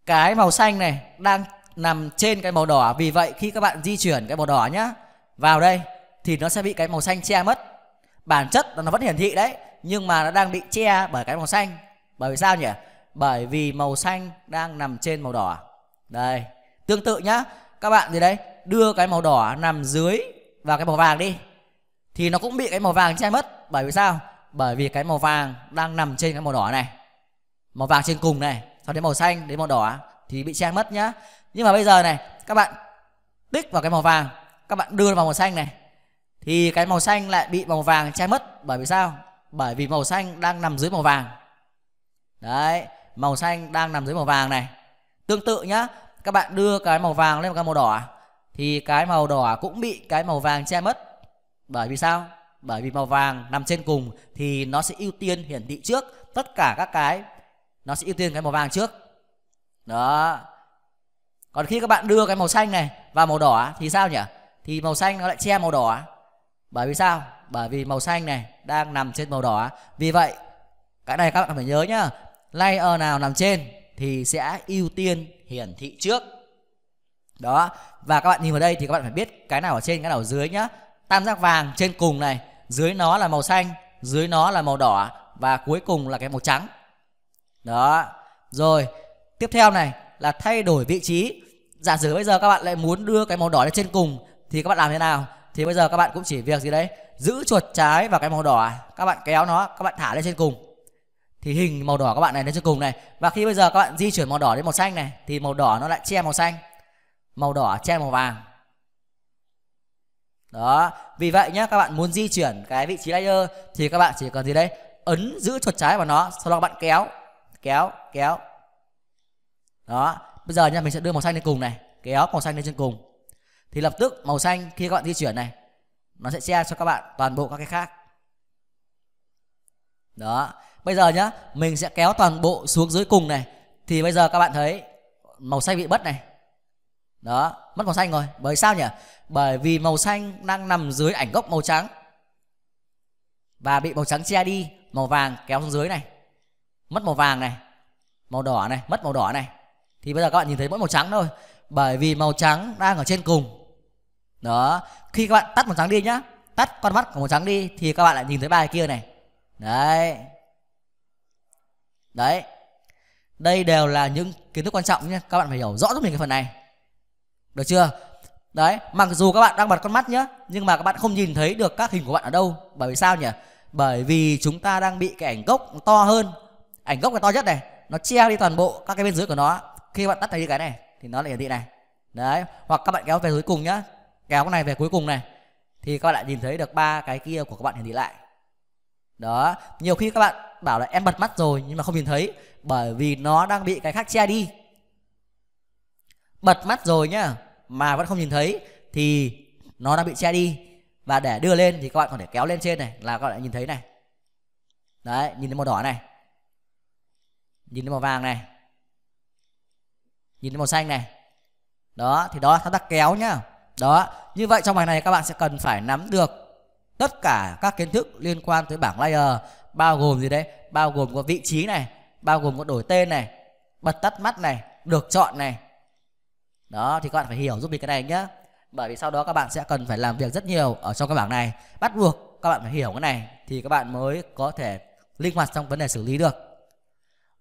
cái màu xanh này đang nằm trên cái màu đỏ vì vậy khi các bạn di chuyển cái màu đỏ nhá vào đây thì nó sẽ bị cái màu xanh che mất bản chất là nó vẫn hiển thị đấy nhưng mà nó đang bị che bởi cái màu xanh bởi vì sao nhỉ bởi vì màu xanh đang nằm trên màu đỏ đây tương tự nhá các bạn gì đấy đưa cái màu đỏ nằm dưới vào cái màu vàng đi thì nó cũng bị cái màu vàng che mất bởi vì sao bởi vì cái màu vàng đang nằm trên cái màu đỏ này màu vàng trên cùng này sau đến màu xanh đến màu đỏ thì bị che mất nhá nhưng mà bây giờ này các bạn tích vào cái màu vàng các bạn đưa vào màu xanh này thì cái màu xanh lại bị màu vàng che mất bởi vì sao bởi vì màu xanh đang nằm dưới màu vàng đấy màu xanh đang nằm dưới màu vàng này tương tự nhá các bạn đưa cái màu vàng lên cái màu đỏ thì cái màu đỏ cũng bị cái màu vàng che mất bởi vì sao bởi vì màu vàng nằm trên cùng thì nó sẽ ưu tiên hiển thị trước tất cả các cái nó sẽ ưu tiên cái màu vàng trước đó còn khi các bạn đưa cái màu xanh này vào màu đỏ thì sao nhỉ thì màu xanh nó lại che màu đỏ bởi vì sao bởi vì màu xanh này đang nằm trên màu đỏ vì vậy cái này các bạn phải nhớ nhá layer nào nằm trên thì sẽ ưu tiên hiển thị trước đó và các bạn nhìn vào đây thì các bạn phải biết cái nào ở trên cái nào ở dưới nhá tam giác vàng trên cùng này dưới nó là màu xanh dưới nó là màu đỏ và cuối cùng là cái màu trắng đó rồi tiếp theo này là thay đổi vị trí giả sử bây giờ các bạn lại muốn đưa cái màu đỏ lên trên cùng thì các bạn làm thế nào thì bây giờ các bạn cũng chỉ việc gì đấy giữ chuột trái và cái màu đỏ à. các bạn kéo nó các bạn thả lên trên cùng thì hình màu đỏ các bạn này lên trên cùng này và khi bây giờ các bạn di chuyển màu đỏ đến màu xanh này thì màu đỏ nó lại che màu xanh màu đỏ che màu vàng đó vì vậy nhá các bạn muốn di chuyển cái vị trí layer thì các bạn chỉ cần gì đấy ấn giữ chuột trái vào nó sau đó các bạn kéo kéo kéo đó bây giờ nha mình sẽ đưa màu xanh lên cùng này kéo màu xanh lên trên cùng thì lập tức màu xanh khi các bạn di chuyển này nó sẽ che cho các bạn toàn bộ các cái khác đó bây giờ nhá mình sẽ kéo toàn bộ xuống dưới cùng này thì bây giờ các bạn thấy màu xanh bị mất này đó mất màu xanh rồi bởi sao nhỉ bởi vì màu xanh đang nằm dưới ảnh gốc màu trắng và bị màu trắng che đi màu vàng kéo xuống dưới này mất màu vàng này màu đỏ này mất màu đỏ này thì bây giờ các bạn nhìn thấy mỗi màu trắng thôi bởi vì màu trắng đang ở trên cùng đó khi các bạn tắt màu trắng đi nhá tắt con mắt của màu trắng đi thì các bạn lại nhìn thấy bài kia này đấy đấy đây đều là những kiến thức quan trọng nhé các bạn phải hiểu rõ giúp mình cái phần này được chưa đấy mặc dù các bạn đang bật con mắt nhé nhưng mà các bạn không nhìn thấy được các hình của bạn ở đâu bởi vì sao nhỉ bởi vì chúng ta đang bị cái ảnh gốc to hơn ảnh gốc là to nhất này nó che đi toàn bộ các cái bên dưới của nó khi bạn tắt đi cái này thì nó lại hiển thị này đấy hoặc các bạn kéo về dưới cùng nhá kéo cái này về cuối cùng này thì các bạn lại nhìn thấy được ba cái kia của các bạn hiển thị lại đó nhiều khi các bạn bảo là em bật mắt rồi nhưng mà không nhìn thấy bởi vì nó đang bị cái khác che đi bật mắt rồi nhá mà vẫn không nhìn thấy thì nó đang bị che đi và để đưa lên thì các bạn có thể kéo lên trên này là các bạn nhìn thấy này đấy nhìn thấy màu đỏ này nhìn thấy màu vàng này nhìn thấy màu xanh này đó thì đó thao tác kéo nhá đó như vậy trong bài này các bạn sẽ cần phải nắm được tất cả các kiến thức liên quan tới bảng layer bao gồm gì đấy bao gồm có vị trí này bao gồm có đổi tên này bật tắt mắt này được chọn này đó thì các bạn phải hiểu giúp mình cái này nhá bởi vì sau đó các bạn sẽ cần phải làm việc rất nhiều ở trong cái bảng này bắt buộc các bạn phải hiểu cái này thì các bạn mới có thể linh hoạt trong vấn đề xử lý được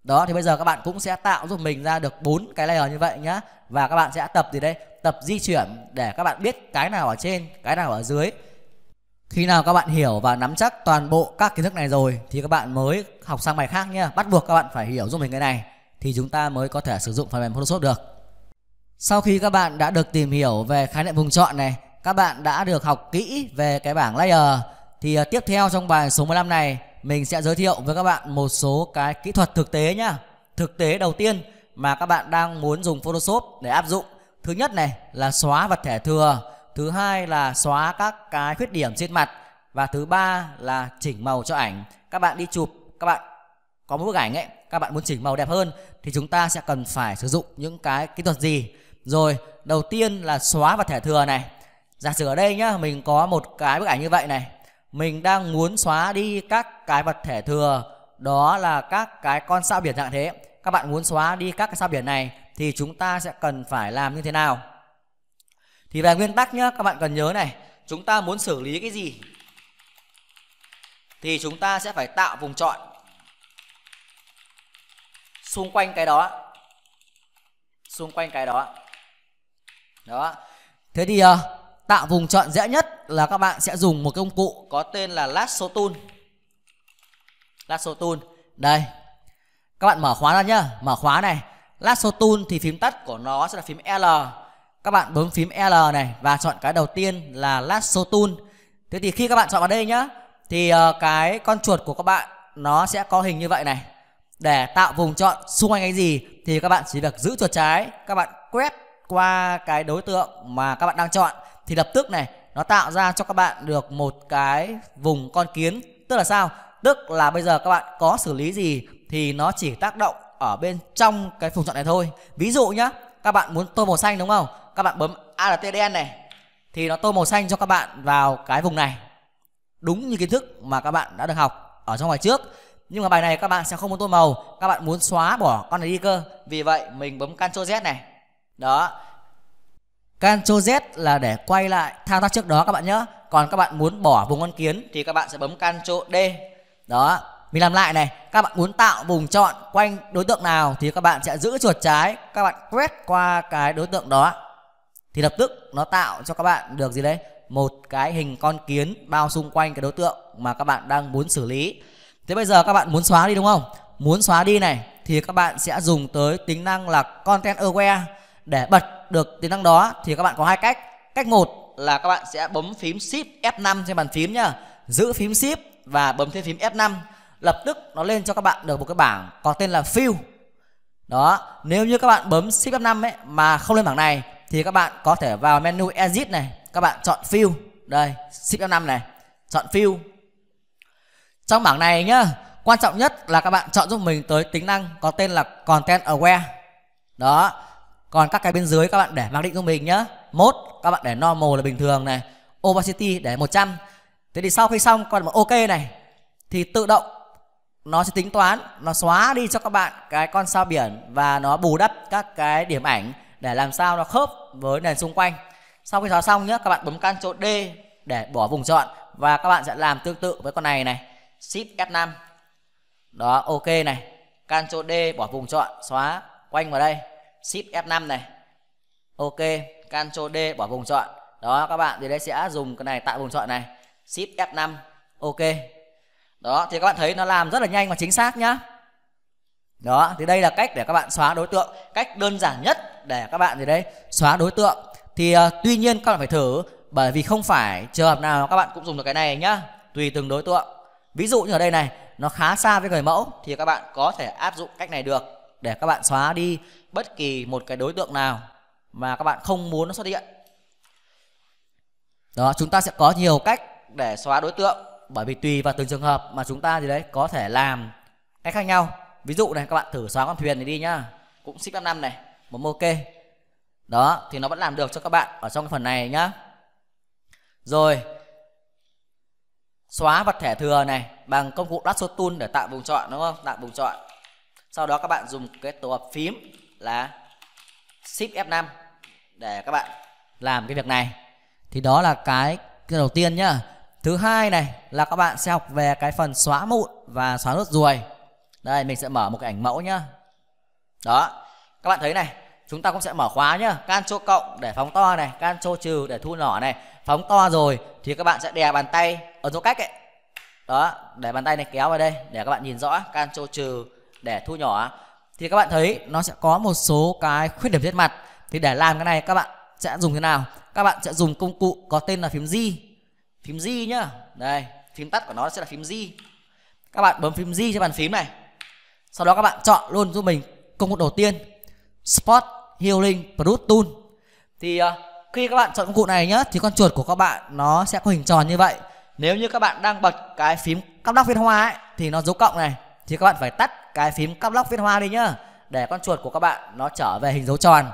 đó thì bây giờ các bạn cũng sẽ tạo giúp mình ra được bốn cái layer như vậy nhá và các bạn sẽ tập gì đấy tập di chuyển để các bạn biết cái nào ở trên, cái nào ở dưới. Khi nào các bạn hiểu và nắm chắc toàn bộ các kiến thức này rồi thì các bạn mới học sang bài khác nhé. Bắt buộc các bạn phải hiểu giúp mình cái này thì chúng ta mới có thể sử dụng phần mềm Photoshop được. Sau khi các bạn đã được tìm hiểu về khái niệm vùng chọn này, các bạn đã được học kỹ về cái bảng layer thì à, tiếp theo trong bài số 15 này mình sẽ giới thiệu với các bạn một số cái kỹ thuật thực tế nhá. Thực tế đầu tiên mà các bạn đang muốn dùng Photoshop để áp dụng thứ nhất này là xóa vật thể thừa thứ hai là xóa các cái khuyết điểm trên mặt và thứ ba là chỉnh màu cho ảnh các bạn đi chụp các bạn có một bức ảnh ấy các bạn muốn chỉnh màu đẹp hơn thì chúng ta sẽ cần phải sử dụng những cái kỹ thuật gì rồi đầu tiên là xóa vật thể thừa này giả sử ở đây nhá mình có một cái bức ảnh như vậy này mình đang muốn xóa đi các cái vật thể thừa đó là các cái con sao biển dạng thế các bạn muốn xóa đi các cái sao biển này thì chúng ta sẽ cần phải làm như thế nào thì về nguyên tắc nhé các bạn cần nhớ này chúng ta muốn xử lý cái gì thì chúng ta sẽ phải tạo vùng chọn xung quanh cái đó xung quanh cái đó đó thế thì ờ, tạo vùng chọn dễ nhất là các bạn sẽ dùng một công cụ có tên là lasso tool lasso tool đây các bạn mở khóa ra nhá mở khóa này lasso tool thì phím tắt của nó sẽ là phím L các bạn bấm phím L này và chọn cái đầu tiên là lasso tool thế thì khi các bạn chọn vào đây nhá thì ờ, cái con chuột của các bạn nó sẽ có hình như vậy này để tạo vùng chọn xung quanh cái gì thì các bạn chỉ việc giữ chuột trái các bạn quét qua cái đối tượng mà các bạn đang chọn thì lập tức này nó tạo ra cho các bạn được một cái vùng con kiến tức là sao tức là bây giờ các bạn có xử lý gì thì nó chỉ tác động ở bên trong cái vùng chọn này thôi ví dụ nhá các bạn muốn tô màu xanh đúng không các bạn bấm alt đen này thì nó tô màu xanh cho các bạn vào cái vùng này đúng như kiến thức mà các bạn đã được học ở trong bài trước nhưng mà bài này các bạn sẽ không muốn tô màu các bạn muốn xóa bỏ con này đi cơ vì vậy mình bấm Ctrl Z này đó Ctrl Z là để quay lại thao tác trước đó các bạn nhớ. còn các bạn muốn bỏ vùng con kiến thì các bạn sẽ bấm Ctrl D đó mình làm lại này các bạn muốn tạo vùng chọn quanh đối tượng nào thì các bạn sẽ giữ chuột trái các bạn quét qua cái đối tượng đó thì lập tức nó tạo cho các bạn được gì đấy một cái hình con kiến bao xung quanh cái đối tượng mà các bạn đang muốn xử lý thế bây giờ các bạn muốn xóa đi đúng không muốn xóa đi này thì các bạn sẽ dùng tới tính năng là content aware để bật được tính năng đó thì các bạn có hai cách cách một là các bạn sẽ bấm phím shift F5 trên bàn phím nhá giữ phím shift và bấm thêm phím F5 lập tức nó lên cho các bạn được một cái bảng có tên là fill đó nếu như các bạn bấm shift F5 ấy mà không lên bảng này thì các bạn có thể vào menu edit này các bạn chọn fill đây shift F5 này chọn fill trong bảng này nhá quan trọng nhất là các bạn chọn giúp mình tới tính năng có tên là content aware đó còn các cái bên dưới các bạn để mặc định cho mình nhá mốt các bạn để normal là bình thường này opacity để 100 thế thì sau khi xong còn một ok này thì tự động nó sẽ tính toán nó xóa đi cho các bạn cái con sao biển và nó bù đắp các cái điểm ảnh để làm sao nó khớp với nền xung quanh sau khi xóa xong nhé các bạn bấm Ctrl D để bỏ vùng chọn và các bạn sẽ làm tương tự với con này này Shift F5 đó ok này Ctrl D bỏ vùng chọn xóa quanh vào đây Shift F5 này ok Ctrl D bỏ vùng chọn đó các bạn thì đây sẽ dùng cái này tạo vùng chọn này Shift F5 ok đó thì các bạn thấy nó làm rất là nhanh và chính xác nhá đó thì đây là cách để các bạn xóa đối tượng cách đơn giản nhất để các bạn gì đấy xóa đối tượng thì uh, tuy nhiên các bạn phải thử bởi vì không phải trường hợp nào các bạn cũng dùng được cái này nhá tùy từng đối tượng ví dụ như ở đây này nó khá xa với người mẫu thì các bạn có thể áp dụng cách này được để các bạn xóa đi bất kỳ một cái đối tượng nào mà các bạn không muốn nó xuất hiện đó chúng ta sẽ có nhiều cách để xóa đối tượng bởi vì tùy vào từng trường hợp mà chúng ta gì đấy có thể làm cách khác nhau ví dụ này các bạn thử xóa con thuyền này đi nhá cũng xích năm năm này một ok đó thì nó vẫn làm được cho các bạn ở trong cái phần này nhá rồi xóa vật thể thừa này bằng công cụ đắt số tool để tạo vùng chọn đúng không tạo vùng chọn sau đó các bạn dùng cái tổ hợp phím là shift F5 để các bạn làm cái việc này thì đó là cái, cái đầu tiên nhá thứ hai này là các bạn sẽ học về cái phần xóa mụn và xóa nốt ruồi đây mình sẽ mở một cái ảnh mẫu nhá đó các bạn thấy này chúng ta cũng sẽ mở khóa nhá canxô cộng để phóng to này canxô trừ để thu nhỏ này phóng to rồi thì các bạn sẽ đè bàn tay ở chỗ cách ấy đó để bàn tay này kéo vào đây để các bạn nhìn rõ canxô trừ để thu nhỏ thì các bạn thấy nó sẽ có một số cái khuyết điểm trên mặt thì để làm cái này các bạn sẽ dùng thế nào các bạn sẽ dùng công cụ có tên là phím di phím G nhá đây phím tắt của nó sẽ là phím G các bạn bấm phím G trên bàn phím này sau đó các bạn chọn luôn giúp mình công cụ đầu tiên Spot Healing Pro Tool thì uh, khi các bạn chọn công cụ này nhá thì con chuột của các bạn nó sẽ có hình tròn như vậy nếu như các bạn đang bật cái phím cắp lóc viết hoa ấy thì nó dấu cộng này thì các bạn phải tắt cái phím cắp lóc viết hoa đi nhá để con chuột của các bạn nó trở về hình dấu tròn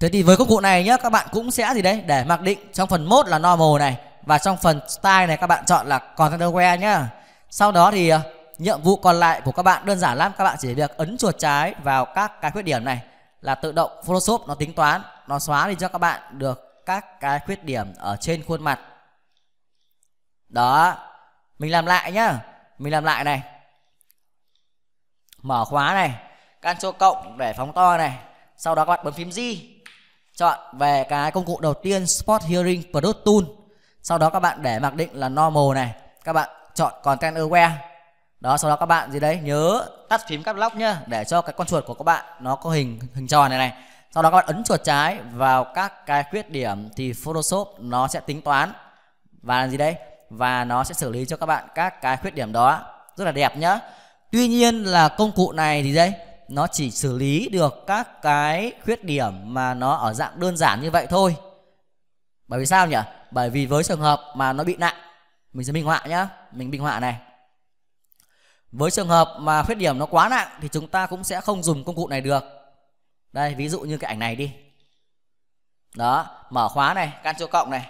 Thế thì với công cụ này nhá các bạn cũng sẽ gì đấy để mặc định trong phần mode là normal này và trong phần style này các bạn chọn là containerware nhá. Sau đó thì ờ, nhiệm vụ còn lại của các bạn đơn giản lắm các bạn chỉ việc ấn chuột trái vào các cái khuyết điểm này là tự động Photoshop nó tính toán nó xóa đi cho các bạn được các cái khuyết điểm ở trên khuôn mặt. Đó. Mình làm lại nhá. Mình làm lại này. Mở khóa này, Ctrl cộng để phóng to này. Sau đó các bạn bấm phím G chọn về cái công cụ đầu tiên Spot Hearing Pro Tool sau đó các bạn để mặc định là normal này các bạn chọn content aware đó sau đó các bạn gì đấy nhớ tắt phím cắt lóc nhá để cho cái con chuột của các bạn nó có hình hình tròn này này sau đó các bạn ấn chuột trái vào các cái khuyết điểm thì Photoshop nó sẽ tính toán và làm gì đấy và nó sẽ xử lý cho các bạn các cái khuyết điểm đó rất là đẹp nhá tuy nhiên là công cụ này thì đấy nó chỉ xử lý được các cái khuyết điểm mà nó ở dạng đơn giản như vậy thôi bởi vì sao nhỉ bởi vì với trường hợp mà nó bị nặng mình sẽ minh họa nhá mình minh họa này với trường hợp mà khuyết điểm nó quá nặng thì chúng ta cũng sẽ không dùng công cụ này được đây ví dụ như cái ảnh này đi đó mở khóa này can chỗ cộng này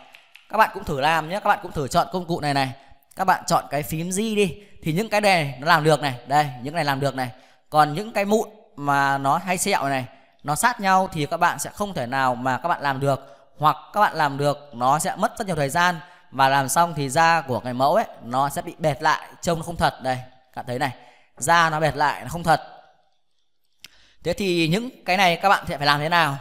các bạn cũng thử làm nhé các bạn cũng thử chọn công cụ này này các bạn chọn cái phím gì đi thì những cái này nó làm được này đây những cái này làm được này còn những cái mụn mà nó hay sẹo này nó sát nhau thì các bạn sẽ không thể nào mà các bạn làm được hoặc các bạn làm được nó sẽ mất rất nhiều thời gian và làm xong thì da của cái mẫu ấy nó sẽ bị bệt lại trông nó không thật đây các bạn thấy này da nó bệt lại nó không thật thế thì những cái này các bạn sẽ phải làm thế nào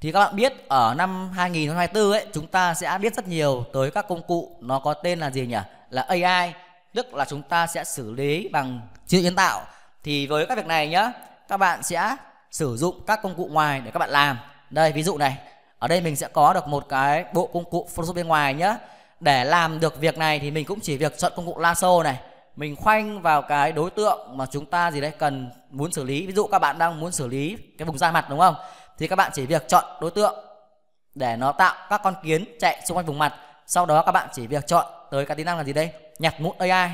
thì các bạn biết ở năm 2024 ấy chúng ta sẽ biết rất nhiều tới các công cụ nó có tên là gì nhỉ là AI tức là chúng ta sẽ xử lý bằng trí tuệ nhân tạo thì với các việc này nhá các bạn sẽ sử dụng các công cụ ngoài để các bạn làm đây ví dụ này ở đây mình sẽ có được một cái bộ công cụ Photoshop bên ngoài nhá để làm được việc này thì mình cũng chỉ việc chọn công cụ lasso này mình khoanh vào cái đối tượng mà chúng ta gì đấy cần muốn xử lý ví dụ các bạn đang muốn xử lý cái vùng da mặt đúng không thì các bạn chỉ việc chọn đối tượng để nó tạo các con kiến chạy xung quanh vùng mặt sau đó các bạn chỉ việc chọn tới cái tính năng là gì đây nhặt mụn AI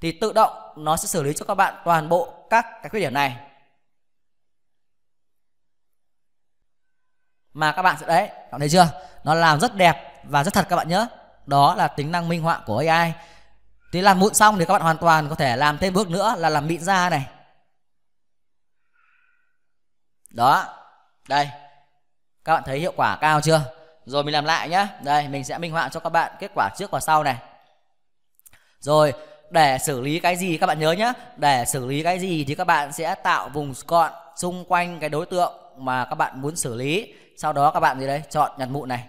thì tự động nó sẽ xử lý cho các bạn toàn bộ các cái khuyết điểm này mà các bạn sẽ đấy bạn thấy chưa nó làm rất đẹp và rất thật các bạn nhớ đó là tính năng minh họa của AI thì làm mụn xong thì các bạn hoàn toàn có thể làm thêm bước nữa là làm mịn da này đó đây các bạn thấy hiệu quả cao chưa rồi mình làm lại nhé đây mình sẽ minh họa cho các bạn kết quả trước và sau này rồi để xử lý cái gì các bạn nhớ nhé để xử lý cái gì thì các bạn sẽ tạo vùng gọn xung quanh cái đối tượng mà các bạn muốn xử lý sau đó các bạn gì đấy chọn nhặt mụn này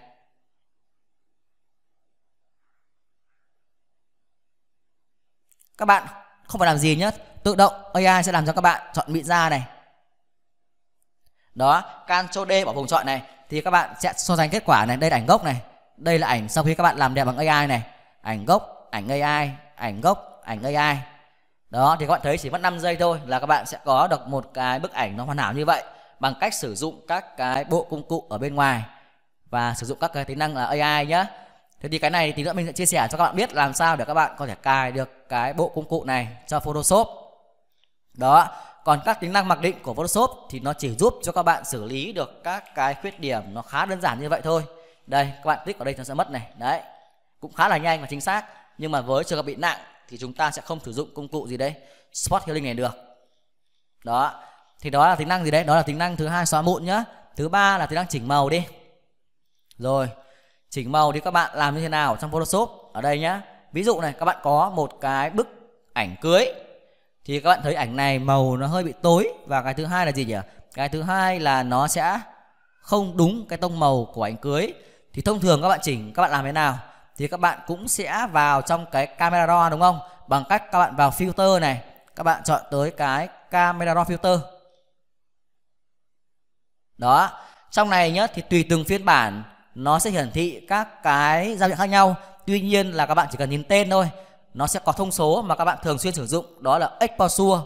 các bạn không phải làm gì nhé tự động AI sẽ làm cho các bạn chọn mịn ra này đó Ctrl D bỏ vùng chọn này thì các bạn sẽ so sánh kết quả này đây là ảnh gốc này đây là ảnh sau khi các bạn làm đẹp bằng AI này ảnh gốc ảnh AI ảnh gốc ảnh AI đó thì các bạn thấy chỉ mất 5 giây thôi là các bạn sẽ có được một cái bức ảnh nó hoàn hảo như vậy bằng cách sử dụng các cái bộ công cụ ở bên ngoài và sử dụng các cái tính năng là AI nhé Thế thì cái này thì nữa mình sẽ chia sẻ cho các bạn biết làm sao để các bạn có thể cài được cái bộ công cụ này cho Photoshop. Đó, còn các tính năng mặc định của Photoshop thì nó chỉ giúp cho các bạn xử lý được các cái khuyết điểm nó khá đơn giản như vậy thôi. Đây, các bạn tích vào đây nó sẽ mất này. Đấy. Cũng khá là nhanh và chính xác, nhưng mà với trường hợp bị nặng thì chúng ta sẽ không sử dụng công cụ gì đấy spot healing này được đó thì đó là tính năng gì đấy đó là tính năng thứ hai xóa mụn nhá thứ ba là tính năng chỉnh màu đi rồi chỉnh màu thì các bạn làm như thế nào trong photoshop ở đây nhá ví dụ này các bạn có một cái bức ảnh cưới thì các bạn thấy ảnh này màu nó hơi bị tối và cái thứ hai là gì nhỉ cái thứ hai là nó sẽ không đúng cái tông màu của ảnh cưới thì thông thường các bạn chỉnh các bạn làm thế nào thì các bạn cũng sẽ vào trong cái camera raw đúng không bằng cách các bạn vào filter này các bạn chọn tới cái camera raw filter đó trong này nhé thì tùy từng phiên bản nó sẽ hiển thị các cái giao diện khác nhau tuy nhiên là các bạn chỉ cần nhìn tên thôi nó sẽ có thông số mà các bạn thường xuyên sử dụng đó là exposure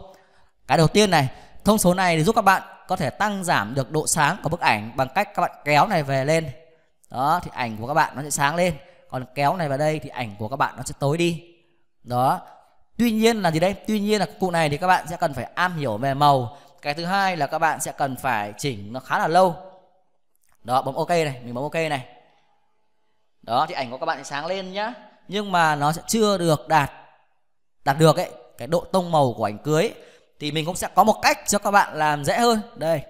cái đầu tiên này thông số này thì giúp các bạn có thể tăng giảm được độ sáng của bức ảnh bằng cách các bạn kéo này về lên đó thì ảnh của các bạn nó sẽ sáng lên còn kéo này vào đây thì ảnh của các bạn nó sẽ tối đi đó tuy nhiên là gì đây tuy nhiên là cụ này thì các bạn sẽ cần phải am hiểu về màu cái thứ hai là các bạn sẽ cần phải chỉnh nó khá là lâu đó bấm ok này mình bấm ok này đó thì ảnh của các bạn sẽ sáng lên nhá nhưng mà nó sẽ chưa được đạt đạt được ấy cái độ tông màu của ảnh cưới thì mình cũng sẽ có một cách cho các bạn làm dễ hơn đây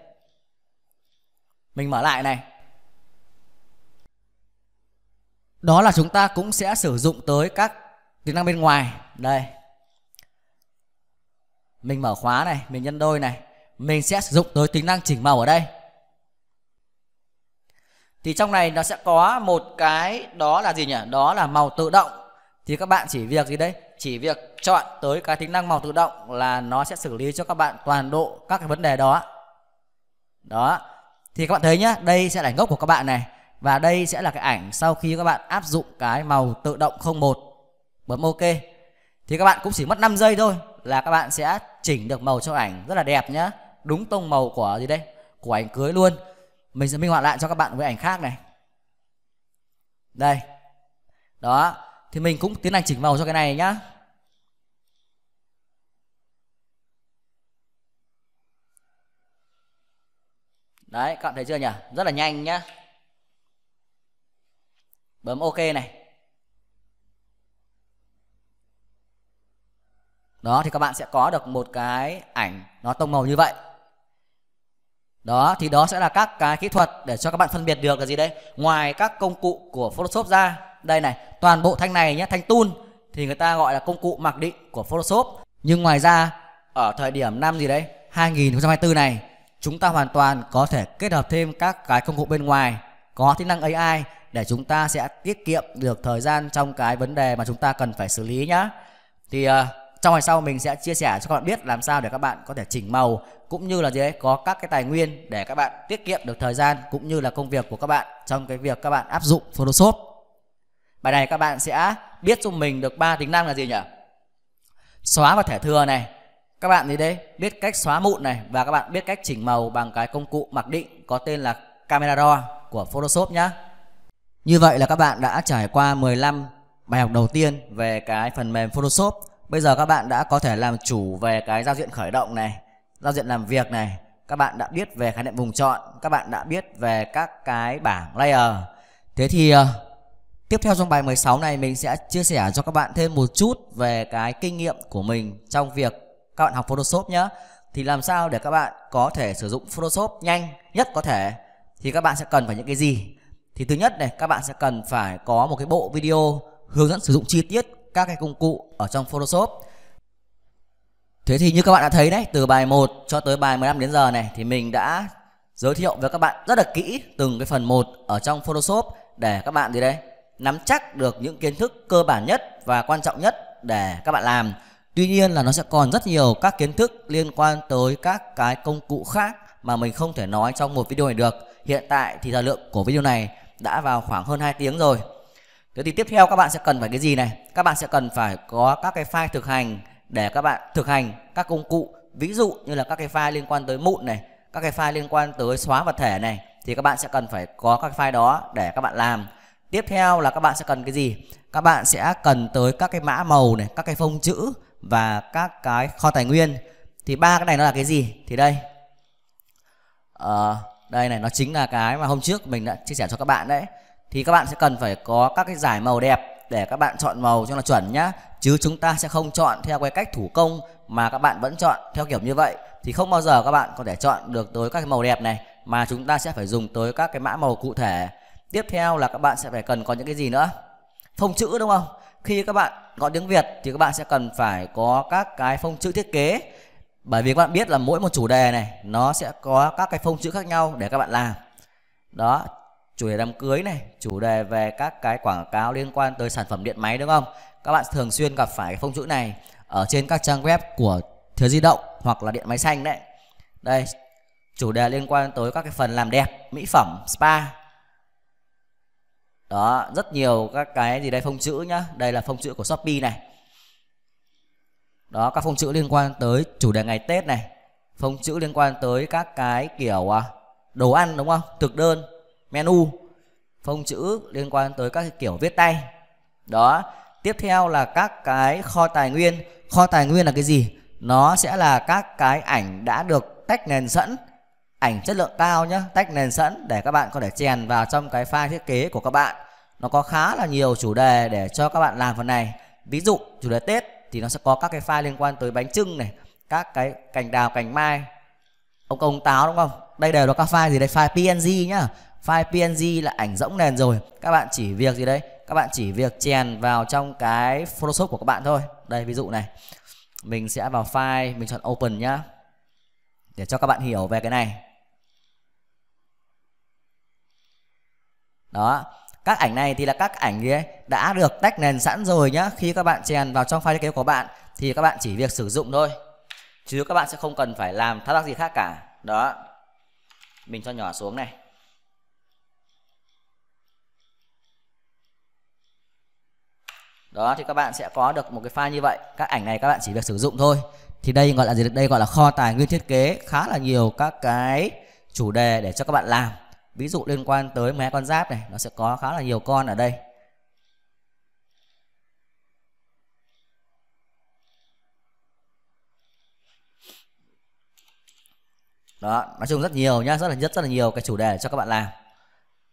mình mở lại này đó là chúng ta cũng sẽ sử dụng tới các tính năng bên ngoài đây mình mở khóa này mình nhân đôi này mình sẽ sử dụng tới tính năng chỉnh màu ở đây thì trong này nó sẽ có một cái đó là gì nhỉ đó là màu tự động thì các bạn chỉ việc gì đấy chỉ việc chọn tới cái tính năng màu tự động là nó sẽ xử lý cho các bạn toàn bộ các cái vấn đề đó đó thì các bạn thấy nhá đây sẽ là gốc của các bạn này và đây sẽ là cái ảnh sau khi các bạn áp dụng cái màu tự động 01 bấm ok thì các bạn cũng chỉ mất 5 giây thôi là các bạn sẽ chỉnh được màu cho ảnh rất là đẹp nhá đúng tông màu của gì đây của ảnh cưới luôn mình sẽ minh họa lại cho các bạn với ảnh khác này đây đó thì mình cũng tiến hành chỉnh màu cho cái này nhá đấy các bạn thấy chưa nhỉ rất là nhanh nhá bấm ok này đó thì các bạn sẽ có được một cái ảnh nó tông màu như vậy đó thì đó sẽ là các cái kỹ thuật để cho các bạn phân biệt được là gì đấy ngoài các công cụ của photoshop ra đây này toàn bộ thanh này nhé thanh tool thì người ta gọi là công cụ mặc định của photoshop nhưng ngoài ra ở thời điểm năm gì đấy 2024 này chúng ta hoàn toàn có thể kết hợp thêm các cái công cụ bên ngoài có tính năng AI để chúng ta sẽ tiết kiệm được thời gian trong cái vấn đề mà chúng ta cần phải xử lý nhá thì uh, trong ngày sau mình sẽ chia sẻ cho các bạn biết làm sao để các bạn có thể chỉnh màu cũng như là gì đấy có các cái tài nguyên để các bạn tiết kiệm được thời gian cũng như là công việc của các bạn trong cái việc các bạn áp dụng Photoshop bài này các bạn sẽ biết cho mình được ba tính năng là gì nhỉ xóa và thẻ thừa này các bạn gì đấy biết cách xóa mụn này và các bạn biết cách chỉnh màu bằng cái công cụ mặc định có tên là camera raw của Photoshop nhá như vậy là các bạn đã trải qua 15 bài học đầu tiên về cái phần mềm Photoshop. Bây giờ các bạn đã có thể làm chủ về cái giao diện khởi động này, giao diện làm việc này. Các bạn đã biết về khái niệm vùng chọn, các bạn đã biết về các cái bảng layer. Thế thì ờ, tiếp theo trong bài 16 này mình sẽ chia sẻ cho các bạn thêm một chút về cái kinh nghiệm của mình trong việc các bạn học Photoshop nhé. Thì làm sao để các bạn có thể sử dụng Photoshop nhanh nhất có thể thì các bạn sẽ cần phải những cái gì thì thứ nhất này các bạn sẽ cần phải có một cái bộ video hướng dẫn sử dụng chi tiết các cái công cụ ở trong Photoshop Thế thì như các bạn đã thấy đấy, từ bài 1 cho tới bài 15 đến giờ này thì mình đã giới thiệu với các bạn rất là kỹ từng cái phần 1 ở trong Photoshop để các bạn gì đấy nắm chắc được những kiến thức cơ bản nhất và quan trọng nhất để các bạn làm. Tuy nhiên là nó sẽ còn rất nhiều các kiến thức liên quan tới các cái công cụ khác mà mình không thể nói trong một video này được. Hiện tại thì thời lượng của video này đã vào khoảng hơn 2 tiếng rồi thế thì tiếp theo các bạn sẽ cần phải cái gì này các bạn sẽ cần phải có các cái file thực hành để các bạn thực hành các công cụ ví dụ như là các cái file liên quan tới mụn này các cái file liên quan tới xóa vật thể này thì các bạn sẽ cần phải có các file đó để các bạn làm tiếp theo là các bạn sẽ cần cái gì các bạn sẽ cần tới các cái mã màu này các cái phông chữ và các cái kho tài nguyên thì ba cái này nó là cái gì thì đây uh, đây này nó chính là cái mà hôm trước mình đã chia sẻ cho các bạn đấy thì các bạn sẽ cần phải có các cái giải màu đẹp để các bạn chọn màu cho nó chuẩn nhá chứ chúng ta sẽ không chọn theo cái cách thủ công mà các bạn vẫn chọn theo kiểu như vậy thì không bao giờ các bạn có thể chọn được tới các cái màu đẹp này mà chúng ta sẽ phải dùng tới các cái mã màu cụ thể tiếp theo là các bạn sẽ phải cần có những cái gì nữa phông chữ đúng không khi các bạn gọi tiếng việt thì các bạn sẽ cần phải có các cái phông chữ thiết kế bởi vì các bạn biết là mỗi một chủ đề này nó sẽ có các cái phông chữ khác nhau để các bạn làm đó chủ đề đám cưới này chủ đề về các cái quảng cáo liên quan tới sản phẩm điện máy đúng không các bạn thường xuyên gặp phải cái phông chữ này ở trên các trang web của thế di động hoặc là điện máy xanh đấy đây chủ đề liên quan tới các cái phần làm đẹp mỹ phẩm spa đó rất nhiều các cái gì đây phông chữ nhá đây là phông chữ của shopee này đó các phông chữ liên quan tới chủ đề ngày tết này phông chữ liên quan tới các cái kiểu à, đồ ăn đúng không thực đơn menu phông chữ liên quan tới các cái kiểu viết tay đó tiếp theo là các cái kho tài nguyên kho tài nguyên là cái gì nó sẽ là các cái ảnh đã được tách nền sẵn ảnh chất lượng cao nhé tách nền sẵn để các bạn có thể chèn vào trong cái file thiết kế của các bạn nó có khá là nhiều chủ đề để cho các bạn làm phần này ví dụ chủ đề tết thì nó sẽ có các cái file liên quan tới bánh trưng này các cái cành đào cành mai ông công táo đúng không đây đều là các file gì đây file png nhá file png là ảnh rỗng nền rồi các bạn chỉ việc gì đấy các bạn chỉ việc chèn vào trong cái photoshop của các bạn thôi đây ví dụ này mình sẽ vào file mình chọn open nhá để cho các bạn hiểu về cái này đó các ảnh này thì là các ảnh ấy đã được tách nền sẵn rồi nhá khi các bạn chèn vào trong file thiết kế của bạn thì các bạn chỉ việc sử dụng thôi chứ các bạn sẽ không cần phải làm thao tác gì khác cả đó mình cho nhỏ xuống này đó thì các bạn sẽ có được một cái file như vậy các ảnh này các bạn chỉ việc sử dụng thôi thì đây gọi là gì đây gọi là kho tài nguyên thiết kế khá là nhiều các cái chủ đề để cho các bạn làm ví dụ liên quan tới 12 con giáp này nó sẽ có khá là nhiều con ở đây đó nói chung rất nhiều nhá rất là rất rất là nhiều cái chủ đề cho các bạn làm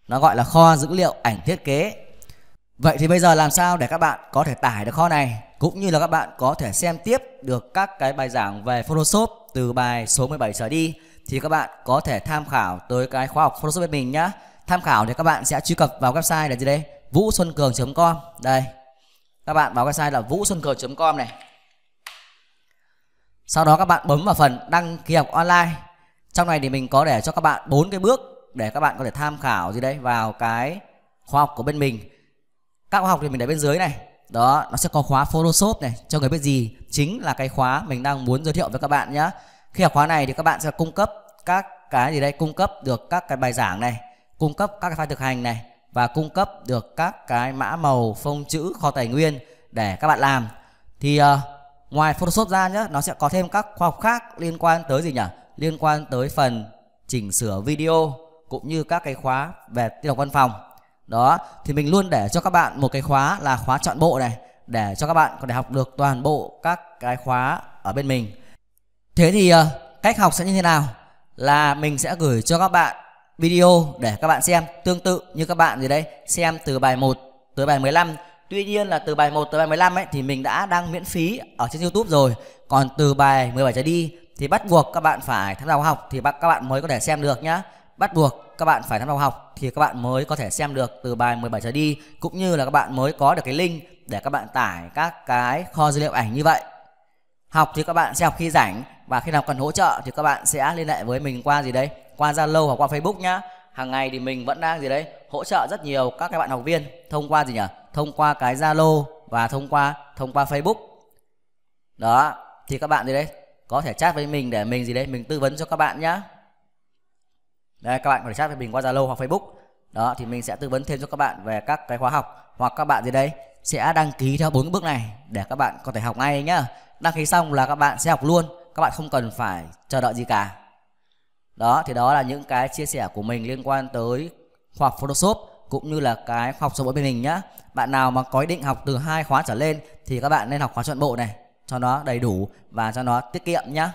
nó gọi là kho dữ liệu ảnh thiết kế vậy thì bây giờ làm sao để các bạn có thể tải được kho này cũng như là các bạn có thể xem tiếp được các cái bài giảng về Photoshop từ bài số 17 trở đi thì các bạn có thể tham khảo tới cái khóa học Photoshop bên mình nhá. Tham khảo thì các bạn sẽ truy cập vào website là gì đây? Vũ Xuân Cường.com. Đây. Các bạn vào website là Vũ Xuân Cường.com này. Sau đó các bạn bấm vào phần đăng ký học online. Trong này thì mình có để cho các bạn bốn cái bước để các bạn có thể tham khảo gì đây vào cái khóa học của bên mình. Các khóa học thì mình để bên dưới này. Đó, nó sẽ có khóa Photoshop này cho người biết gì chính là cái khóa mình đang muốn giới thiệu với các bạn nhé khi học khóa này thì các bạn sẽ cung cấp các cái gì đây cung cấp được các cái bài giảng này cung cấp các cái file thực hành này và cung cấp được các cái mã màu phông chữ kho tài nguyên để các bạn làm thì uh, ngoài Photoshop ra nhé nó sẽ có thêm các khoa học khác liên quan tới gì nhỉ liên quan tới phần chỉnh sửa video cũng như các cái khóa về tin học văn phòng đó thì mình luôn để cho các bạn một cái khóa là khóa chọn bộ này để cho các bạn có thể học được toàn bộ các cái khóa ở bên mình Thế thì cách học sẽ như thế nào? Là mình sẽ gửi cho các bạn video để các bạn xem tương tự như các bạn gì đấy xem từ bài 1 tới bài 15 Tuy nhiên là từ bài 1 tới bài 15 ấy thì mình đã đăng miễn phí ở trên YouTube rồi. Còn từ bài 17 trở đi thì bắt buộc các bạn phải tham gia học thì các bạn mới có thể xem được nhá. Bắt buộc các bạn phải tham gia học thì các bạn mới có thể xem được từ bài 17 trở đi cũng như là các bạn mới có được cái link để các bạn tải các cái kho dữ liệu ảnh như vậy. Học thì các bạn sẽ học khi rảnh và khi nào cần hỗ trợ thì các bạn sẽ liên hệ với mình qua gì đấy qua Zalo hoặc qua Facebook nhá hàng ngày thì mình vẫn đang gì đấy hỗ trợ rất nhiều các các bạn học viên thông qua gì nhỉ thông qua cái Zalo và thông qua thông qua Facebook đó thì các bạn gì đấy có thể chat với mình để mình gì đấy mình tư vấn cho các bạn nhá đây các bạn có thể chat với mình qua Zalo hoặc Facebook đó thì mình sẽ tư vấn thêm cho các bạn về các cái khóa học hoặc các bạn gì đấy sẽ đăng ký theo bốn bước này để các bạn có thể học ngay nhá đăng ký xong là các bạn sẽ học luôn các bạn không cần phải chờ đợi gì cả đó thì đó là những cái chia sẻ của mình liên quan tới khoa học Photoshop cũng như là cái khoa học số bên mình nhá bạn nào mà có ý định học từ hai khóa trở lên thì các bạn nên học khóa chọn bộ này cho nó đầy đủ và cho nó tiết kiệm nhá